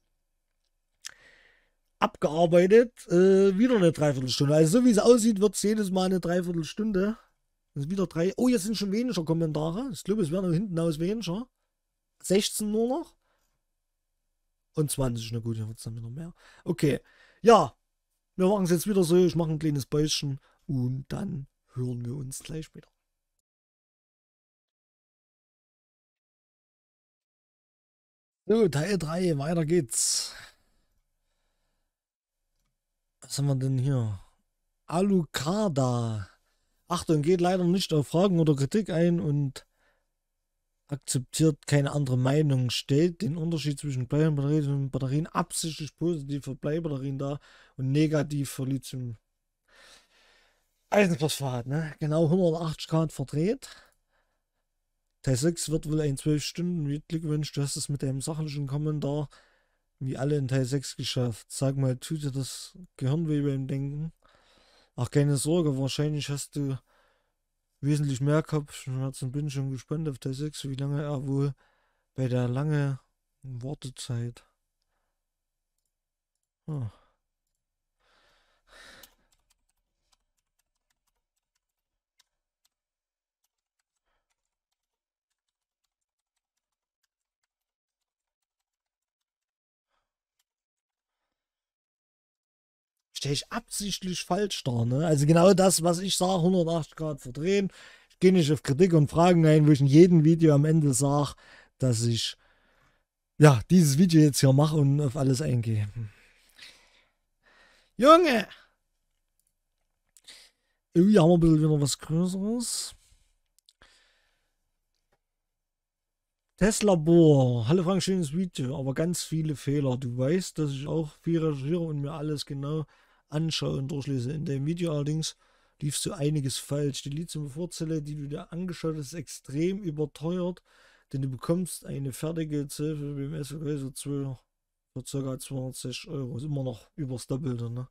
abgearbeitet. Äh, wieder eine Dreiviertelstunde. Also so wie es aussieht, wird es jedes Mal eine Dreiviertelstunde. Das ist wieder drei. Oh, jetzt sind schon weniger Kommentare. Ich glaube, es werden hinten aus weniger. 16 nur noch. Und 20, na gut, hier wird es dann wieder mehr. Okay. Ja, wir machen es jetzt wieder so. Ich mache ein kleines Bäuschen und dann hören wir uns gleich später. Teil 3, weiter geht's. Was haben wir denn hier? Alucarda. Achtung, geht leider nicht auf Fragen oder Kritik ein und akzeptiert keine andere Meinung. Stellt den Unterschied zwischen Bleibatterien und Batterien absichtlich positiv für Bleibatterien dar und negativ für Lithium. Eisenphosphat, ne? Genau 180 Grad verdreht. Teil 6 wird wohl ein 12-Stunden-Read gewünscht. Du hast es mit deinem sachlichen Kommentar wie alle in Teil 6 geschafft. Sag mal, tut dir das Gehirnweh beim Denken? Ach, keine Sorge, wahrscheinlich hast du wesentlich mehr Kopfschmerzen. Bin schon gespannt auf Teil 6, wie lange er wohl bei der langen Wartezeit. Oh. stehe ich absichtlich falsch da. Ne? Also genau das, was ich sage, 180 Grad verdrehen. Ich gehe nicht auf Kritik und Fragen ein, wo ich in jedem Video am Ende sage, dass ich ja, dieses Video jetzt hier mache und auf alles eingehe. Junge! Irgendwie haben wir ein bisschen wieder was Größeres. Testlabor. Hallo Frank, schönes Video, aber ganz viele Fehler. Du weißt, dass ich auch viel recherchiere und mir alles genau anschauen, durchlesen. In dem Video allerdings liefst du einiges falsch. Die Lithium-Vorzelle, die du dir angeschaut hast, ist extrem überteuert, denn du bekommst eine fertige Zelle für BMS so für ca. 260 Euro. Ist immer noch übers Doppelte, ne?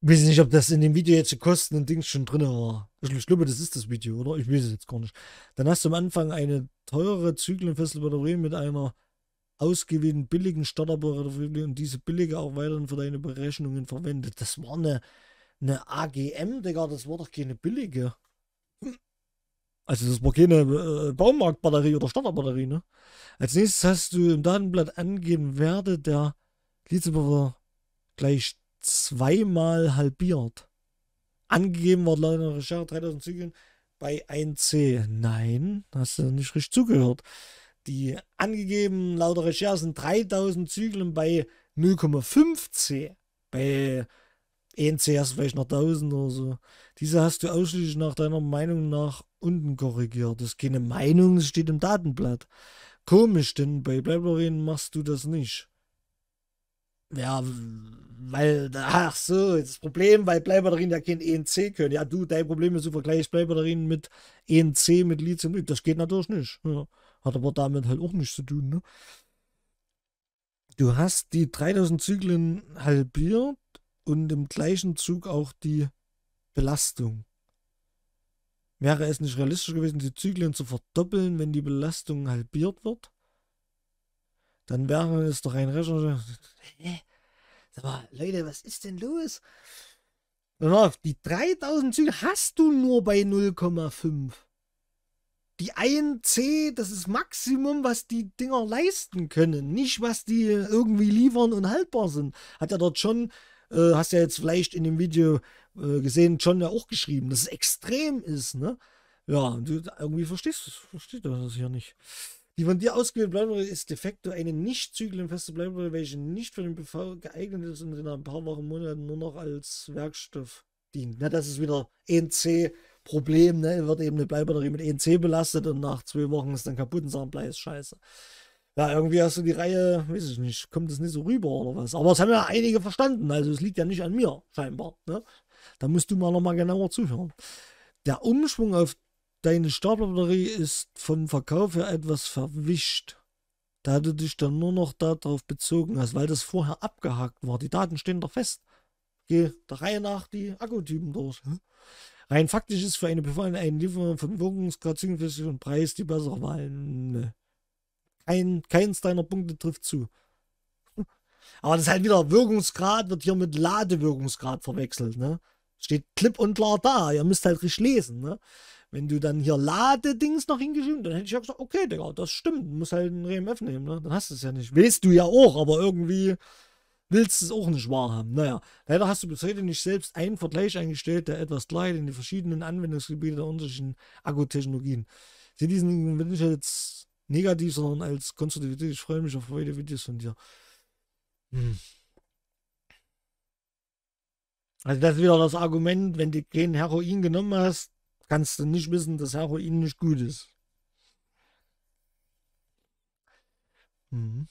Ich weiß nicht, ob das in dem Video jetzt die Kosten und Dings schon drin war. Ich glaube, das ist das Video, oder? Ich weiß es jetzt gar nicht. Dann hast du am Anfang eine teure Zyklenfesselbatterie mit einer ausgewählten billigen Starterprogramme und diese billige auch weiterhin für deine Berechnungen verwendet. Das war eine, eine AGM, Digga, das war doch keine billige. Also das war keine äh, Baumarktbatterie oder Stotterbatterie, ne? Als nächstes hast du im Datenblatt angegeben, Werte der Lizenz gleich zweimal halbiert. Angegeben war laut einer Recherche 3000 Zyklen bei 1C. Nein, hast du nicht richtig zugehört. Die angegeben lauter Recherchen 3000 Zyklen bei 0,5 C. Bei ENC hast du vielleicht noch 1000 oder so. Diese hast du ausschließlich nach deiner Meinung nach unten korrigiert. Das ist keine Meinung, das steht im Datenblatt. Komisch, denn bei Blackberryen machst du das nicht. Ja, weil, ach so, das Problem, weil Bleibatterien ja kein ENC können. Ja, du, dein Problem ist, du vergleichst Bleibatterien mit ENC, mit Lithium. Das geht natürlich nicht. Ja. Hat aber damit halt auch nichts zu tun, ne? Du hast die 3000 Zyklen halbiert und im gleichen Zug auch die Belastung. Wäre es nicht realistisch gewesen, die Zyklen zu verdoppeln, wenn die Belastung halbiert wird? Dann wäre es doch ein Recherche. Hä? Sag mal, Leute, was ist denn los? Die 3000 Zyklen hast du nur bei 0,5 die 1C, das ist Maximum, was die Dinger leisten können. Nicht, was die irgendwie liefern und haltbar sind. Hat er dort schon, äh, hast ja jetzt vielleicht in dem Video äh, gesehen, schon ja auch geschrieben, dass es extrem ist, ne? Ja, du, irgendwie verstehst du versteht das hier nicht. Die von dir ausgewählte Bleibrille ist de facto eine nicht zyklenfeste Bleibrille, welche nicht für den BV geeignet ist und in ein paar Wochen, Monaten nur noch als Werkstoff dient. Na, das ist wieder 1C. Problem, ne? Wird eben eine Bleibatterie mit ENC belastet und nach zwei Wochen ist dann kaputt und sagen, Blei ist scheiße. Ja, irgendwie hast du die Reihe, weiß ich nicht, kommt das nicht so rüber oder was. Aber es haben ja einige verstanden, also es liegt ja nicht an mir, scheinbar. Ne? Da musst du mal nochmal genauer zuhören. Der Umschwung auf deine Stapelbatterie ist vom Verkauf her etwas verwischt da du dich dann nur noch darauf bezogen hast, weil das vorher abgehakt war. Die Daten stehen doch fest. Geh der Reihe nach die Akkutypen durch. Ne? Rein faktisch ist für eine Befallene ein Lieferung von Wirkungsgrad und Preis die bessere Wahl. Ne. Kein, keins deiner Punkte trifft zu. Aber das ist halt wieder Wirkungsgrad, wird hier mit Ladewirkungsgrad verwechselt. Ne? Steht klipp und klar da. Ihr müsst halt richtig lesen. Ne? Wenn du dann hier Ladedings noch hingeschrieben, dann hätte ich ja gesagt, okay, Digga, das stimmt. Du musst halt einen RMF nehmen. Ne? Dann hast du es ja nicht. Willst du ja auch, aber irgendwie willst du es auch nicht wahrhaben. Naja, leider hast du bis heute nicht selbst einen Vergleich eingestellt, der etwas gleicht in die verschiedenen Anwendungsgebiete der unterschiedlichen Akkutechnologien. Sie diesen Wunsch jetzt negativ, sondern als Konstruktivität. Ich freue mich auf heute Videos von dir. Hm. Also das ist wieder das Argument, wenn du kein Heroin genommen hast, kannst du nicht wissen, dass Heroin nicht gut ist. Mhm.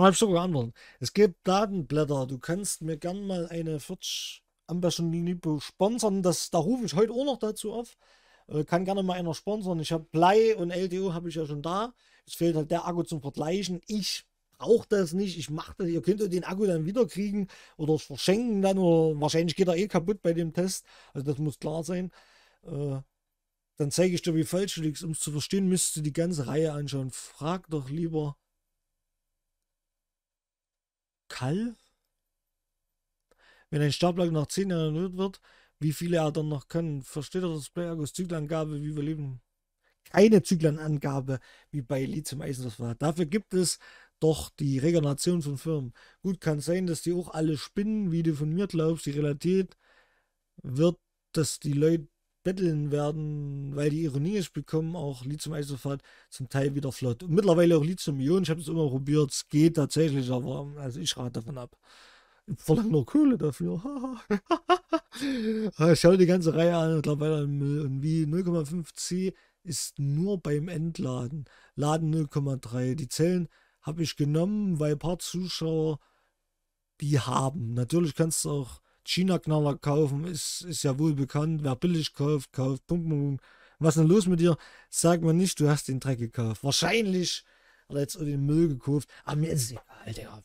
Dann habe ich sogar geantwortet. Es gibt Datenblätter. Du kannst mir gern mal eine 40 Ambassonibo sponsern. Das, da rufe ich heute auch noch dazu auf. Äh, kann gerne mal einer sponsern. Ich habe Blei und LDO habe ich ja schon da. Es fehlt halt der Akku zum Vergleichen. Ich brauche das nicht. Ich mache das. Ihr könnt den Akku dann wieder kriegen oder verschenken dann. Oder wahrscheinlich geht er eh kaputt bei dem Test. Also das muss klar sein. Äh, dann zeige ich dir, wie falsch du liegst. Um es zu verstehen, müsstest du die ganze Reihe anschauen. Frag doch lieber Kall? Wenn ein Startblock nach 10 Jahren erhöht wird, wie viele Adern noch können, versteht er das bei argus Zyklangabe, wie wir leben? Keine Zyklanangabe wie bei Lithium-Eisenphosphat. Dafür gibt es doch die Regeneration von Firmen. Gut, kann sein, dass die auch alle spinnen, wie du von mir glaubst. Die Realität wird, dass die Leute betteln werden, weil die Ironie ist, bekommen auch Lithium-Isophat zum Teil wieder flott. Und mittlerweile auch Lithium-Ionen, ich habe es immer probiert, es geht tatsächlich, aber also ich rate davon ab. Ich verlange nur Kohle dafür. ich schaue die ganze Reihe an, mittlerweile Müll. Und wie 0,5C ist nur beim Entladen. Laden 0,3. Die Zellen habe ich genommen, weil ein paar Zuschauer die haben. Natürlich kannst du auch China-Knaller kaufen, ist, ist ja wohl bekannt. Wer billig kauft, kauft. Punkt, Punkt, Was ist denn los mit dir? Sag mir nicht, du hast den Dreck gekauft. Wahrscheinlich hat er jetzt den Müll gekauft. Aber mir ist es egal, Digga.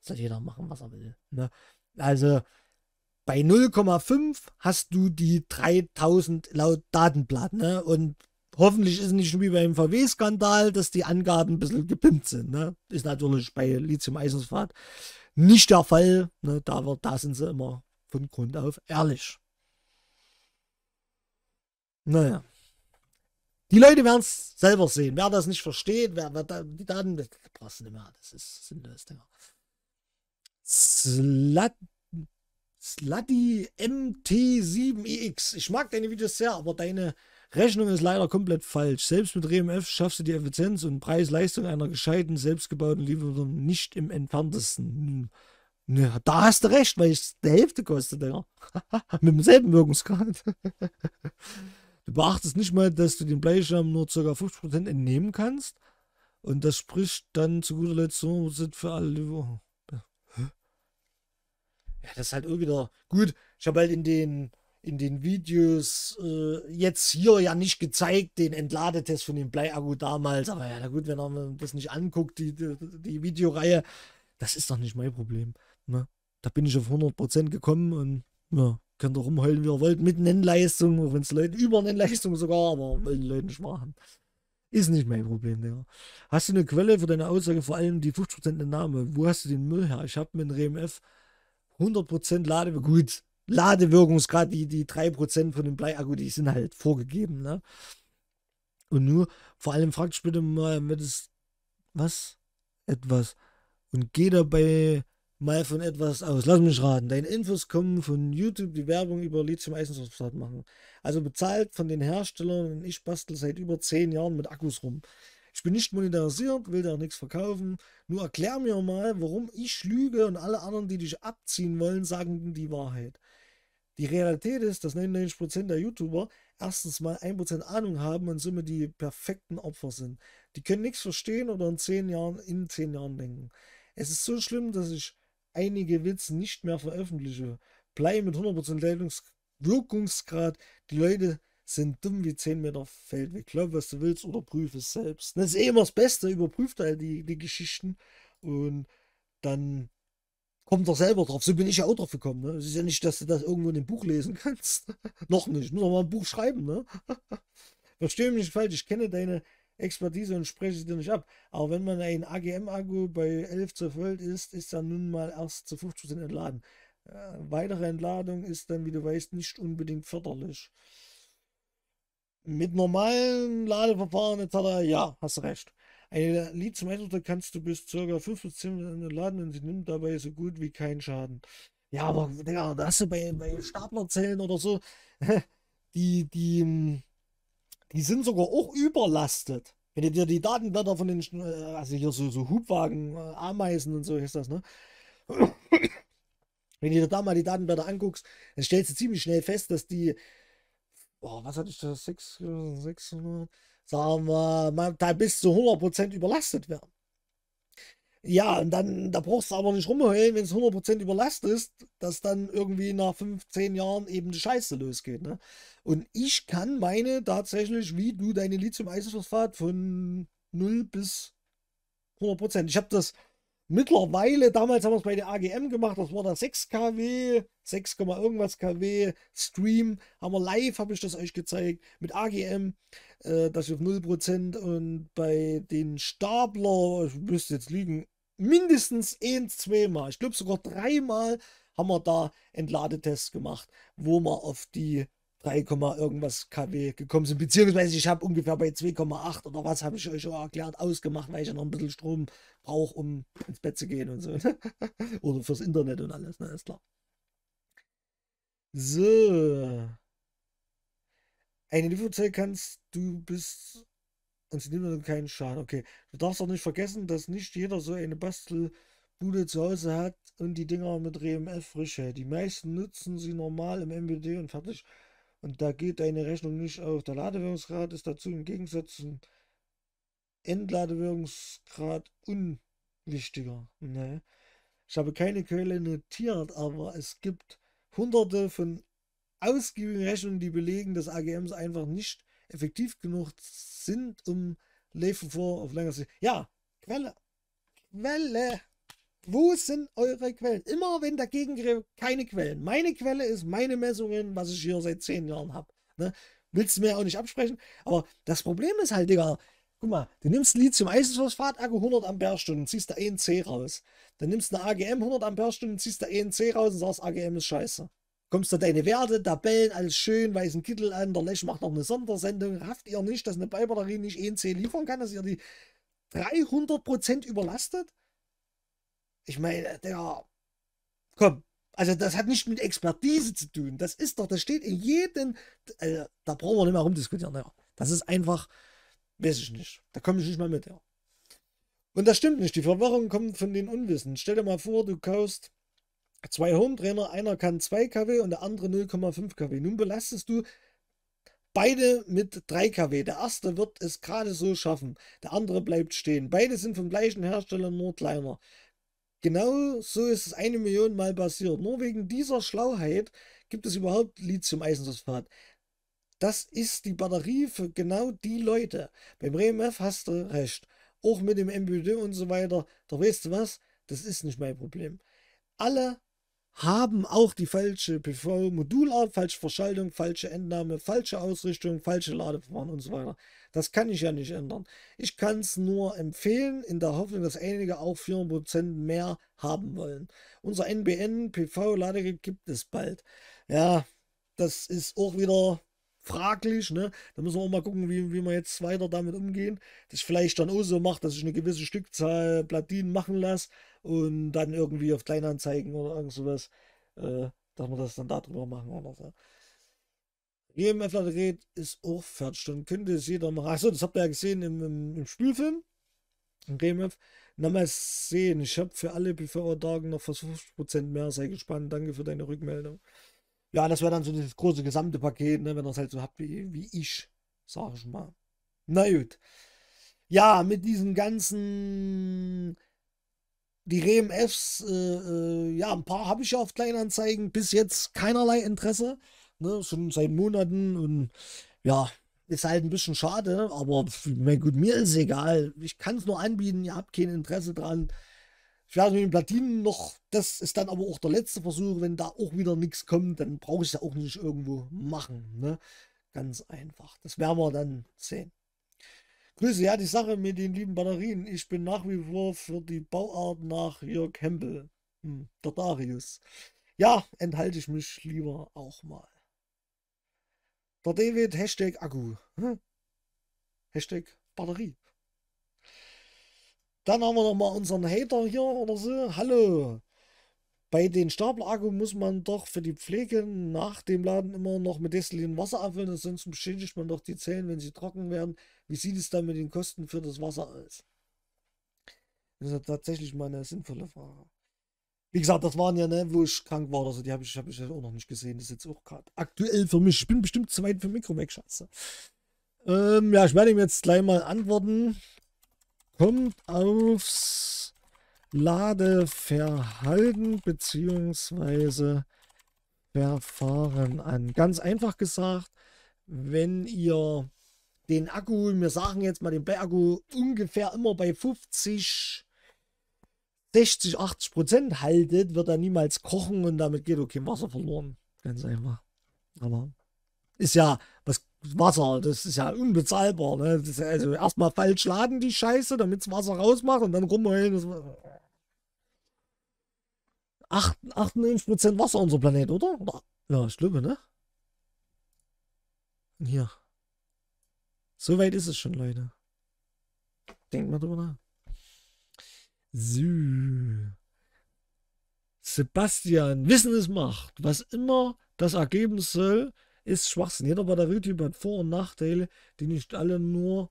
Soll jeder machen, was er will. Ne? Also, bei 0,5 hast du die 3000 laut Datenblatt. Ne? Und hoffentlich ist es nicht wie beim VW-Skandal, dass die Angaben ein bisschen gepimpt sind. Ne? Ist natürlich bei Lithium-Eisenphosphat nicht der Fall. Ne? Da, wird, da sind sie immer von Grund auf ehrlich. Naja. Die Leute werden es selber sehen. Wer das nicht versteht, wer, wer die Daten, das passt Das ist sinnlos, Digga. Slat, MT7EX. E ich mag deine Videos sehr, aber deine Rechnung ist leider komplett falsch. Selbst mit RMF schaffst du die Effizienz und Preis-Leistung einer gescheiten, selbstgebauten Lieferung nicht im entferntesten. Hm. Ja, ne, da hast du recht, weil es die Hälfte kostet, Digga. Mit demselben Wirkungsgrad. du beachtest nicht mal, dass du den Bleischam nur ca. 50% entnehmen kannst. Und das spricht dann zu guter Letzt für alle die Ja. das ist halt irgendwie wieder Gut, ich habe halt in den, in den Videos äh, jetzt hier ja nicht gezeigt, den Entladetest von dem Bleiakku damals. Aber ja, na gut, wenn man das nicht anguckt, die, die, die Videoreihe, das ist doch nicht mein Problem. Ne? Da bin ich auf 100% gekommen und ja, könnt ihr rumheulen, wie ihr wollt, mit Nennleistung, auch wenn es Leute über Nennleistung sogar, aber wollen Leute nicht machen. Ist nicht mein Problem, Digga. Hast du eine Quelle für deine Aussage, vor allem die 50% Name? Wo hast du den Müll her? Ich habe mit dem RMF 100% Ladewirkung. gut, Ladewirkungsgrad, die, die 3% von dem Bleiakku, ah, die sind halt vorgegeben, ne? Und nur, vor allem fragt bitte mal, wenn das, was? Etwas. Und geh dabei mal von etwas aus. Lass mich raten. Deine Infos kommen von YouTube, die Werbung über lithium zum Eisensatzstart machen. Also bezahlt von den Herstellern und ich bastel seit über zehn Jahren mit Akkus rum. Ich bin nicht monetarisiert, will da nichts verkaufen. Nur erklär mir mal, warum ich lüge und alle anderen, die dich abziehen wollen, sagen die Wahrheit. Die Realität ist, dass 99% der YouTuber erstens mal 1% Ahnung haben und somit die perfekten Opfer sind. Die können nichts verstehen oder in 10 Jahren, in 10 Jahren denken. Es ist so schlimm, dass ich einige Witze nicht mehr veröffentliche. Blei mit 100% Wirkungsgrad. Die Leute sind dumm wie 10 Meter Feldweg. Glaub, was du willst oder prüfe es selbst. Das ist eh immer das Beste. Überprüft halt die, die Geschichten und dann kommt doch selber drauf. So bin ich ja auch drauf gekommen. Ne? Es ist ja nicht, dass du das irgendwo in dem Buch lesen kannst. noch nicht. Nur noch mal ein Buch schreiben. Ne? Verstehe mich nicht falsch. Ich kenne deine Expertise und spreche es dir nicht ab. Aber wenn man ein AGM-Akku bei 11 zur Volt ist, ist er nun mal erst zu 50% entladen. Äh, weitere Entladung ist dann, wie du weißt, nicht unbedingt förderlich. Mit normalen Ladeverfahren etc. Ja, hast recht. Eine Lithium-Eisenbatterie kannst du bis ca. 5 bis 10 laden und sie nimmt dabei so gut wie keinen Schaden. Ja, aber Digga, da hast du bei, bei Staplerzellen oder so, die, die, hm, die sind sogar auch überlastet. Wenn du dir die Datenblätter von den, äh, also hier so, so Hubwagen, äh, Ameisen und so ist das, ne? Wenn du dir da mal die Datenblätter anguckst, dann stellst du ziemlich schnell fest, dass die, oh, was hatte ich da, 600, 600, äh, sagen wir mal, bis zu 100% überlastet werden. Ja, und dann, da brauchst du aber nicht rumheulen, wenn es 100% überlastet ist, dass dann irgendwie nach 15 Jahren eben die Scheiße losgeht. Ne? Und ich kann meine tatsächlich, wie du deine Lithium-Eisenphosphat von 0 bis 100%. Ich habe das mittlerweile, damals haben wir es bei der AGM gemacht, das war da 6 kW, 6, irgendwas kW, Stream, haben wir live, habe ich das euch gezeigt, mit AGM, äh, das auf 0% und bei den Stapler, ich müsste jetzt liegen, mindestens ein, zweimal, ich glaube sogar dreimal haben wir da Entladetests gemacht, wo wir auf die 3, irgendwas kW gekommen sind. Beziehungsweise ich habe ungefähr bei 2,8 oder was habe ich euch schon erklärt, ausgemacht, weil ich ja noch ein bisschen Strom brauche, um ins Bett zu gehen und so. Ne? oder fürs Internet und alles, na ne, ist klar. So. Eine Lieferzeit kannst du bis und sie nimmt dann keinen Schaden. Okay, du darfst auch nicht vergessen, dass nicht jeder so eine Bastelbude zu Hause hat und die Dinger mit RMF frisch hält. Die meisten nutzen sie normal im MBD und fertig. Und da geht deine Rechnung nicht auf. Der Ladewirkungsgrad ist dazu im Gegensatz zum Endladewirkungsgrad unwichtiger. Ne? Ich habe keine Quelle notiert, aber es gibt hunderte von ausgiebigen Rechnungen, die belegen, dass AGMs einfach nicht effektiv genug sind, um Lave for auf länger Sicht. Ja, Quelle. Quelle. Wo sind eure Quellen? Immer wenn dagegen keine Quellen. Meine Quelle ist meine Messungen, was ich hier seit zehn Jahren habe. Ne? Willst du mir auch nicht absprechen? Aber das Problem ist halt, Digga, guck mal, du nimmst Lithium-Eisenphosphat akku 100 Amperestunden, ziehst da ENC raus. Dann nimmst du eine AGM 100 Amperestunden, ziehst da ENC raus und sagst, AGM ist scheiße kommst du deine Werte, Tabellen, alles schön, weißen Kittel an, der Lesch macht noch eine Sondersendung. Rafft ihr nicht, dass eine Beibatterie nicht ENC liefern kann, dass ihr die 300% überlastet? Ich meine, der... Komm, also das hat nicht mit Expertise zu tun. Das ist doch, das steht in jedem... Also, da brauchen wir nicht mehr rumdiskutieren. Ja. Das ist einfach... Weiß ich nicht. Da komme ich nicht mal mit, ja. Und das stimmt nicht. Die Verwirrung kommt von den Unwissen. Stell dir mal vor, du kaufst zwei Home-Trainer, einer kann 2 kW und der andere 0,5 kW. Nun belastest du beide mit 3 kW. Der erste wird es gerade so schaffen, der andere bleibt stehen. Beide sind vom gleichen Hersteller, nur kleiner. Genau so ist es eine Million Mal passiert. Nur wegen dieser Schlauheit gibt es überhaupt Lithium-Eisenphosphat. Das ist die Batterie für genau die Leute. Beim RMF hast du recht. Auch mit dem MBD und so weiter. Da weißt du was? Das ist nicht mein Problem. Alle haben auch die falsche PV-Modulart, falsche Verschaltung, falsche Entnahme, falsche Ausrichtung, falsche Ladeverfahren und so weiter. Das kann ich ja nicht ändern. Ich kann es nur empfehlen, in der Hoffnung, dass einige auch 4% mehr haben wollen. Unser NBN PV-Ladegerät gibt es bald. Ja, das ist auch wieder fraglich. Ne? Da müssen wir auch mal gucken, wie, wie wir jetzt weiter damit umgehen. Das vielleicht dann auch so macht, dass ich eine gewisse Stückzahl Platinen machen lasse und dann irgendwie auf Kleinanzeigen oder irgend sowas, äh, dass wir das dann darüber machen oder so. EMF-Gerät ist auch fertig. Dann könnte es jeder machen. Achso, das habt ihr ja gesehen im, im, im Spielfilm. Im GameF. Nochmal sehen. Ich habe für alle PVA-Tagen noch fast 50% mehr. Sei gespannt. Danke für deine Rückmeldung. Ja, das wäre dann so das große gesamte Paket, ne, wenn ihr es halt so habt wie, wie ich. Sag ich mal. Na gut. Ja, mit diesen ganzen die RMFs, äh, äh, ja, ein paar habe ich ja auf Kleinanzeigen, bis jetzt keinerlei Interesse, ne, schon seit Monaten und ja, ist halt ein bisschen schade, aber mein gut, mir ist egal, ich kann es nur anbieten, ihr habt kein Interesse dran. Ich werde mit den Platinen noch, das ist dann aber auch der letzte Versuch, wenn da auch wieder nichts kommt, dann brauche ich es ja auch nicht irgendwo machen, ne, ganz einfach, das werden wir dann sehen. Grüße, ja, die Sache mit den lieben Batterien. Ich bin nach wie vor für die Bauart nach Jörg Hempel, hm, der Darius. Ja, enthalte ich mich lieber auch mal. Der David, Hashtag Akku. Hm? Hashtag Batterie. Dann haben wir nochmal unseren Hater hier oder so. Hallo. Bei den Stabelargen muss man doch für die Pflege nach dem Laden immer noch mit Destilliertem Wasser abfüllen, ansonsten beschädigt man doch die Zellen, wenn sie trocken werden. Wie sieht es dann mit den Kosten für das Wasser aus? Das ist ja tatsächlich mal eine sinnvolle Frage. Wie gesagt, das waren ja, ne, wo ich krank war, also die habe ich, hab ich auch noch nicht gesehen. Das ist jetzt auch gerade aktuell für mich. Ich bin bestimmt zu weit für Mikro weg, Scheiße. Ähm, ja, ich werde ihm jetzt gleich mal antworten. Kommt aufs Ladeverhalten bzw. Verfahren an. Ganz einfach gesagt, wenn ihr den Akku, wir sagen jetzt mal den Bleiakku, ungefähr immer bei 50, 60, 80 Prozent haltet, wird er niemals kochen und damit geht okay Wasser verloren. Ganz einfach. Aber ist ja, was Wasser, das ist ja unbezahlbar. Ne? also erstmal falsch laden die Scheiße, damit es Wasser rausmacht und dann rumheulen. Das, 8, 98% Wasser unser Planet, oder? Ja, schlimm, ne? Hier. So weit ist es schon, Leute. Denkt mal drüber nach. So. Sebastian, Wissen ist Macht. Was immer das ergeben soll, ist Schwachsinn. Jeder Batterietyp hat Vor- und Nachteile, die nicht alle nur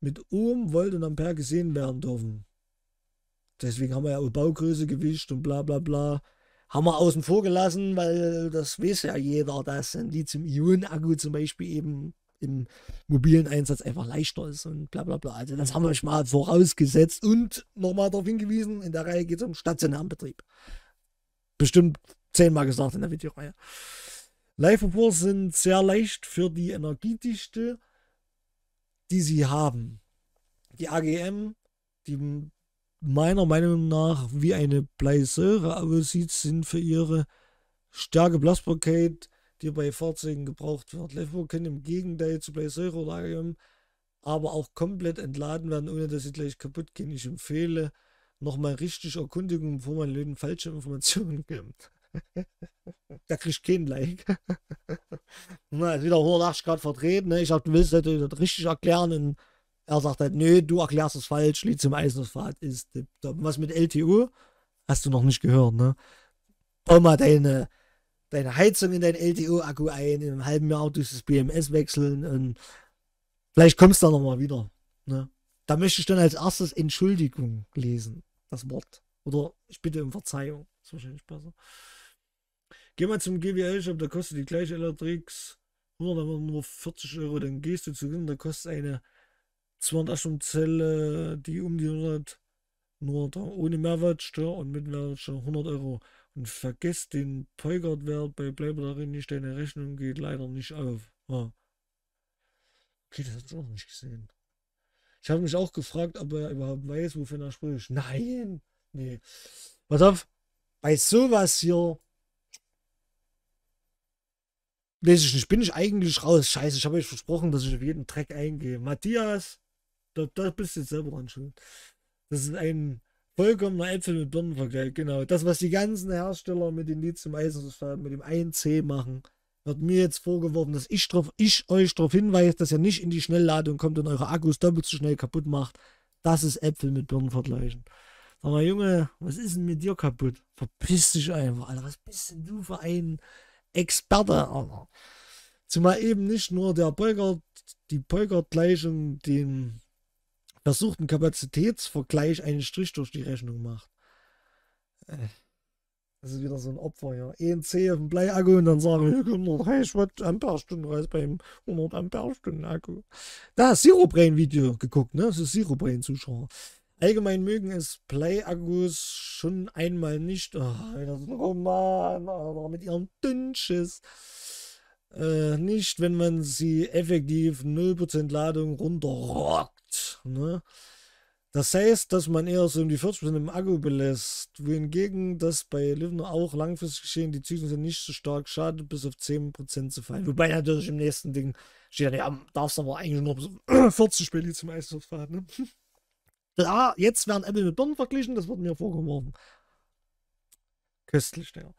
mit Ohm, Volt und Ampere gesehen werden dürfen. Deswegen haben wir ja auch Baugröße, gewischt und bla bla bla. Haben wir außen vor gelassen, weil das weiß ja jeder, dass ein Lithium-Ionen-Akku zum Beispiel eben im mobilen Einsatz einfach leichter ist und bla bla bla. Also das mhm. haben wir schon mal vorausgesetzt und nochmal darauf hingewiesen, in der Reihe geht es um stationären Betrieb. Bestimmt zehnmal gesagt in der Videoreihe. Live-Roboter sind sehr leicht für die Energiedichte, die sie haben. Die AGM, die meiner Meinung nach wie eine Bleisäure aussieht, sind für ihre Stärke Blasbarkeit, die bei Fahrzeugen gebraucht wird. Level können im Gegenteil zu Bleisäure oder Alium aber auch komplett entladen werden, ohne dass sie gleich kaputt gehen. Ich empfehle nochmal richtig Erkundigung, bevor man Leuten falsche Informationen gibt. da kriegt kein Like. Na, wieder 180 Grad verdreht. Ne? Ich hab, du willst das richtig erklären und er sagt halt, nee, du erklärst es falsch, lithium eisenphosphat ist tipptopp. Was mit LTU? Hast du noch nicht gehört, ne? Bau mal deine, deine Heizung in dein LTU-Akku ein, in einem halben Jahr durch das BMS wechseln und vielleicht kommst du da nochmal wieder, ne? Da möchte ich dann als erstes Entschuldigung lesen, das Wort. Oder ich bitte um Verzeihung. ist wahrscheinlich besser. Geh mal zum GWL-Shop, da kostet die gleiche Elektrix 100, aber nur 40 Euro. Dann gehst du zu Kunden, da kostet eine 208 Zelle, die um die 100, nur da ohne Mehrwertsteuer und mit Mehrwertsteuer 100 Euro. Und vergesst den Polgert-Wert bei Bleibe darin nicht, deine Rechnung geht leider nicht auf. Ja. Ah. Okay, das hat ich auch nicht gesehen. Ich habe mich auch gefragt, ob er überhaupt weiß, wofür er spricht. Nein! Nee. Pass auf, bei sowas hier lese ich nicht, bin ich eigentlich raus. Scheiße, ich habe euch versprochen, dass ich auf jeden Dreck eingehe. Matthias, da, da bist du selber dran schuld. Das ist ein vollkommener Äpfel mit Birnenvergleich. Genau. Das, was die ganzen Hersteller mit dem Lithium-Eisenphosphat, mit dem 1C machen, wird mir jetzt vorgeworfen, dass ich, drauf, ich euch darauf hinweise, dass ihr nicht in die Schnellladung kommt und eure Akkus doppelt so schnell kaputt macht. Das ist Äpfel mit Birnen vergleichen. Sag mal, Junge, was ist denn mit dir kaputt? Verpiss dich einfach, Alter. Was bist denn du für ein Experte, Alter? Zumal eben nicht nur der Polgert, die Polgert-Gleichung den versuchten Kapazitätsvergleich einen Strich durch die Rechnung macht. Äh, das ist wieder so ein Opfer, hier. ENC auf dem Bleiakku und dann sagen wir 130 Watt Amperestunden reißt beim 100 Amperestunden Akku. Da, Zero Brain Video geguckt, ne? Das ist Zero Brain Zuschauer. Allgemein mögen es Play-Akkus schon einmal nicht. Oh, das ist ein Roman, aber mit ihren Dünnschiss. Äh, nicht, wenn man sie effektiv 0% Ladung runterrockt. Ne? Das heißt, dass man eher so um die 40% im Akku belässt, wohingegen das bei Livner auch langfristig geschehen, die Zyklen sind nicht so stark schadet, bis auf 10% zu fallen. Wobei natürlich im nächsten Ding steht dann, ja, darfst aber eigentlich nur 40 Spiele zum Einsatz fahren. Ne? Ja, jetzt werden Apple mit Birnen verglichen, das wird mir vorgeworfen. Köstlich, ja.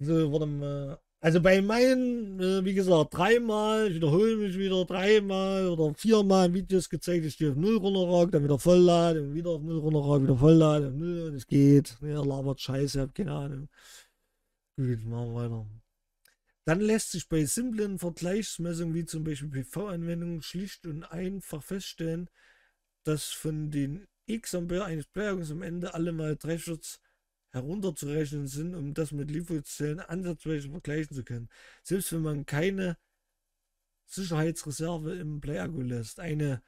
So, warte mal. Also bei meinen, äh, wie gesagt, dreimal, ich wiederhole mich wieder, dreimal oder viermal Videos gezeigt, ich stehe auf Null runterrag, dann wieder vollladen, wieder auf Null runterrag, wieder vollladen, Null und es geht. er labert Scheiße, hab keine Ahnung. Gut, machen wir weiter. Dann lässt sich bei simplen Vergleichsmessungen wie zum Beispiel PV-Anwendungen schlicht und einfach feststellen, dass von den x Ampere eines Berges am Ende alle mal 3 Schutz herunterzurechnen sind, um das mit Lieferzellen ansatzweise vergleichen zu können. Selbst wenn man keine Sicherheitsreserve im Play-Akku lässt. Eine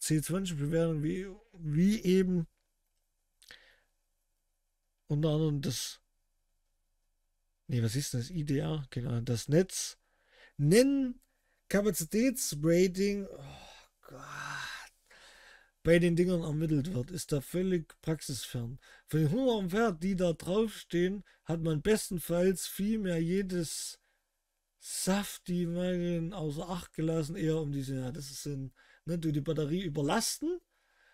C20-Bewertung wie, wie eben unter anderem das, nee, was ist das, IDR, genau, das Netz, nennen Kapazitätsrating, oh Gott, bei den Dingern ermittelt wird, ist da völlig praxisfern. Von den 100 Pferd, die da draufstehen, hat man bestenfalls vielmehr jedes safti Magen außer Acht gelassen, eher um diese, ja, das ist so ein, ne, du die Batterie überlasten,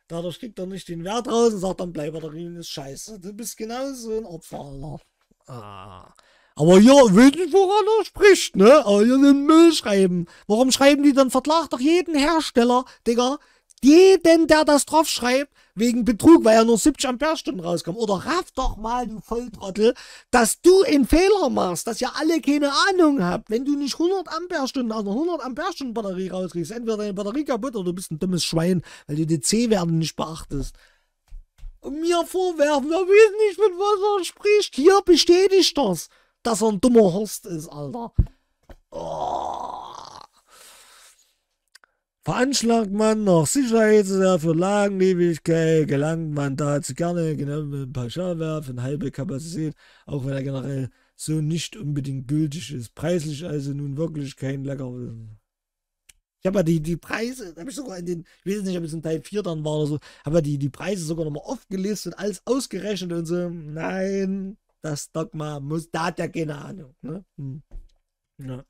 dadurch kriegt er nicht den Wert raus und sagt dann, Bleibatterien ist scheiße, du bist genauso ein Opfer. Ah. Aber ja, wenigstens woran er spricht, ne? Aber hier den Müll schreiben. Warum schreiben die dann Vertrag doch jeden Hersteller, Digga? jeden, der das drauf schreibt, wegen Betrug, weil ja nur 70 Amperestunden rauskommen. Oder raff doch mal, du Volltrottel, dass du einen Fehler machst, dass ihr alle keine Ahnung habt. Wenn du nicht 100 Amperestunden aus also einer 100 Amperestunden Batterie rauskriegst, entweder deine Batterie kaputt oder du bist ein dummes Schwein, weil du die C-Werte nicht beachtest. Und mir vorwerfen, wir wissen nicht, mit was er spricht. Hier bestätigt das, dass er ein dummer Horst ist, Alter. Oh. Veranschlagt man noch Sicherheitsreserve, Lagenlebigkeit, gelangt man dazu gerne genau mit einem paar Schauwerfen, halbe Kapazität, auch wenn er generell so nicht unbedingt gültig ist. Preislich also nun wirklich kein lecker. Ich habe ja die, die Preise, habe ich sogar in den, ich weiß nicht, ob es in Teil 4 dann war oder so, habe ja die, die Preise sogar nochmal aufgelistet, alles ausgerechnet und so. Nein, das Dogma muss, da hat ja keine Ahnung. Ne? Hm. Ja.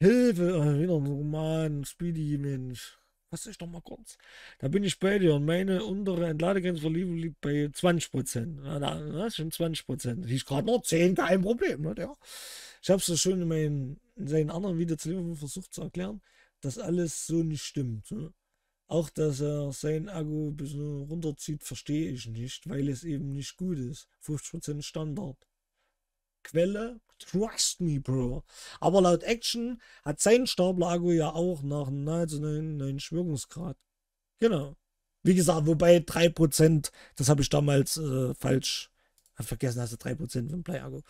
Hilfe, wieder ein Roman, Speedy, Mensch. Pass ich doch mal kurz. Da bin ich bei dir und meine untere Entladegrenze für liegt bei 20%. Prozent. Ja, da, das sind 20%. Prozent. Ich gerade noch 10, kein Problem. Ne, der. Ich habe es ja schon in, meinen, in seinen anderen Videos zu Liverpool versucht zu erklären, dass alles so nicht stimmt. Ne? Auch, dass er seinen Akku ein bisschen runterzieht, verstehe ich nicht, weil es eben nicht gut ist. 50% Standard. Quelle. Trust me, Bro. Aber laut Action hat sein Stapler-Akku ja auch nach einem nahezu neuen Schwörungsgrad. Genau. Wie gesagt, wobei 3%, das habe ich damals äh, falsch hab vergessen, hast du 3% vom Bleiakku.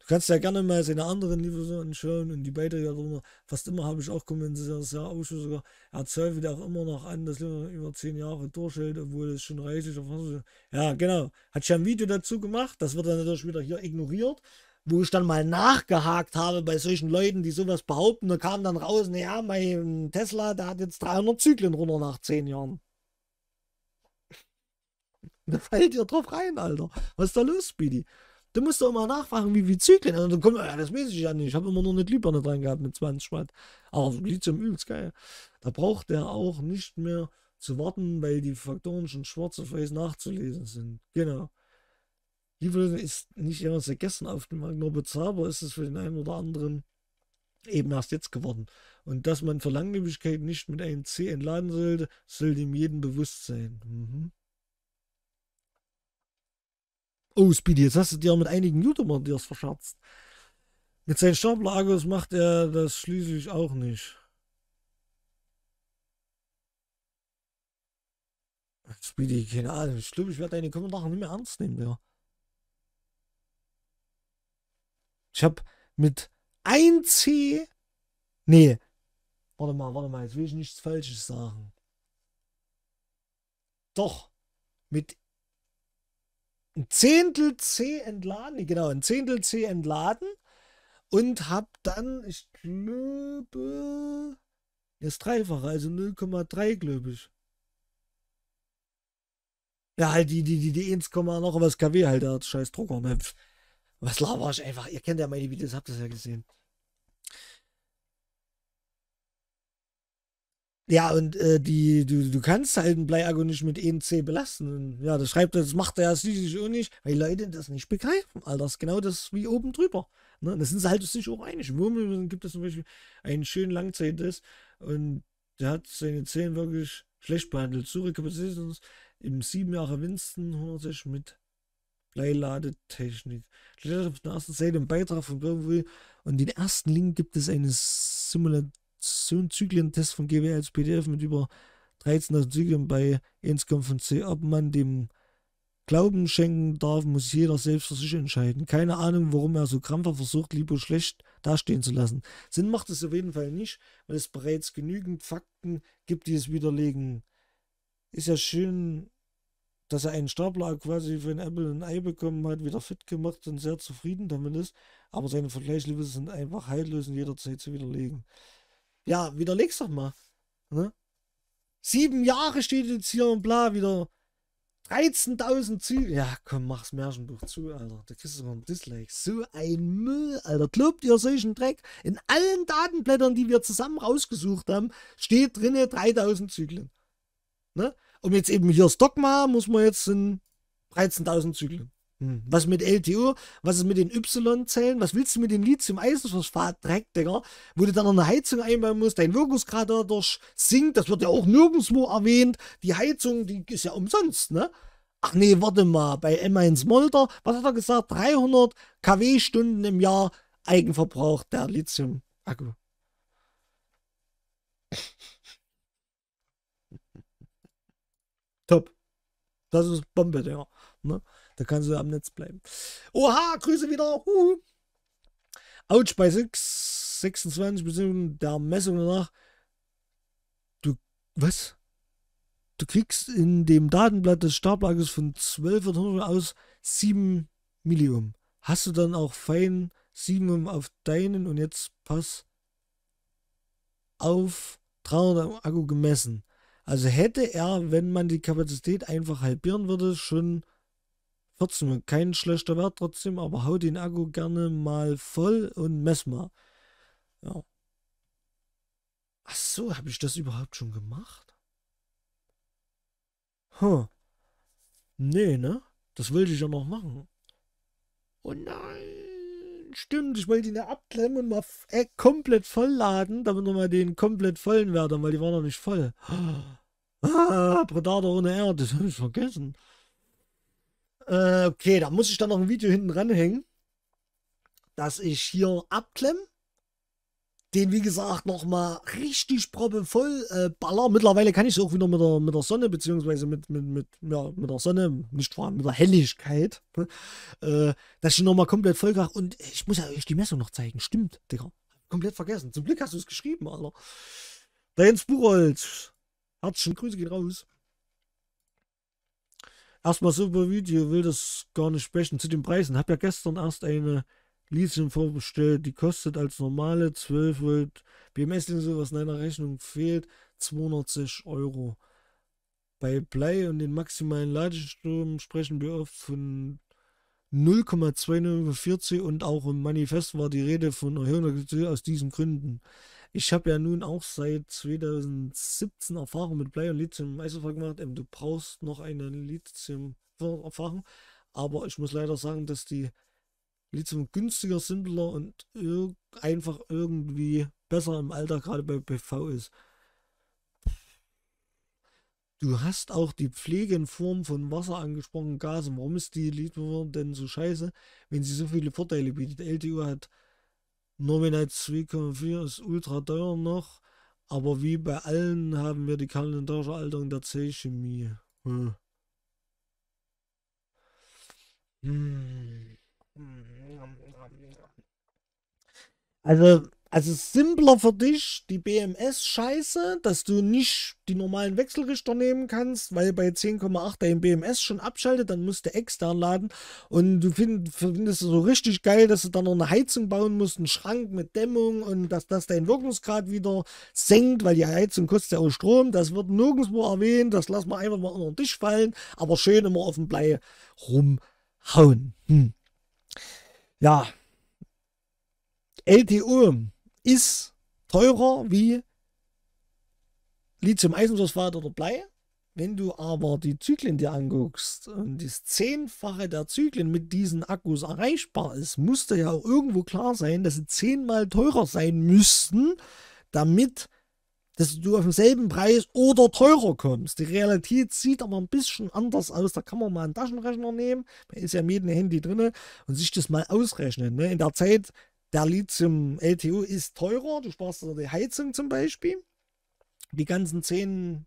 Du kannst ja gerne mal seine anderen Lieferungen anschauen und die Beiträge darüber. Fast immer habe ich auch kommentiert, dass der Ausschuss sogar er zweifelt auch immer noch an, dass er über 10 Jahre durchhält, obwohl es schon reichlich erfasst ist. Ja, genau. Hat schon ein Video dazu gemacht. Das wird dann natürlich wieder hier ignoriert wo ich dann mal nachgehakt habe bei solchen Leuten, die sowas behaupten, da kam dann raus, naja, mein Tesla, der hat jetzt 300 Zyklen runter nach 10 Jahren. Da fällt ihr drauf rein, Alter. Was ist da los, Speedy? Du musst doch immer nachfragen, wie viel Zyklen. Und dann also, kommt, ja, das weiß ich ja nicht. Ich habe immer nur eine Glühbirne dran gehabt mit 20 Watt. Aber Lithium übelst geil. Da braucht er auch nicht mehr zu warten, weil die Faktoren schon schwarz auf weiß nachzulesen sind. Genau. Lieblöwen ist nicht jemals vergessen auf dem Markt, nur bezahlbar ist es für den einen oder anderen eben erst jetzt geworden. Und dass man für Langlebigkeit nicht mit einem C entladen sollte, sollte ihm jeden bewusst sein. Mhm. Oh, Speedy, jetzt hast du dir mit einigen YouTubern dir dir's verscherzt. Mit seinen Staplagos macht er das schließlich auch nicht. Speedy, keine Ahnung. Ich glaube, ich werde deine Kommentare nicht mehr ernst nehmen, ja. Ich habe mit 1C. Nee. Warte mal, warte mal, jetzt will ich nichts Falsches sagen. Doch. Mit ein Zehntel C entladen. Nee, genau, ein Zehntel C entladen. Und habe dann, ich glaube, das dreifach, also 0,3, glaube ich. Ja, halt die, die, die, die 1, noch was KW halt, der scheiß Drucker. Ne? Was laber ich einfach? Ihr kennt ja meine Videos, habt das ja gesehen. Ja, und äh, die, du, du kannst halt einen Bleiagonist mit ENC belasten. Und, ja, das schreibt er, das macht er ja schließlich auch nicht, weil Leute das nicht begreifen. Alter, ist genau das wie oben drüber. Ne? Da sind sie halt sich auch einig. Wurm gibt es zum Beispiel einen schönen Langzeittest und der hat seine Zähne wirklich schlecht behandelt. Zurück im sieben Jahre Winston 160 mit Bleiladetechnik. Lehrer der ersten Seite im Beitrag von Birkenwil und den ersten Link gibt es einen Simulation-Zyklen-Test von GW als PDF mit über 13.000 Zyklen bei 1,5 C. Ob man dem Glauben schenken darf, muss jeder selbst für sich entscheiden. Keine Ahnung, warum er so krampfer versucht, lieber schlecht dastehen zu lassen. Sinn macht es auf jeden Fall nicht, weil es bereits genügend Fakten gibt, die es widerlegen. Ist ja schön, dass er einen Stapler quasi für ein Apple ein Ei bekommen hat, wieder fit gemacht und sehr zufrieden damit ist. Aber seine Vergleiche sind einfach heillos und jederzeit zu widerlegen. Ja, widerleg's doch mal. Ne? Sieben Jahre steht jetzt hier und bla wieder. 13.000 Züge. Ja, komm, mach's Märchenbuch zu, Alter. Da kriegst du sogar ein Dislike. So ein Müll, Alter. Glaubt ihr solchen Dreck? In allen Datenblättern, die wir zusammen rausgesucht haben, steht drinne 3.000 Zyklen. Ne? um jetzt eben hier das Dogma, muss man jetzt in 13.000 Zyklen. Hm. Was mit LTO, was ist mit den Y-Zellen, was willst du mit dem Lithium-Eisenphosphat-Dreck, Digga, wo du dann noch eine Heizung einbauen musst, dein Wirkungsgrad dadurch sinkt, das wird ja auch nirgendwo erwähnt, die Heizung, die ist ja umsonst, ne? Ach nee, warte mal, bei M1 Molter, was hat er gesagt? 300 kW-Stunden im Jahr Eigenverbrauch der Lithium-Akku. Das ist Bombe, Digga. Ne? Da kannst du am Netz bleiben. Oha, Grüße wieder. Huhu. bei 6, 26 bzw. der Messung danach. Du, was? Du kriegst in dem Datenblatt des Stablagers von 1200 aus 7 Millium. Hast du dann auch fein 7 auf deinen und jetzt pass auf 300 am Akku gemessen. Also hätte er, wenn man die Kapazität einfach halbieren würde, schon 14, kein schlechter Wert trotzdem, aber hau den Akku gerne mal voll und mess mal. Ja. Ach so, habe ich das überhaupt schon gemacht? Hm. Nee, ne? Das wollte ich ja noch machen. Oh nein stimmt, ich wollte ihn ja abklemmen und mal äh, komplett voll laden, damit wir mal den komplett vollen werden, weil die waren noch nicht voll. Ah, Predator ohne R, das habe ich vergessen. Äh, okay, da muss ich dann noch ein Video hinten ranhängen, dass ich hier abklemme den, wie gesagt, nochmal richtig proppevoll äh, baller. Mittlerweile kann ich es auch wieder mit der, mit der Sonne, beziehungsweise mit, mit, mit, ja, mit der Sonne, nicht fahren, mit der Helligkeit, ne? äh, dass ich nochmal komplett voll kriege. Und ich muss ja euch die Messung noch zeigen. Stimmt, Digga. Komplett vergessen. Zum Glück hast du es geschrieben, Alter. Der Jens Buchholz. Herzlichen Grüße gehen raus. Erstmal super Video, will das gar nicht sprechen zu den Preisen. Hab ja gestern erst eine Lithium-Vorbestell, die kostet als normale 12 Volt BMS-Linse, was in einer Rechnung fehlt, 260 Euro. Bei Blei und den maximalen Ladestrom sprechen wir oft von 0,240 und auch im Manifest war die Rede von Erhöhung aus diesen Gründen. Ich habe ja nun auch seit 2017 Erfahrung mit Blei und Lithium im Eisenfall gemacht. Ähm, du brauchst noch eine Lithium-Erfahrung, aber ich muss leider sagen, dass die Lithium günstiger, simpler und irg einfach irgendwie besser im Alter, gerade bei PV ist. Du hast auch die Pflege in Form von Wasser angesprochen, Gasen. Warum ist die Lithium denn so scheiße, wenn sie so viele Vorteile bietet? LTU hat nominal 2,4, ist ultra teuer noch, aber wie bei allen haben wir die kalendarische Alterung der C-Chemie. Hm. hm. Also, also simpler für dich die BMS-Scheiße, dass du nicht die normalen Wechselrichter nehmen kannst, weil bei 10,8 dein BMS schon abschaltet, dann musst du extern laden und du find, findest es so richtig geil, dass du dann noch eine Heizung bauen musst, einen Schrank mit Dämmung und dass das deinen Wirkungsgrad wieder senkt, weil die Heizung kostet ja auch Strom. Das wird nirgendwo erwähnt, das lassen wir einfach mal unter den Tisch fallen, aber schön immer auf dem Blei rumhauen. Hm ja, LTO ist teurer wie Lithium-Eisenphosphat oder Blei. Wenn du aber die Zyklen dir anguckst und das Zehnfache der Zyklen mit diesen Akkus erreichbar ist, musste ja irgendwo klar sein, dass sie zehnmal teurer sein müssten, damit dass du auf demselben Preis oder teurer kommst. Die Realität sieht aber ein bisschen anders aus. Da kann man mal einen Taschenrechner nehmen, da ist ja mit dem Handy drin und sich das mal ausrechnen. Ne? In der Zeit, der Lithium LTO ist teurer, du sparst dir die Heizung zum Beispiel. Die ganzen 10,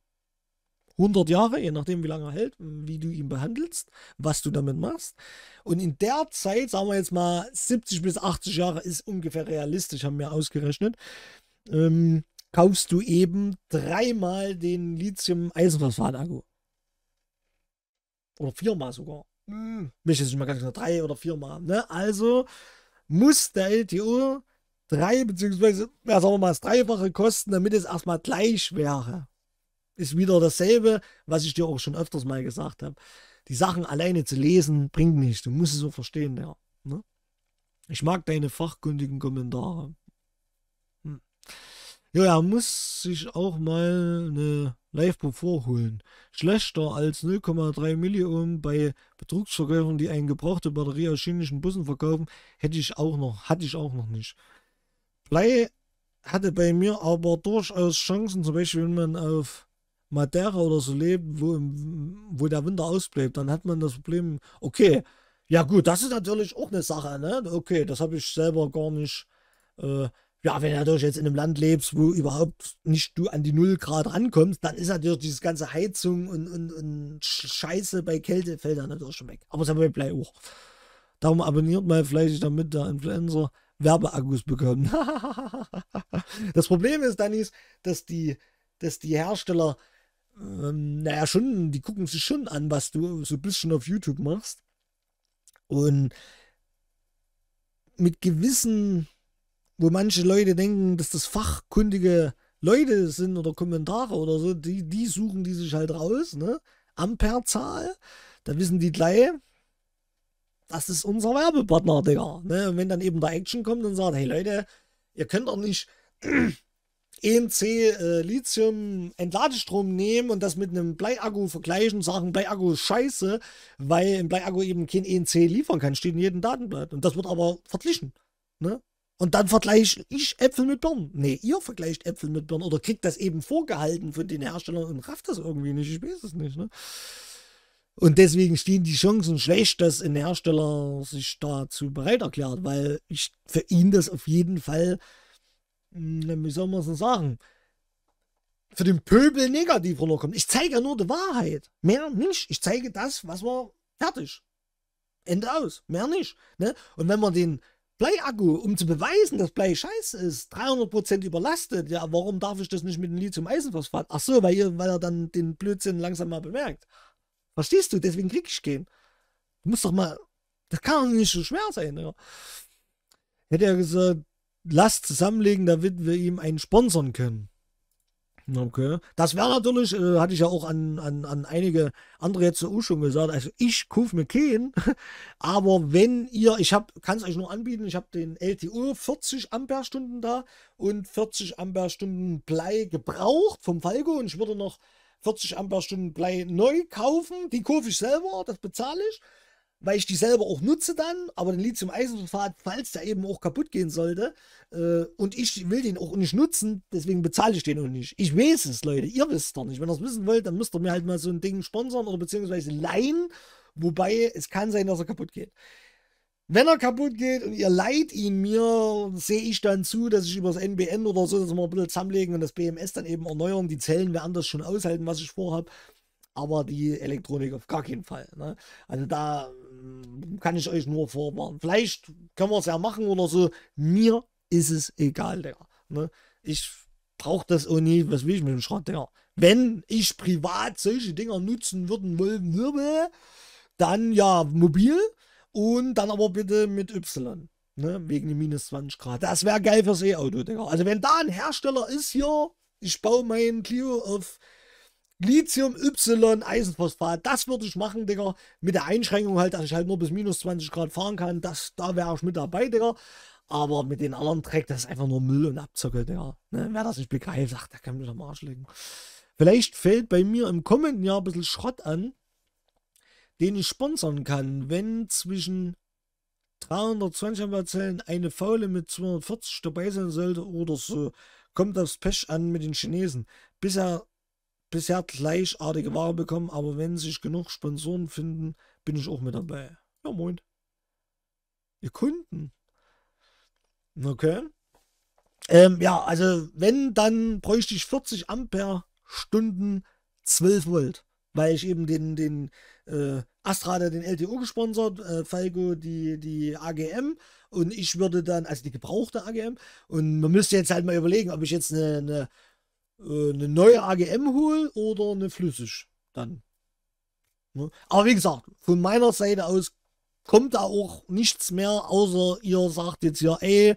100 Jahre, je nachdem wie lange er hält, wie du ihn behandelst, was du damit machst. Und in der Zeit, sagen wir jetzt mal 70 bis 80 Jahre ist ungefähr realistisch, haben wir ausgerechnet. Ähm, kaufst du eben dreimal den Lithium-Eisenphosphat-Akku. Oder viermal sogar. Hm, mich ist nicht mal ganz genau drei oder viermal. Ne? Also muss der LTO drei, beziehungsweise, ja, sagen wir mal, das Dreifache kosten, damit es erstmal gleich wäre. Ist wieder dasselbe, was ich dir auch schon öfters mal gesagt habe. Die Sachen alleine zu lesen, bringt nichts. Du musst es so verstehen, ja. Ne? Ich mag deine fachkundigen Kommentare. Hm. Ja, er muss sich auch mal eine Live-Before holen. Schlechter als 0,3 Milliohm bei Betrugsverkäufern, die eine gebrauchte Batterie aus chinesischen Bussen verkaufen, hätte ich auch noch, hatte ich auch noch nicht. Blei hatte bei mir aber durchaus Chancen, zum Beispiel wenn man auf Madeira oder so lebt, wo, im, wo der Winter ausbleibt, dann hat man das Problem, okay, ja gut, das ist natürlich auch eine Sache, ne? Okay, das habe ich selber gar nicht äh, ja, wenn du natürlich jetzt in einem Land lebst, wo überhaupt nicht du an die Null Grad rankommst, dann ist natürlich dieses ganze Heizung und, und, und Scheiße bei Kälte fällt dann natürlich schon weg. Aber es haben wir Blei hoch. Darum abonniert mal fleißig, damit der Influencer Werbeakkus bekommt. das Problem ist dann dass die, dass die Hersteller, ähm, naja, schon, die gucken sich schon an, was du so ein bisschen auf YouTube machst. Und mit gewissen wo manche Leute denken, dass das fachkundige Leute sind oder Kommentare oder so, die, die suchen die sich halt raus, ne? Amperezahl, da wissen die gleich, das ist unser Werbepartner, Digga. Ne? Und wenn dann eben der Action kommt und sagt, hey Leute, ihr könnt doch nicht EMC e äh, Lithium Entladestrom nehmen und das mit einem Bleiakku vergleichen und sagen, Bleiakku ist scheiße, weil ein Bleiakku eben kein ENC liefern kann, steht in jedem Datenblatt. Und das wird aber verglichen. Ne? Und dann vergleiche ich Äpfel mit Birnen. Nee, ihr vergleicht Äpfel mit Birnen oder kriegt das eben vorgehalten von den Herstellern und rafft das irgendwie nicht. Ich weiß es nicht. Ne? Und deswegen stehen die Chancen schlecht, dass ein Hersteller sich dazu bereit erklärt, weil ich für ihn das auf jeden Fall, hm, wie soll man es denn sagen, für den Pöbel negativ rüberkommt. Ich zeige ja nur die Wahrheit. Mehr nicht. Ich zeige das, was war fertig. Ende aus. Mehr nicht. Ne? Und wenn man den Bleiakku, um zu beweisen, dass Blei scheiße ist, 300% überlastet. Ja, warum darf ich das nicht mit dem Lithium-Eisenphosphat? Ach so, weil, ihr, weil er dann den Blödsinn langsam mal bemerkt. Verstehst du? Deswegen krieg ich gehen. Du musst doch mal, das kann doch nicht so schwer sein. Ja. Hätte er gesagt, lasst zusammenlegen, damit wir ihm einen sponsern können. Okay. Das wäre natürlich, äh, hatte ich ja auch an, an, an einige andere jetzt auch schon gesagt. Also ich kaufe mir keinen, aber wenn ihr, ich kann es euch nur anbieten, ich habe den LTO 40 Amperestunden da und 40 Amperestunden Blei gebraucht vom Falco und ich würde noch 40 Amperestunden Blei neu kaufen. Die kaufe ich selber, das bezahle ich weil ich die selber auch nutze dann, aber den Lithium-Eisenphosphat, falls der eben auch kaputt gehen sollte, äh, und ich will den auch nicht nutzen, deswegen bezahle ich den auch nicht. Ich weiß es, Leute, ihr wisst doch nicht. Wenn ihr es wissen wollt, dann müsst ihr mir halt mal so ein Ding sponsern oder beziehungsweise leihen, wobei es kann sein, dass er kaputt geht. Wenn er kaputt geht und ihr leiht ihn mir, sehe ich dann zu, dass ich über das NBN oder so das mal ein bisschen zusammenlegen und das BMS dann eben erneuern. Die Zellen werden das schon aushalten, was ich vorhabe. Aber die Elektronik auf gar keinen Fall. Ne? Also da kann ich euch nur vorwarnen. Vielleicht können wir es ja machen oder so. Mir ist es egal, Digga. Ne? Ich brauche das auch nie. Was will ich mit dem Schrott, Digga? Wenn ich privat solche Dinger nutzen würden wollen würde, dann ja mobil und dann aber bitte mit Y. Ne? Wegen den minus 20 Grad. Das wäre geil fürs E-Auto, Digga. Also wenn da ein Hersteller ist hier, ich baue mein Clio auf Lithium Y Eisenphosphat, das würde ich machen, Digga. Mit der Einschränkung halt, dass ich halt nur bis minus 20 Grad fahren kann. Das, da wäre ich mit dabei, Digga. Aber mit den anderen Dreck, das ist einfach nur Müll und Abzocke, Digga. Ne? Wer das nicht begreift, sagt, der kann mich am Arsch legen. Vielleicht fällt bei mir im kommenden Jahr ein bisschen Schrott an, den ich sponsern kann, wenn zwischen 320 Amperezellen eine Faule mit 240 dabei sein sollte oder so. Kommt das Pech an mit den Chinesen. Bisher bisher gleichartige Ware bekommen, aber wenn sich genug Sponsoren finden, bin ich auch mit dabei. Ja, moin. Ihr Kunden. Okay. Ähm, ja, also wenn, dann bräuchte ich 40 Ampere Stunden 12 Volt, weil ich eben den, den äh, Astra hat den LTO gesponsert, äh, Falco die, die AGM und ich würde dann, also die gebrauchte AGM und man müsste jetzt halt mal überlegen, ob ich jetzt eine, eine äh, eine neue AGM hole oder eine flüssig dann. Ne? Aber wie gesagt, von meiner Seite aus kommt da auch nichts mehr, außer ihr sagt jetzt hier, ey,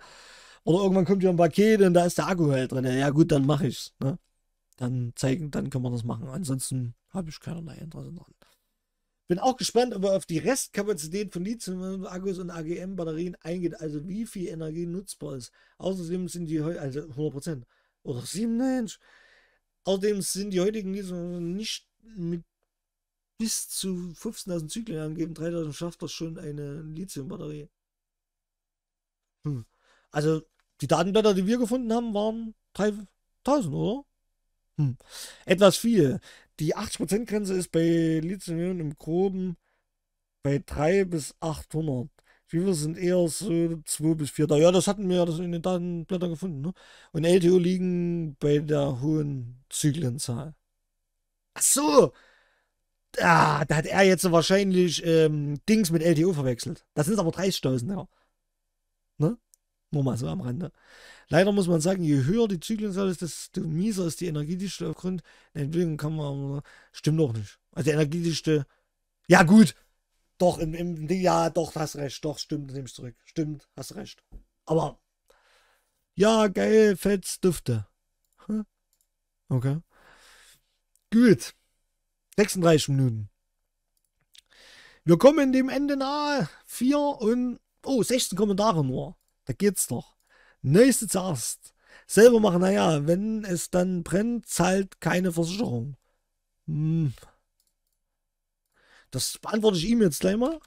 oder irgendwann kommt hier ein Paket und da ist der Akku halt drin. Ja gut, dann mache ich's. Ne? Dann zeigen, dann können wir das machen. Ansonsten habe ich keinerlei Interesse daran. Bin auch gespannt, ob er auf die Restkapazität von Lithium-Akkus und AGM-Batterien eingeht, also wie viel Energie nutzbar ist. Außerdem sind die heute, also 100 Prozent oder sieben Siebenmensch. Außerdem sind die heutigen Niederungen nicht mit bis zu 15.000 Zyklen angeben. 3000 schafft das schon eine Lithiumbatterie. Hm. Also die Datenblätter, die wir gefunden haben, waren 3000, oder? Hm. Etwas viel. Die 80%-Grenze ist bei Lithium im Groben bei 3 bis 800. Vivo sind eher so 2 bis 4 da. Ja, das hatten wir ja das in den Datenblättern gefunden. Ne? Und LTO liegen bei der hohen Zyklenzahl. Ach so! Ah, da hat er jetzt wahrscheinlich ähm, Dings mit LTO verwechselt. Das sind aber 30.000, ja. Ne? Nur mal so am Rande. Leider muss man sagen, je höher die Zyklenzahl ist, desto mieser ist die energiedichte aufgrund der Entwicklung kann man. Stimmt doch nicht. Also die energiedichte. Ja, gut. Doch, im, im, ja, doch, hast recht. Doch, stimmt, nehme ich zurück. Stimmt, hast recht. Aber, ja, geil, Fetz, Düfte. Hm? Okay. Gut. 36 Minuten. Wir kommen dem Ende nahe. 4 und, oh, 16 Kommentare nur. Da geht's doch. Nächste zuerst. Selber machen, naja, wenn es dann brennt, zahlt keine Versicherung. Hm. Das beantworte ich ihm jetzt gleich mal.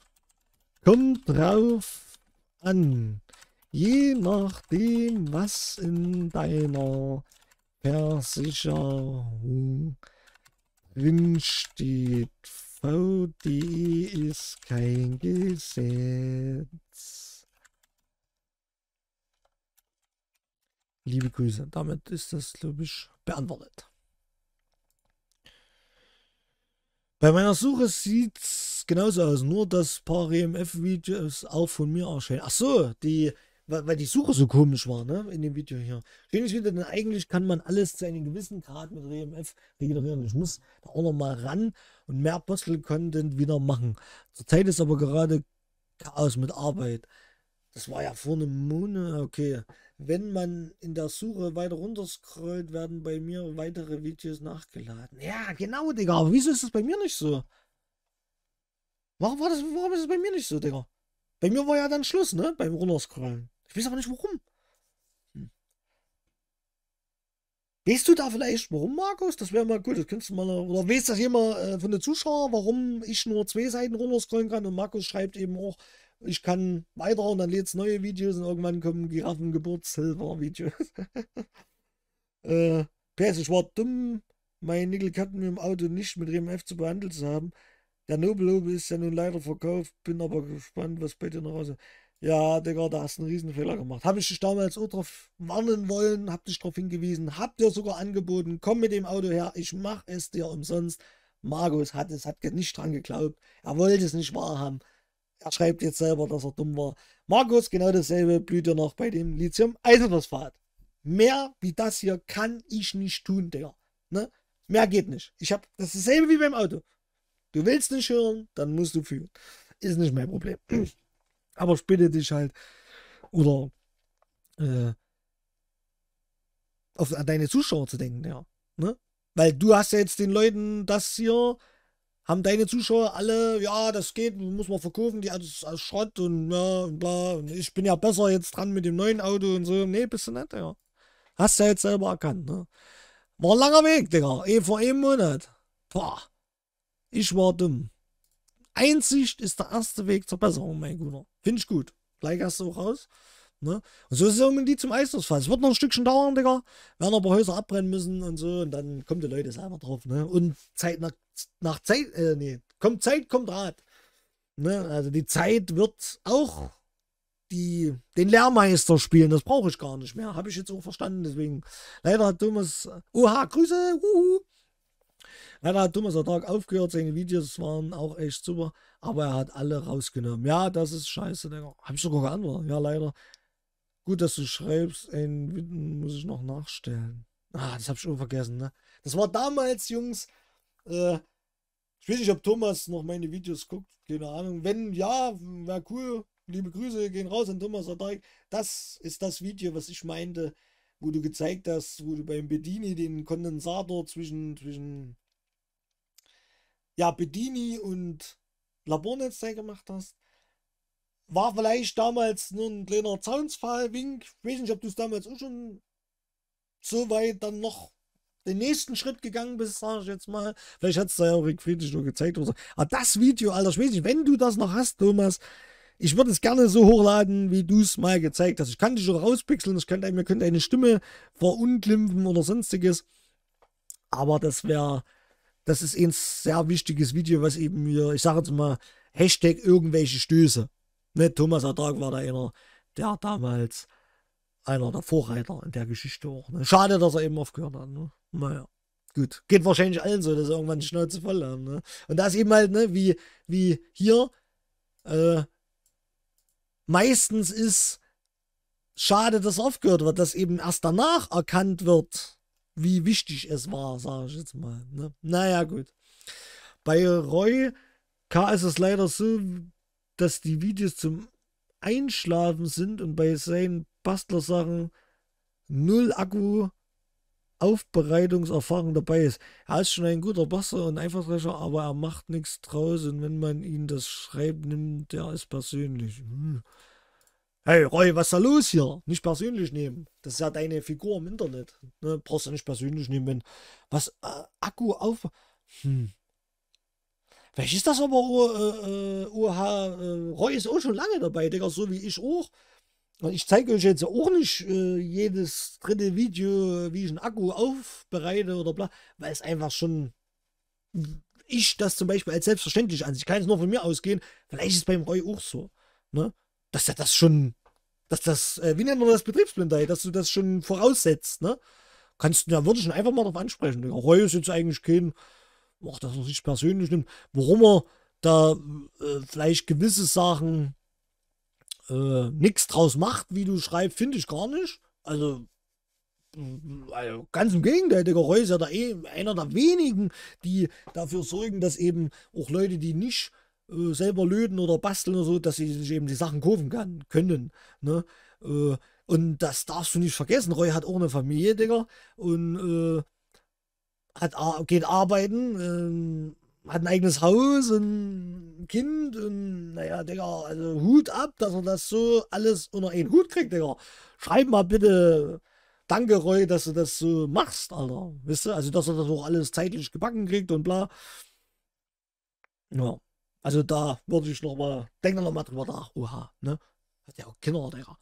Kommt drauf an. Je nachdem, was in deiner Versicherung drin steht. VDE ist kein Gesetz. Liebe Grüße. Damit ist das, glaube ich, beantwortet. Bei meiner Suche sieht es genauso aus, nur dass ein paar EMF-Videos auch von mir erscheinen. Ach so, die, weil die Suche so komisch war, ne, in dem Video hier. Rede ich Video, denn eigentlich kann man alles zu einem gewissen Grad mit EMF regenerieren. Ich muss da auch nochmal ran und mehr Postel-Content wieder machen. Zurzeit ist aber gerade Chaos mit Arbeit. Das war ja vor einem Monat, okay. Wenn man in der Suche weiter runterscrollt, werden bei mir weitere Videos nachgeladen. Ja, genau, Digga. Aber wieso ist das bei mir nicht so? Warum, war das, warum ist es bei mir nicht so, Digga? Bei mir war ja dann Schluss, ne? Beim Runterscrollen. Ich weiß aber nicht warum. Hm. Weißt du da vielleicht warum, Markus? Das wäre mal gut. Das könntest du mal. Oder weißt das jemand äh, von den Zuschauern, warum ich nur zwei Seiten runterscrollen kann und Markus schreibt eben auch, ich kann weiter und dann lädt es neue Videos und irgendwann kommen Giraffen-Geburtshilfer-Videos. äh, PS, ich war dumm, mein Nickel-Cadmium im Auto nicht mit RMF zu behandeln zu haben. Der Nobellobe ist ja nun leider verkauft, bin aber gespannt, was bei dir noch raus ist. Ja, Digga, da hast du einen Riesenfehler gemacht. Habe ich dich damals auch drauf warnen wollen, hab dich darauf hingewiesen, hab dir sogar angeboten, komm mit dem Auto her, ich mach es dir umsonst. Markus hat es, hat nicht dran geglaubt. Er wollte es nicht wahrhaben. Er schreibt jetzt selber, dass er dumm war. Markus, genau dasselbe blüht ja noch bei dem Lithium-Eisenphosphat. Mehr wie das hier kann ich nicht tun, Digga. Ne? Mehr geht nicht. Ich habe das ist dasselbe wie beim Auto. Du willst nicht hören, dann musst du fühlen. Ist nicht mein Problem. Aber ich bitte dich halt, oder äh, auf, an deine Zuschauer zu denken, ja. Ne? Weil du hast ja jetzt den Leuten das hier haben deine Zuschauer alle, ja, das geht, muss man verkaufen, die alles als Schrott und ja, und bla, und ich bin ja besser jetzt dran mit dem neuen Auto und so. Nee, bist du nicht, ja. Hast du ja jetzt selber erkannt, ne? War ein langer Weg, Digga. Eh vor einem Monat. Boah. Ich war dumm. Einsicht ist der erste Weg zur Besserung, mein Guter. Finde ich gut. Gleich hast du auch raus. Ne? Und so ist es irgendwie mit die zum Eistausfall. Es wird noch ein Stückchen dauern, Digga. Werden aber Häuser abbrennen müssen und so. Und dann kommen die Leute selber drauf. Ne? Und zeitnah nach Zeit, äh, nee, kommt Zeit, kommt Rat. Ne? Also die Zeit wird auch die, den Lehrmeister spielen. Das brauche ich gar nicht mehr. Habe ich jetzt auch verstanden. Deswegen, leider hat Thomas, oha, Grüße, uhu. Leider hat Thomas der Tag aufgehört. Seine Videos waren auch echt super. Aber er hat alle rausgenommen. Ja, das ist scheiße, Habe ich sogar geantwortet. Ja, leider. Gut, dass du schreibst. Ein Witten muss ich noch nachstellen. Ah, das habe ich schon vergessen, ne? Das war damals, Jungs, äh, ich weiß nicht, ob Thomas noch meine Videos guckt. Keine Ahnung. Wenn ja, wäre cool. Liebe Grüße gehen raus an Thomas Adai. Das ist das Video, was ich meinte, wo du gezeigt hast, wo du beim Bedini den Kondensator zwischen, zwischen ja, Bedini und Labornetzteil gemacht hast. War vielleicht damals nur ein kleiner Zaunsfallwink. Ich weiß nicht, ob du es damals auch schon so weit dann noch den nächsten Schritt gegangen bist, sag ich jetzt mal. Vielleicht hat es da ja auch Rick Friedrich nur gezeigt oder so. Aber das Video, Alter, ich weiß nicht, wenn du das noch hast, Thomas, ich würde es gerne so hochladen, wie du es mal gezeigt hast. Ich kann dich schon rauspixeln, ich könnte, mir könnte eine Stimme verunglimpfen oder sonstiges. Aber das wäre, das ist ein sehr wichtiges Video, was eben mir, ich sage jetzt mal, Hashtag irgendwelche Stöße. Ne, Thomas Ertrag war da einer, der damals einer der Vorreiter in der Geschichte auch. Ne? Schade, dass er eben aufgehört hat. Ne? Naja, gut. Geht wahrscheinlich allen so, dass sie irgendwann die Schnauze voll haben. Ne? Und da ist eben halt, ne, wie, wie hier, äh, meistens ist schade, dass aufgehört wird, dass eben erst danach erkannt wird, wie wichtig es war, sage ich jetzt mal. Ne? Naja, gut. Bei Roy K. ist es leider so, dass die Videos zum Einschlafen sind und bei seinen Bastlersachen null Akku Aufbereitungserfahrung dabei ist. Er ist schon ein guter Basser und Einfallsreicher, aber er macht nichts draus und wenn man ihn das schreibt, nimmt der es persönlich. Hm. Hey Roy, was ist da los hier? Nicht persönlich nehmen. Das ist ja deine Figur im Internet. Ne? Brauchst du nicht persönlich nehmen, wenn was äh, Akku auf. Hm. Vielleicht ist das aber äh, äh, OH. Äh, Roy ist auch schon lange dabei, Digga, so wie ich auch. Ich zeige euch jetzt auch nicht äh, jedes dritte Video, wie ich einen Akku aufbereite oder bla, weil es einfach schon ich das zum Beispiel als selbstverständlich an. Ich kann es nur von mir ausgehen. Vielleicht ist es beim Roy auch so, ne? dass er das schon, dass das, äh, wie nennt man das Betriebsblindheit, dass du das schon voraussetzt. Ne? Kannst du, da würde ich ihn einfach mal darauf ansprechen. Der Roy ist jetzt eigentlich kein, auch dass er sich persönlich nimmt, warum er da äh, vielleicht gewisse Sachen äh, nichts draus macht, wie du schreibst, finde ich gar nicht. Also, also ganz im Gegenteil, der Reus ist ja da eh einer der wenigen, die dafür sorgen, dass eben auch Leute, die nicht äh, selber löten oder basteln oder so, dass sie sich eben die Sachen kaufen kann, können. Ne? Äh, und das darfst du nicht vergessen. Roy hat auch eine Familie, Digga. Und äh, hat, geht arbeiten, ähm, hat ein eigenes Haus und ein Kind und naja, Digga, also Hut ab, dass er das so alles unter einen Hut kriegt, Digga. Schreib mal bitte Danke, Roy, dass du das so machst, Alter. Wisst ihr? Also, dass er das auch alles zeitlich gebacken kriegt und bla. Ja. Also da würde ich nochmal, denk da nochmal drüber nach. Oha, ne? Hat ja auch Kinder, Digga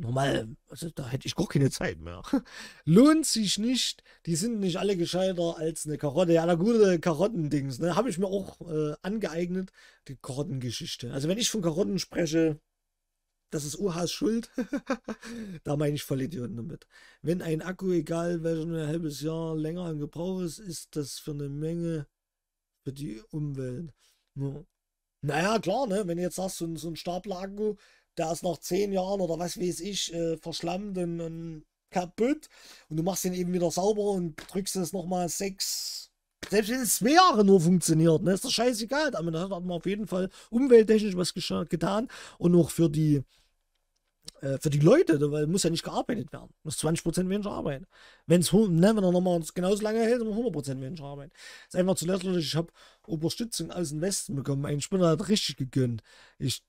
normal, also da hätte ich gar keine Zeit mehr. Lohnt sich nicht. Die sind nicht alle gescheiter als eine Karotte. Ja, na gute äh, Karottendings, ne? Habe ich mir auch äh, angeeignet, die Karottengeschichte. Also wenn ich von Karotten spreche, das ist UHs Schuld. da meine ich Vollidioten damit. Wenn ein Akku, egal welchen ein halbes Jahr länger im Gebrauch ist, ist das für eine Menge für die Umwelt. Ja. Naja, klar, ne? Wenn du jetzt sagst, so ein, so ein Stapler-Akku, der ist nach zehn Jahren oder was weiß ich, äh, verschlammt und, und, kaputt. Und du machst ihn eben wieder sauber und drückst es nochmal sechs. Selbst wenn es zwei Jahre nur funktioniert, ne, ist das scheißegal. Damit hat man auf jeden Fall umwelttechnisch was getan und auch für die, äh, für die Leute, ne, weil muss ja nicht gearbeitet werden. Muss 20% weniger arbeiten. Wenn's, ne, wenn er nochmal genauso lange hält, muss 100% weniger arbeiten. Ist einfach zu lächerlich. Ich habe Unterstützung aus dem Westen bekommen. Ein Spinner hat richtig gegönnt. Ich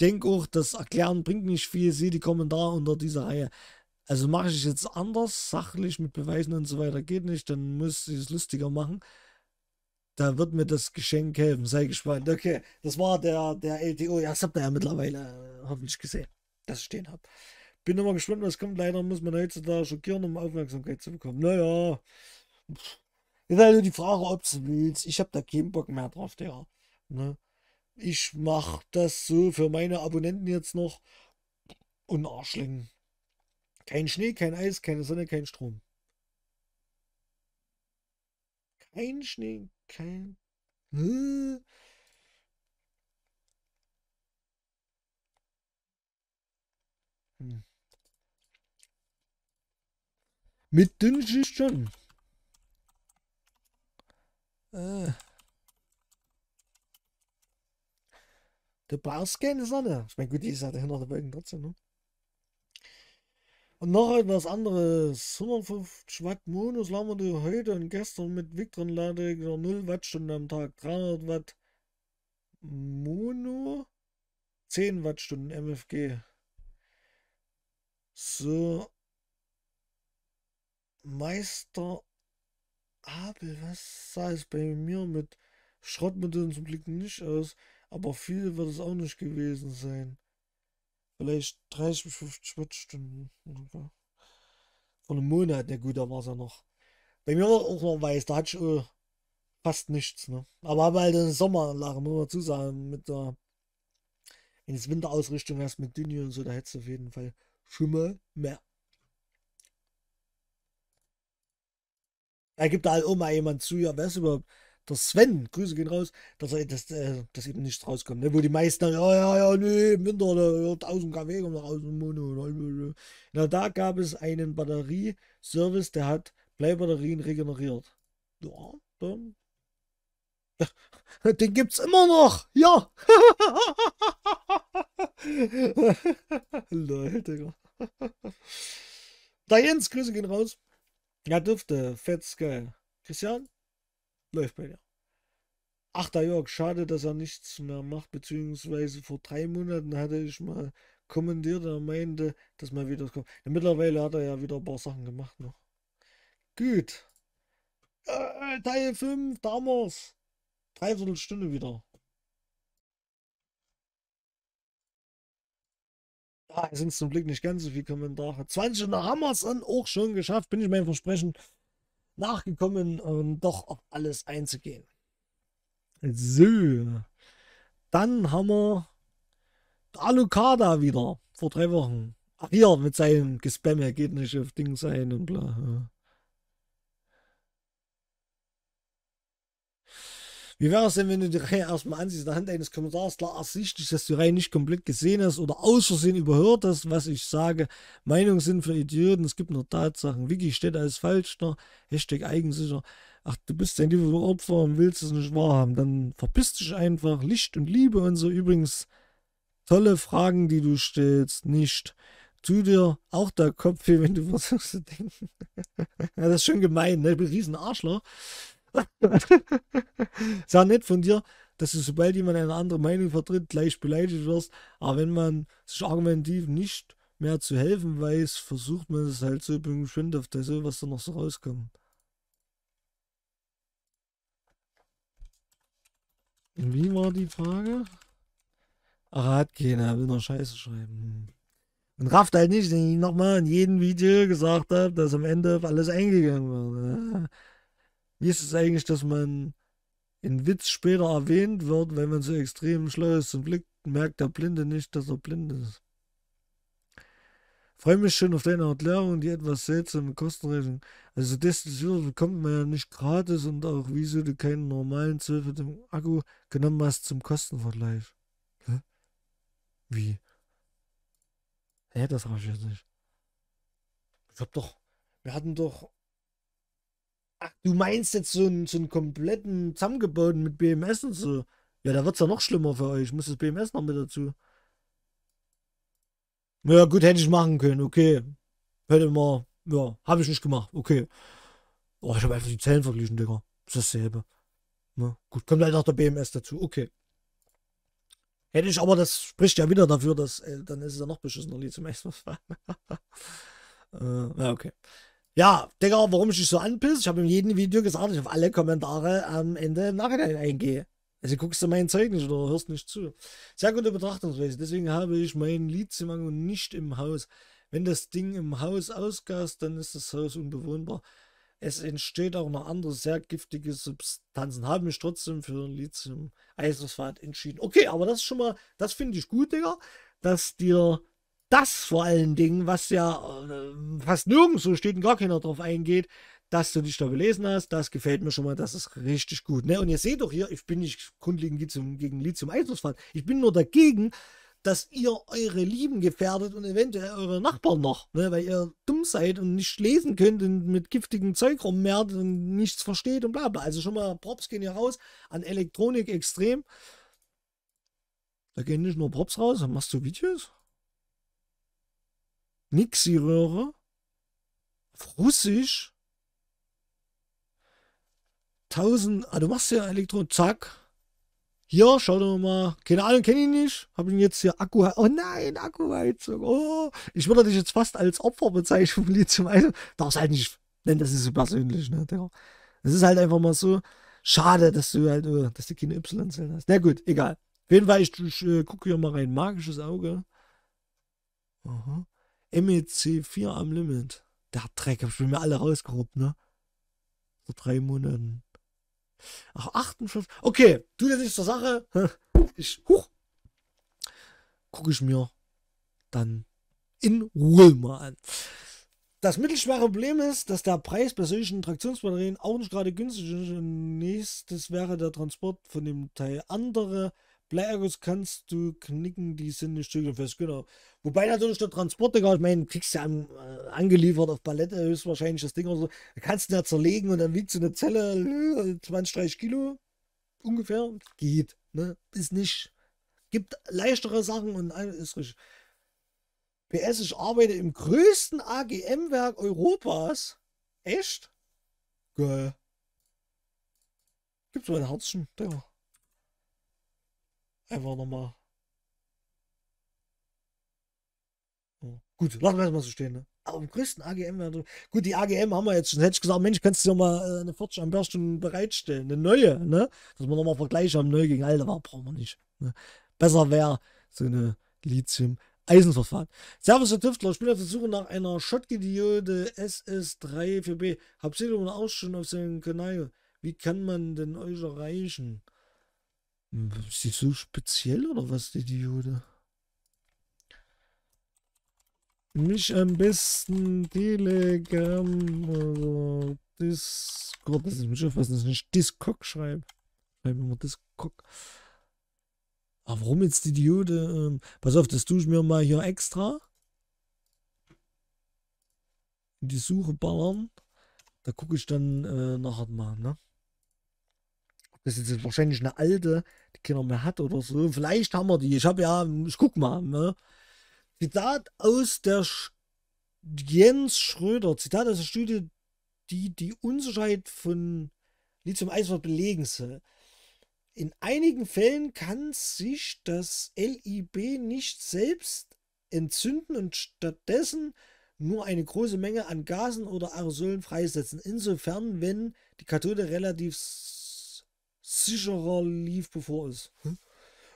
denke auch, das Erklären bringt nicht viel. Sehe die Kommentare unter dieser Reihe. Also mache ich jetzt anders, sachlich mit Beweisen und so weiter geht nicht, dann muss ich es lustiger machen. Da wird mir das Geschenk helfen, sei gespannt. Okay, das war der, der LTO. Ja, das habt ihr ja mittlerweile äh, hoffentlich gesehen, dass ich stehen habe. Bin immer gespannt, was kommt. Leider muss man heutzutage schockieren, um Aufmerksamkeit zu bekommen. Naja, ist also die Frage, ob du willst. Ich habe da keinen Bock mehr drauf, der. Ne? ich mache das so für meine Abonnenten jetzt noch und Arschlingen. Kein Schnee, kein Eis, keine Sonne, kein Strom. Kein Schnee, kein. Hm. hm. Mit dünnschicht schon. Äh. Du brauchst keine Sonne. Ich meine, gut, die ist halt ja halt hinter der Wolken trotzdem, ne? Und noch etwas anderes. 150 Watt Monus haben wir heute und gestern mit Victron-Lade 0 Wattstunden am Tag. 300 Watt Mono, 10 Wattstunden MFG. So. Meister Abel, was sah es bei mir mit Schrottmitteln zum Glück nicht aus? Aber viel wird es auch nicht gewesen sein. Vielleicht 30 bis 50 Stunden. Okay. Von einem Monat, na gut, da war es ja noch. Bei mir war auch noch weiß, da hatte ich äh, fast nichts. Ne? Aber habe halt Sommer lachen, muss man dazu sagen. Mit der äh, ins Winterausrichtung erst mit Dünne und so, da hättest du auf jeden Fall schon mal mehr. Da gibt da halt auch mal jemand zu, ja, wer ist überhaupt der Sven, Grüße gehen raus, dass, er, dass, äh, dass eben nichts rauskommt. Ne? Wo die meisten sagen, ja, oh, ja, ja, nee, im Winter, da, 1000 kW kommt raus. Ne? Na, da gab es einen Batterieservice, der hat Bleibatterien regeneriert. Ja, dann. Ja, den gibt's immer noch! Ja! Leute. Digga. Da Jens, Grüße gehen raus. Ja, dürfte. Fett's Christian? läuft bei dir. Ach, der Jörg, schade, dass er nichts mehr macht, beziehungsweise vor drei Monaten hatte ich mal kommentiert, er meinte, dass mal wieder kommt. Ja, mittlerweile hat er ja wieder ein paar Sachen gemacht noch. Gut. Äh, äh Teil 5, damals. Dreiviertel Stunde wieder. Ja, sind zum Glück nicht ganz so viele Kommentare. 20 und da haben wir es dann auch schon geschafft, bin ich mein Versprechen nachgekommen, ähm, doch auf alles einzugehen. So, dann haben wir Alucarda wieder vor drei Wochen. Ach hier, mit seinem Gespamme geht nicht auf Ding sein und bla. Wie wäre es denn, wenn du die Reihe erstmal ansiehst, anhand eines Kommentars klar ersichtlich, dass du die Reihe nicht komplett gesehen hast oder aus Versehen überhört hast, was ich sage. Meinungen sind für Idioten, es gibt nur Tatsachen. Wiki steht als falsch, ne? Hashtag eigensicher. Ach, du bist ein lieber Opfer und willst es nicht wahrhaben. Dann verpiss dich einfach. Licht und Liebe und so. Übrigens, tolle Fragen, die du stellst, nicht tu dir auch der Kopf weh, wenn du versuchst zu denken. ja, das ist schon gemein, ne? Ich bin ein Riesenarschler. Sehr nett von dir, dass du, sobald jemand eine andere Meinung vertritt, gleich beleidigt wirst. Aber wenn man sich argumentativ nicht mehr zu helfen weiß, versucht man es halt so beschimpft, dass was da noch so rauskommt. Wie war die Frage? Ach, hat keiner, will noch Scheiße schreiben. Und rafft halt nicht, dass ich nochmal in jedem Video gesagt habe, dass am Ende auf alles eingegangen wird. Wie ist es eigentlich, dass man in Witz später erwähnt wird, wenn man so extrem schlau ist und blickt, merkt der Blinde nicht, dass er blind ist? Freue mich schon auf deine Erklärung, die etwas seltsame Kostenrechnung. Also Destillierter bekommt man ja nicht gratis und auch wieso du keinen normalen 12 mit dem Akku genommen hast zum Kostenvergleich. Hä? Wie? Hä, das rasch jetzt nicht. Ich hab doch. Wir hatten doch Ach, du meinst jetzt so einen, so einen kompletten zusammengebauten mit BMS und so. Ja, da wird es ja noch schlimmer für euch. Muss das BMS noch mit dazu. Ja, gut, hätte ich machen können. Okay. Hätte mal. Ja, habe ich nicht gemacht. Okay. Oh, ich habe einfach die Zellen verglichen, Digga. Ist dasselbe. Ne? Gut, kommt leider auch der BMS dazu. Okay. Hätte ich aber, das spricht ja wieder dafür, dass, ey, äh, dann ist es ja noch beschissener die zum ersten Mal. äh, na, okay. Ja, Digga, warum ich dich so anpisse? Ich habe in jedem Video gesagt, ich auf alle Kommentare am Ende im Nachhinein eingehe. Also guckst du mein Zeug nicht oder hörst nicht zu. Sehr gute Betrachtungsweise. Deswegen habe ich mein Liedzimango nicht im Haus. Wenn das Ding im Haus ausgast, dann ist das Haus unbewohnbar. Es entsteht auch noch andere sehr giftige Substanzen. Habe mich trotzdem für Lithium-Eisenpfad entschieden. Okay, aber das ist schon mal, das finde ich gut, Digga, dass dir das vor allen Dingen, was ja äh, fast nirgendwo steht und gar keiner drauf eingeht, dass du dich da gelesen hast, das gefällt mir schon mal, das ist richtig gut. Ne? Und ihr seht doch hier, ich bin nicht grundlegend gegen Lithium-Eisungsfall. Ich bin nur dagegen, dass ihr eure Lieben gefährdet und eventuell eure Nachbarn noch, ne? weil ihr dumm seid und nicht lesen könnt und mit giftigem Zeug rummehrt und nichts versteht und bla bla. Also schon mal Props gehen hier raus an Elektronik extrem. Da gehen nicht nur Props raus, dann machst du Videos? Nixi-Röhre auf Russisch. 1000, ah, du machst ja Elektron, zack. Hier, schau doch mal. Keine Ahnung, kenne ich nicht. Habe ihn jetzt hier Akku. Oh nein, Akkuheizung. Oh, ich würde dich jetzt fast als Opfer bezeichnen vom Lithium-Eisen. Darfst halt nicht nennen, das ist so persönlich, ne? Das ist halt einfach mal so. Schade, dass du halt, dass du keine Y-Zellen hast. Na gut, egal. Auf jeden Fall, ich, ich, ich äh, gucke hier mal rein. Magisches Auge. Aha. MEC 4 am Limit. Der Dreck hab ich mir alle rausgehobt, ne? Vor drei Monaten. Ach, 58. Okay, du jetzt nichts zur Sache. Ich, huch. Gucke ich mir dann in Ruhe mal an. Das mittelschwere Problem ist, dass der Preis bei solchen Traktionsbatterien auch nicht gerade günstig ist. Und nächstes wäre der Transport von dem Teil. Andere Bleierguss kannst du knicken, die sind nicht Stückchen fest, genau. Wobei natürlich der Transporter, ich meine, kriegst du ja äh, angeliefert auf Palette höchstwahrscheinlich das Ding oder so. Da kannst du ja zerlegen und dann wiegt so eine Zelle 20, äh, 30 Kilo ungefähr. Geht, ne? Ist nicht. Gibt leichtere Sachen und ist richtig. PS, ich arbeite im größten AGM-Werk Europas. Echt? Geil. Gibt's mal ein Herzchen? Ja. Einfach nochmal. Oh. Gut, lassen wir es mal so stehen, ne? Aber ah, am größten AGM wäre. Gut, die AGM haben wir jetzt schon. Hätte ich gesagt, Mensch, kannst du dir mal äh, eine 40 Amperestunden bereitstellen? Eine neue, ne? Dass wir nochmal vergleichen haben, neu gegen alte war, brauchen wir nicht. Ne? Besser wäre so eine Lithium Eisenverfahren. Servus, Herr Tüftler. Ich bin auf der Suche nach einer Schottgediode ss 34 b Hab sie auch schon auf seinem Kanal. Wie kann man denn euch erreichen? Ist die so speziell oder was, die Diode? Mich am besten Telegram oder Discord. Das ist mich aufpassen, dass ich nicht Discog schreibe. Schreibe immer Discog. Aber warum jetzt die Diode? Ähm, pass auf, das tue ich mir mal hier extra. In die Suche ballern. Da gucke ich dann äh, nachher mal, ne? Das ist jetzt wahrscheinlich eine alte keiner mehr hat oder so. Vielleicht haben wir die. Ich habe ja, ich guck mal. Ne? Zitat aus der Sch Jens Schröder. Zitat aus der Studie, die die Unsicherheit von Lithium-Eisenphosphat belegen soll. In einigen Fällen kann sich das LIB nicht selbst entzünden und stattdessen nur eine große Menge an Gasen oder Aerosolen freisetzen. Insofern, wenn die Kathode relativ sicherer lief, bevor es. Hm? Hm?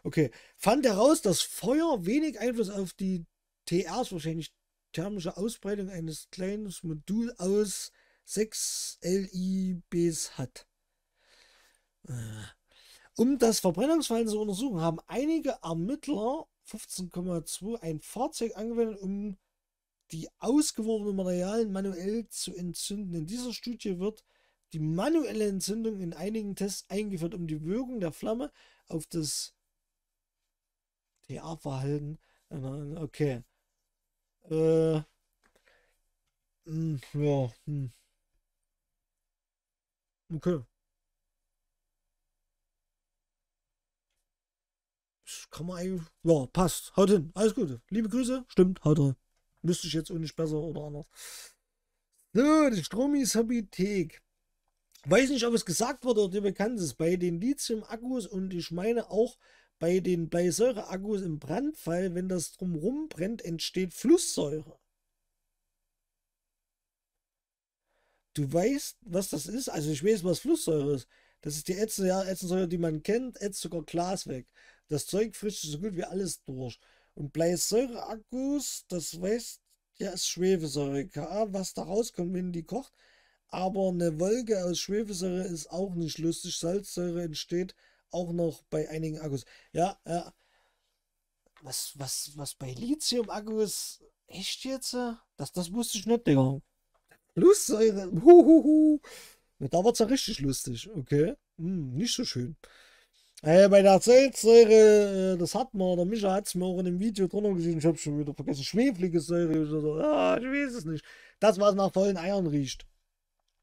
Okay. Fand heraus, dass Feuer wenig Einfluss auf die TRs, wahrscheinlich thermische Ausbreitung eines kleinen Moduls aus 6 LIBs hat. Äh. Um das Verbrennungsverhalten zu untersuchen, haben einige Ermittler 15,2 ein Fahrzeug angewendet, um die ausgeworfenen Materialien manuell zu entzünden. In dieser Studie wird die manuelle Entzündung in einigen Tests eingeführt, um die Wirkung der Flamme auf das TA-Verhalten. Äh, okay. Äh, hm, ja. Mh. Hm. Okay. Das kann man eigentlich. Ja, passt. Haut hin. Alles Gute. Liebe Grüße. Stimmt, haut rein. Müsste ich jetzt auch nicht besser oder anders. So, die Stromis Habitek. Weiß nicht, ob es gesagt wurde oder dir bekannt ist. Bei den Lithium-Akkus und ich meine auch bei den Bleisäure-Akkus im Brandfall, wenn das drumherum brennt, entsteht Flusssäure. Du weißt, was das ist? Also ich weiß, was Flusssäure ist. Das ist die Ätzende, ja, Ätzensäure, die man kennt, ätzt sogar Glas weg. Das Zeug frischt so gut wie alles durch. Und Bleisäure-Akkus, das weißt ja, ist Schwefelsäure. K.A., was da rauskommt, wenn die kocht, aber eine Wolke aus Schwefelsäure ist auch nicht lustig. Salzsäure entsteht auch noch bei einigen Akkus. Ja, ja. Was, was, was bei Lithium-Akkus? Echt jetzt? Das, das wusste ich nicht, Digga. Lustsäure. Huhuhu. Da wird es ja richtig lustig. Okay. Hm, nicht so schön. Äh, bei der Salzsäure, äh, das hat man, der Micha hat es mir auch in dem Video drunter gesehen, ich habe schon wieder vergessen, Schweflige Säure oder so, ah, ich weiß es nicht. Das, was nach vollen Eiern riecht.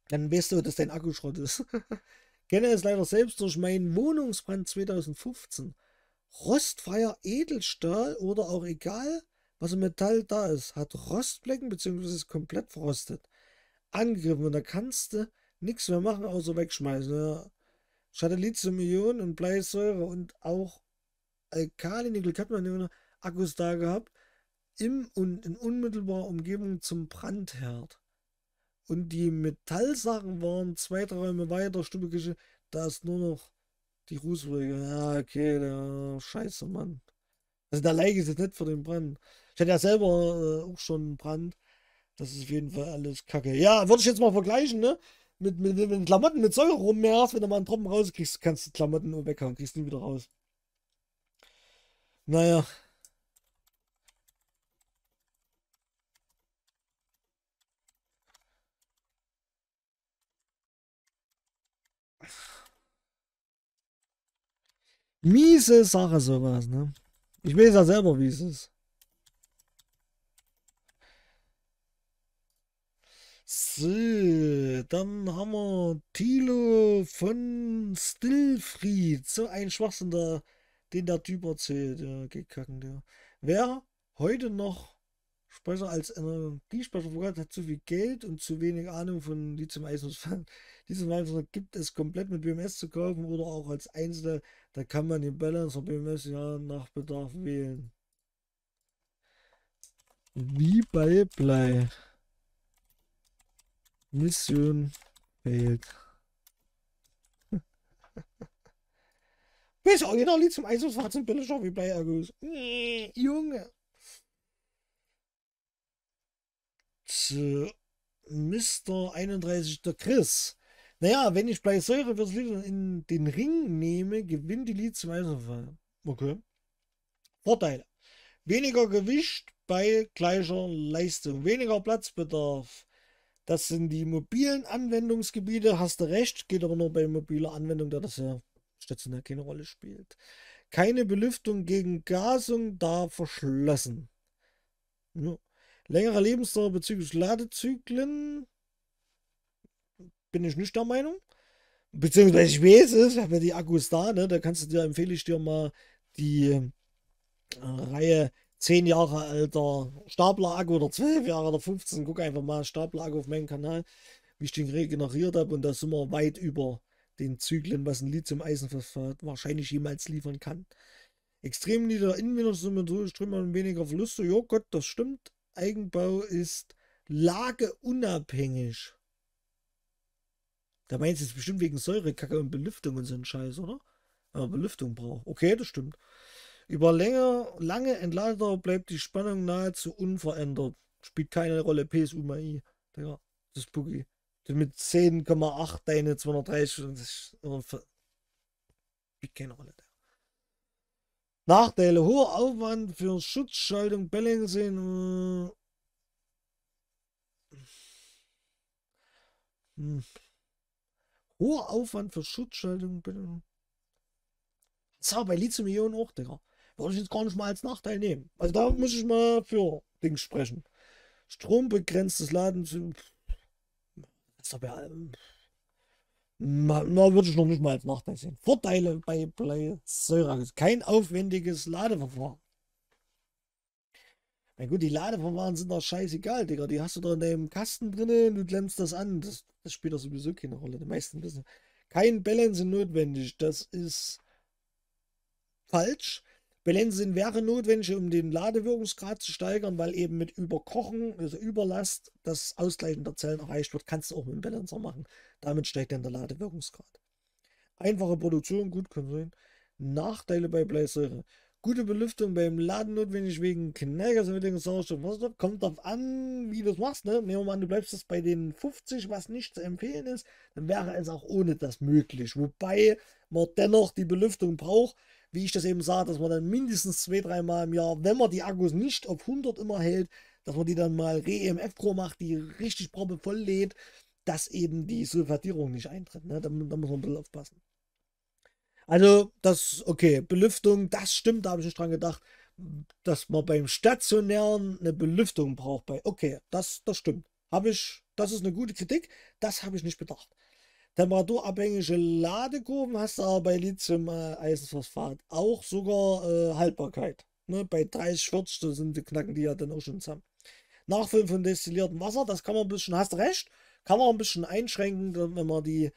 Dann weißt du, dass dein Akku Schrott ist. Kenne es leider selbst durch meinen Wohnungsbrand 2015. Rostfreier Edelstahl oder auch egal, was im Metall da ist, hat Rostflecken bzw. ist komplett verrostet. Angegriffen und da kannst du nichts mehr machen, außer wegschmeißen. Ja. Ich hatte Lithium-Ionen und Bleisäure und auch Alkali, Nickel, Cadmium, Akkus da gehabt, im und in unmittelbarer Umgebung zum Brandherd. Und die Metallsachen waren zwei, drei Räume weiter, Stubbekische. da ist nur noch die Rußbrücke. Ja, okay, der scheiße, Mann. Also da leige ich jetzt nicht für den Brand. Ich hatte ja selber äh, auch schon einen Brand. Das ist auf jeden Fall alles kacke. Ja, würde ich jetzt mal vergleichen, ne? Mit, mit, mit Klamotten mit Säure rummehrst, wenn du mal einen Tropfen rauskriegst, kannst du Klamotten nur weghauen, kriegst du nie wieder raus. Naja, Miese Sache sowas, ne? Ich weiß ja selber, wie es ist. So, dann haben wir Thilo von Stillfried. So ein Schwachsinn, der, den der Typ erzählt. Ja, geht kacken, der. Wer heute noch Speicher als Energiespeicher verwendet, hat zu viel Geld und zu wenig Ahnung von lithium eisen Diesen Weizen gibt es komplett mit BMS zu kaufen oder auch als einzelne da kann man die Balance und BMS ja nach Bedarf wählen. Wie bei Blei. Mission fehlt. Bis auch jeder Lied zum Eisungsfahrzeug billiger wie Blei ergös. Mm, äh, Junge. Mr. 31. Der Chris. Naja, wenn ich bei Säurewirs Lied in den Ring nehme, gewinnt die Lied zum Eisenfall. Okay. Vorteile. Weniger Gewicht bei gleicher Leistung. Weniger Platzbedarf. Das sind die mobilen Anwendungsgebiete. Hast du recht, geht aber nur bei mobiler Anwendung, da das ja stationär keine Rolle spielt. Keine Belüftung gegen Gasung da verschlossen. Ja. Längere Lebensdauer bezüglich Ladezyklen bin ich nicht der Meinung. Beziehungsweise ich weiß es, ich habe ja die Akkus da, ne? Da kannst du dir, empfehle ich dir mal die äh, Reihe 10 Jahre alter Stapler-Akku oder 12 Jahre oder 15. Guck einfach mal Stapler-Akku auf meinem Kanal, wie ich den regeneriert habe. Und da sind wir weit über den Zyklen, was ein Lithium-Eisenphosphat wahrscheinlich jemals liefern kann. Extrem niedriger Innenwinterströmer und weniger Verluste. Ja, Gott, das stimmt. Eigenbau ist lageunabhängig. Da meinst du jetzt bestimmt wegen Säurekacke und Belüftung und so ein Scheiß, oder? Aber Belüftung braucht. Okay, das stimmt. Über länger, lange Entladung bleibt die Spannung nahezu unverändert. Spielt keine Rolle PSU MAI. Ja, das ist Boogie. Mit 10,8 deine 230 und spielt keine Rolle. Nachteile: hoher Aufwand für Schutzschaltung, äh, Hm. Hm. Hoher Aufwand für Schutzschaltung. Bitte. Das bei Lithium-Ionen auch, Digga. Würde ich jetzt gar nicht mal als Nachteil nehmen. Also da muss ich mal für Dings sprechen. Strombegrenztes Laden zu. Das ist aber. Ja, na, na, würde ich noch nicht mal als Nachteil sehen. Vorteile bei Play Kein aufwendiges Ladeverfahren. Na gut, die Ladeverfahren sind doch scheißegal, Digga. Die hast du doch in deinem Kasten drinnen, du klemmst das an. Das, das spielt doch sowieso keine Rolle. Die meisten wissen. Kein Balancing notwendig. Das ist falsch. Balancing wäre notwendig, um den Ladewirkungsgrad zu steigern, weil eben mit Überkochen, also Überlast, das Ausgleichen der Zellen erreicht wird. Kannst du auch mit dem Balancer machen. Damit steigt dann der Ladewirkungsgrad. Einfache Produktion, gut können sein. Nachteile bei Bleisäure. Gute Belüftung beim Laden notwendig wegen Knallgas mit dem Sauerstoff. Kommt drauf an, wie du es machst. Ne? Nehmen wir mal an, du bleibst es bei den 50, was nicht zu empfehlen ist, dann wäre es auch ohne das möglich. Wobei man dennoch die Belüftung braucht, wie ich das eben sah, dass man dann mindestens zwei, dreimal im Jahr, wenn man die Akkus nicht auf 100 immer hält, dass man die dann mal Re-EMF Pro macht, die richtig proppe voll lädt, dass eben die Sulfatierung nicht eintritt. Ne? Da, da muss man ein bisschen aufpassen. Also, das, okay, Belüftung, das stimmt, da habe ich nicht dran gedacht, dass man beim Stationären eine Belüftung braucht. Bei, okay, das, das stimmt. Habe ich, das ist eine gute Kritik, das habe ich nicht bedacht. Temperaturabhängige Ladekurven hast du aber bei Lithium-Eisenphosphat auch sogar äh, Haltbarkeit. Ne? Bei 30, 40 das sind die Knacken, die ja dann auch schon zusammen. Nachfüllen von destilliertem Wasser, das kann man ein bisschen, hast recht, kann man ein bisschen einschränken, wenn man die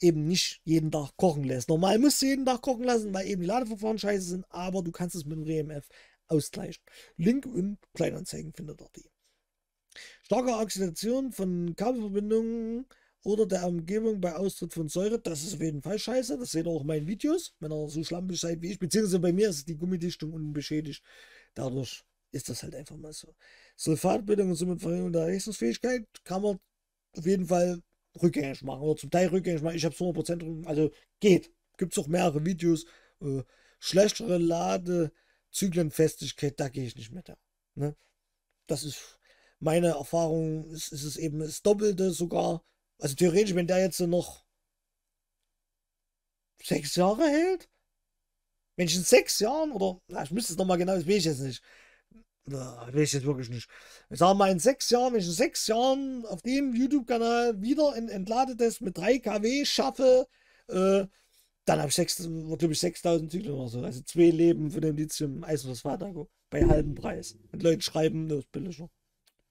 eben nicht jeden Tag kochen lässt. Normal musst du jeden Tag kochen lassen, weil eben die Ladeverfahren scheiße sind, aber du kannst es mit dem RMF ausgleichen. Link und Kleinanzeigen findet ihr die. Starke Oxidation von Kabelverbindungen oder der Umgebung bei Austritt von Säure, das ist auf jeden Fall scheiße. Das seht ihr auch in meinen Videos, wenn ihr so schlampig seid wie ich, beziehungsweise bei mir ist die Gummidichtung unbeschädigt. Dadurch ist das halt einfach mal so. Sulfatbildung und somit Verringerung der Rechnungsfähigkeit kann man auf jeden Fall rückgängig machen oder zum Teil rückgängig machen. Ich habe 100% also geht. Gibt es auch mehrere Videos. Äh, schlechtere Ladezyklenfestigkeit, da gehe ich nicht mit. Ne? Das ist meine Erfahrung, ist, ist es eben das Doppelte sogar. Also theoretisch, wenn der jetzt noch sechs Jahre hält, wenn ich in sechs Jahren oder, na, ich müsste es nochmal genau, das will ich jetzt nicht, will ich jetzt wirklich nicht. Ich sag mal, in sechs Jahren, wenn ich in sechs Jahren auf dem YouTube-Kanal wieder ein Entladetest mit 3 kW schaffe, äh, dann habe ich, glaube ich, 6000 Zyklen oder so. Also zwei Leben von dem lithium eisenphosphat bei halbem Preis. Und Leute schreiben, das ist billiger.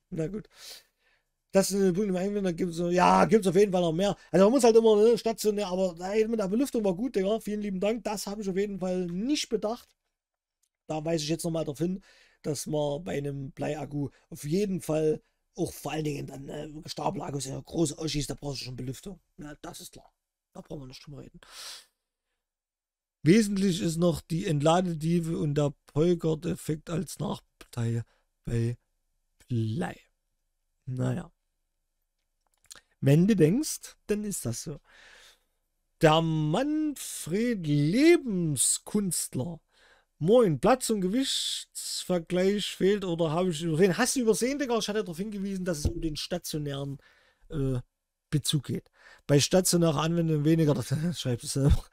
Na gut. Das sind die Punkte im Einwender gibt ja, gibt es auf jeden Fall noch mehr. Also man muss halt immer ne, stationär, aber ey, mit der Belüftung war gut, Digga. Vielen lieben Dank. Das habe ich auf jeden Fall nicht bedacht. Da weiß ich jetzt noch mal darauf hin dass man bei einem Bleiakku auf jeden Fall auch vor allen Dingen dann äh, Stapelakkus sind ja große Oschis, da brauchst du schon Belüftung. Na, das ist klar. Da brauchen wir nicht drüber reden. Wesentlich ist noch die Entladetiefe und der polkert effekt als Nachteil bei Blei. Naja. Wenn du denkst, dann ist das so. Der Manfred Lebenskünstler Moin, Platz und Gewichtsvergleich fehlt oder habe ich übersehen? Hast du übersehen, Digga? Ich hatte darauf hingewiesen, dass es um den stationären äh, Bezug geht. Bei stationärer Anwendung weniger, das schreibt es selber.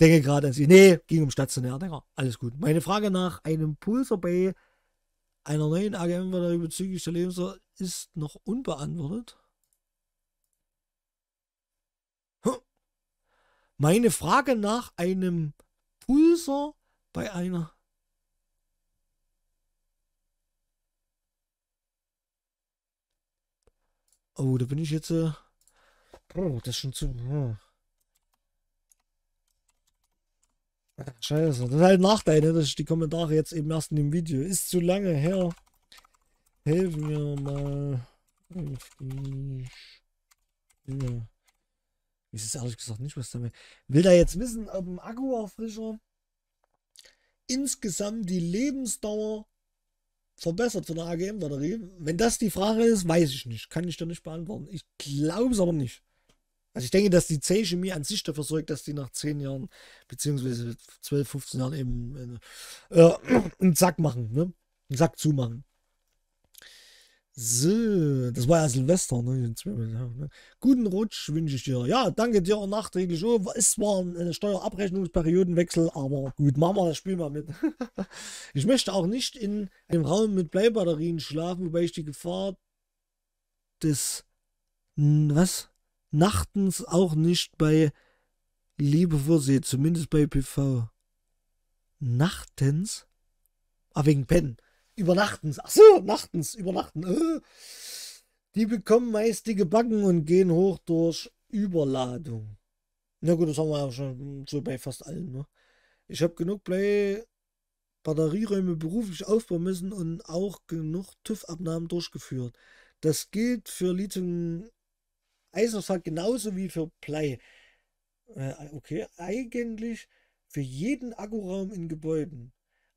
Denke gerade an sie. Nee, ging um stationär, Digga. Alles gut. Meine Frage nach einem Pulser bei einer neuen AGM bezüglich der Lebensdauer ist noch unbeantwortet. Hm. Meine Frage nach einem Pulser bei einer. Oh, da bin ich jetzt. Äh, oh, das ist schon zu. Hm. Scheiße, das ist halt ein Nachteil, ne, dass ich die Kommentare jetzt eben erst in dem Video. Ist zu lange her. Helf mir mal. Ich weiß es ehrlich gesagt nicht, was damit. Will da jetzt wissen, ob ein Akku Akkuauffrischer insgesamt die Lebensdauer verbessert von der AGM-Batterie? Wenn das die Frage ist, weiß ich nicht. Kann ich da nicht beantworten. Ich glaube es aber nicht. Also ich denke, dass die C-Chemie an sich dafür sorgt, dass die nach 10 Jahren, beziehungsweise 12, 15 Jahren eben äh, äh, einen Sack machen, ne? Einen Sack zumachen. So, das war ja Silvester, ne? ne? Guten Rutsch wünsche ich dir. Ja, danke dir nachträglich. Oh, es war ein äh, Steuerabrechnungsperiodenwechsel, aber gut, machen wir das Spiel mal mit. ich möchte auch nicht in einem Raum mit Bleibatterien schlafen, wobei ich die Gefahr des was? Nachtens auch nicht bei Liebe vorsehe, zumindest bei PV. Nachtens? Ah, wegen Pennen. Übernachtens. Ach so, nachtens, übernachten. Äh. Die bekommen meist dicke Backen und gehen hoch durch Überladung. Na gut, das haben wir ja schon hm, so bei fast allen. Ne? Ich habe genug Play Batterieräume beruflich aufbauen müssen und auch genug TÜV-Abnahmen durchgeführt. Das gilt für Lithium Eisenfall genauso wie für Blei. Äh, okay, eigentlich für jeden Akkuraum in Gebäuden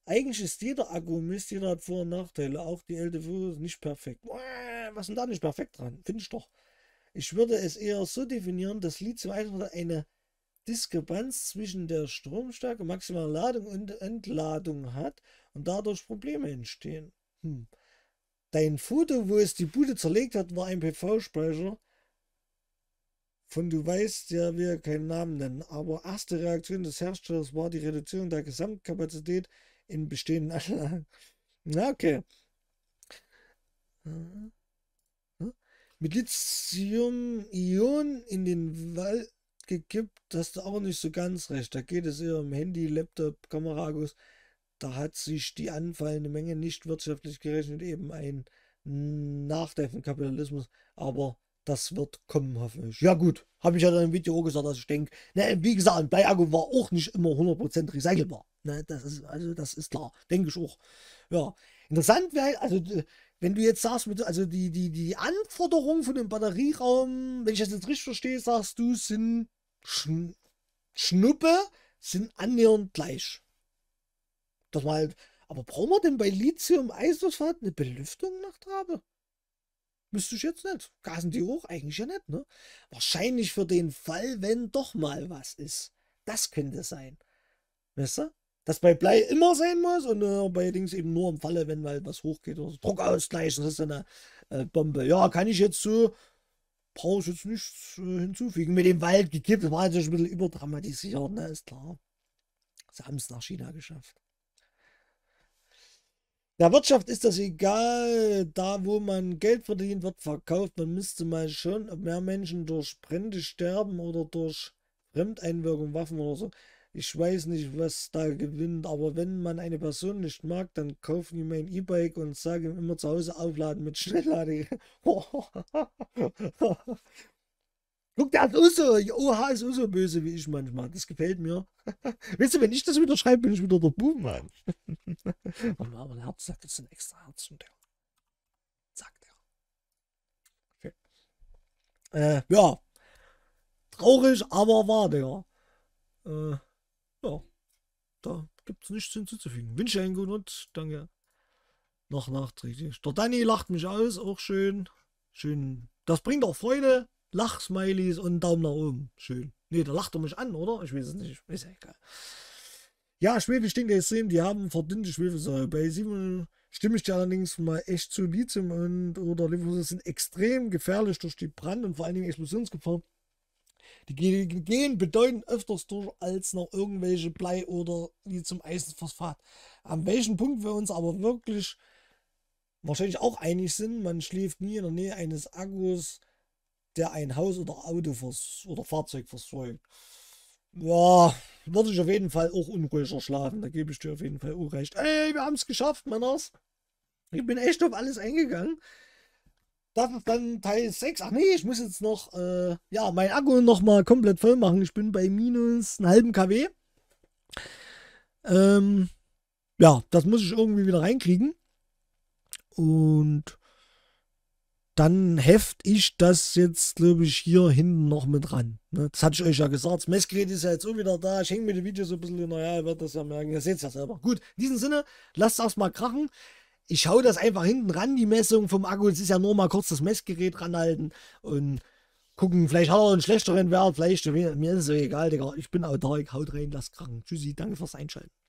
eigentlich ist jeder Akku Mist, jeder hat Vor- und Nachteile. Auch die LTV ist nicht perfekt. Was ist denn da nicht perfekt dran? Finde ich doch. Ich würde es eher so definieren, dass Lithium-Eisenphosphat eine Diskrepanz zwischen der Stromstärke, maximaler Ladung und Entladung hat und dadurch Probleme entstehen. Hm. Dein Foto, wo es die Bude zerlegt hat, war ein PV-Speicher. Von du weißt ja, wir keinen Namen nennen, aber erste Reaktion des Herstellers war die Reduzierung der Gesamtkapazität in bestehenden Anlagen. Na, okay. Mit lithium ionen in den Wald gekippt, hast du auch nicht so ganz recht. Da geht es eher um Handy, Laptop, Kameragus. Da hat sich die anfallende Menge nicht wirtschaftlich gerechnet, eben ein Nachteil von Kapitalismus. Aber das wird kommen, hoffe ich. Ja gut, habe ich ja dann im Video auch gesagt, dass ich denke, ne, wie gesagt, ein Bleiakku war auch nicht immer 100% recycelbar. Ne, das ist, also das ist klar, denke ich auch. Ja, interessant wäre, also wenn du jetzt sagst, also die, die, die Anforderungen von dem Batterieraum, wenn ich das jetzt richtig verstehe, sagst du, sind Schn Schnuppe, sind annähernd gleich. Dass man halt, aber brauchen wir denn bei Lithium-Eisophat eine Belüftung nach Trabe? Müsste ich jetzt nicht. Gasen die hoch? Eigentlich ja nicht, ne? Wahrscheinlich für den Fall, wenn doch mal was ist. Das könnte sein. Weißt du? Dass bei Blei immer sein muss und äh, bei Dings eben nur im Falle, wenn halt was hochgeht oder so. Druckausgleich, das ist eine äh, Bombe. Ja, kann ich jetzt so brauche ich jetzt nichts äh, hinzufügen. Mit dem Wald gekippt, war natürlich ein bisschen überdramatisiert, ne? ist klar. Sie haben es nach China geschafft. Der Wirtschaft ist das egal. Da, wo man Geld verdient, wird verkauft. Man müsste mal schon, ob mehr Menschen durch Brände sterben oder durch Fremdeinwirkung, Waffen oder so. Ich weiß nicht, was da gewinnt, aber wenn man eine Person nicht mag, dann kaufen ihm ein E-Bike und sagen ihm immer zu Hause aufladen mit Schnellladegerät. Guck, der hat auch so, Oha ist auch so böse wie ich manchmal. Das gefällt mir. weißt du, wenn ich das wieder schreibe, bin ich wieder der Bubenmann. aber ein Herz, da gibt es ein extra Herz und der. Sagt er. Okay. Äh, ja. Traurig, aber wahr, der. Äh, ja. Da gibt es nichts hinzuzufügen. Wünsche einen guten und danke. Noch nachträglich. Der Danny lacht mich aus, auch schön. Schön. Das bringt auch Freude. Lachsmilies und Daumen nach oben. Schön. Nee, da lacht er mich an, oder? Ich weiß es nicht. Ist ja egal. Ja, Schwefel stinkt extrem. Die haben verdünnte Schwefelsäure. Bei 7 stimme ich dir allerdings mal echt zu. Lithium und oder Leverkusen sind extrem gefährlich durch die Brand- und vor allen Dingen Explosionsgefahr. Die gehen bedeutend öfters durch als noch irgendwelche Blei oder Lithium-Eisenphosphat. An welchem Punkt wir uns aber wirklich wahrscheinlich auch einig sind, man schläft nie in der Nähe eines Akkus der ein Haus oder Auto oder Fahrzeug versorgt. Ja, würde ich auf jeden Fall auch unruhiger schlafen. Da gebe ich dir auf jeden Fall auch Ey, wir haben es geschafft, Männers. Ich bin echt auf alles eingegangen. Das ist dann Teil 6. Ach nee, ich muss jetzt noch, äh, ja, mein Akku nochmal komplett voll machen. Ich bin bei minus einen halben kW. Ähm, ja, das muss ich irgendwie wieder reinkriegen. Und dann heft ich das jetzt, glaube ich, hier hinten noch mit ran. Ne? Das hatte ich euch ja gesagt. Das Messgerät ist ja jetzt auch wieder da. Ich hänge mir die Videos so ein bisschen, naja, ihr werdet das ja merken. Ihr seht es ja selber. Gut, in diesem Sinne, lasst es erstmal krachen. Ich hau das einfach hinten ran, die Messung vom Akku. Es ist ja nur mal kurz das Messgerät ranhalten und gucken. Vielleicht hat er einen schlechteren Wert, vielleicht, mir ist es egal, Digga. Ich bin autark, haut rein, lasst krachen. Tschüssi, danke fürs Einschalten.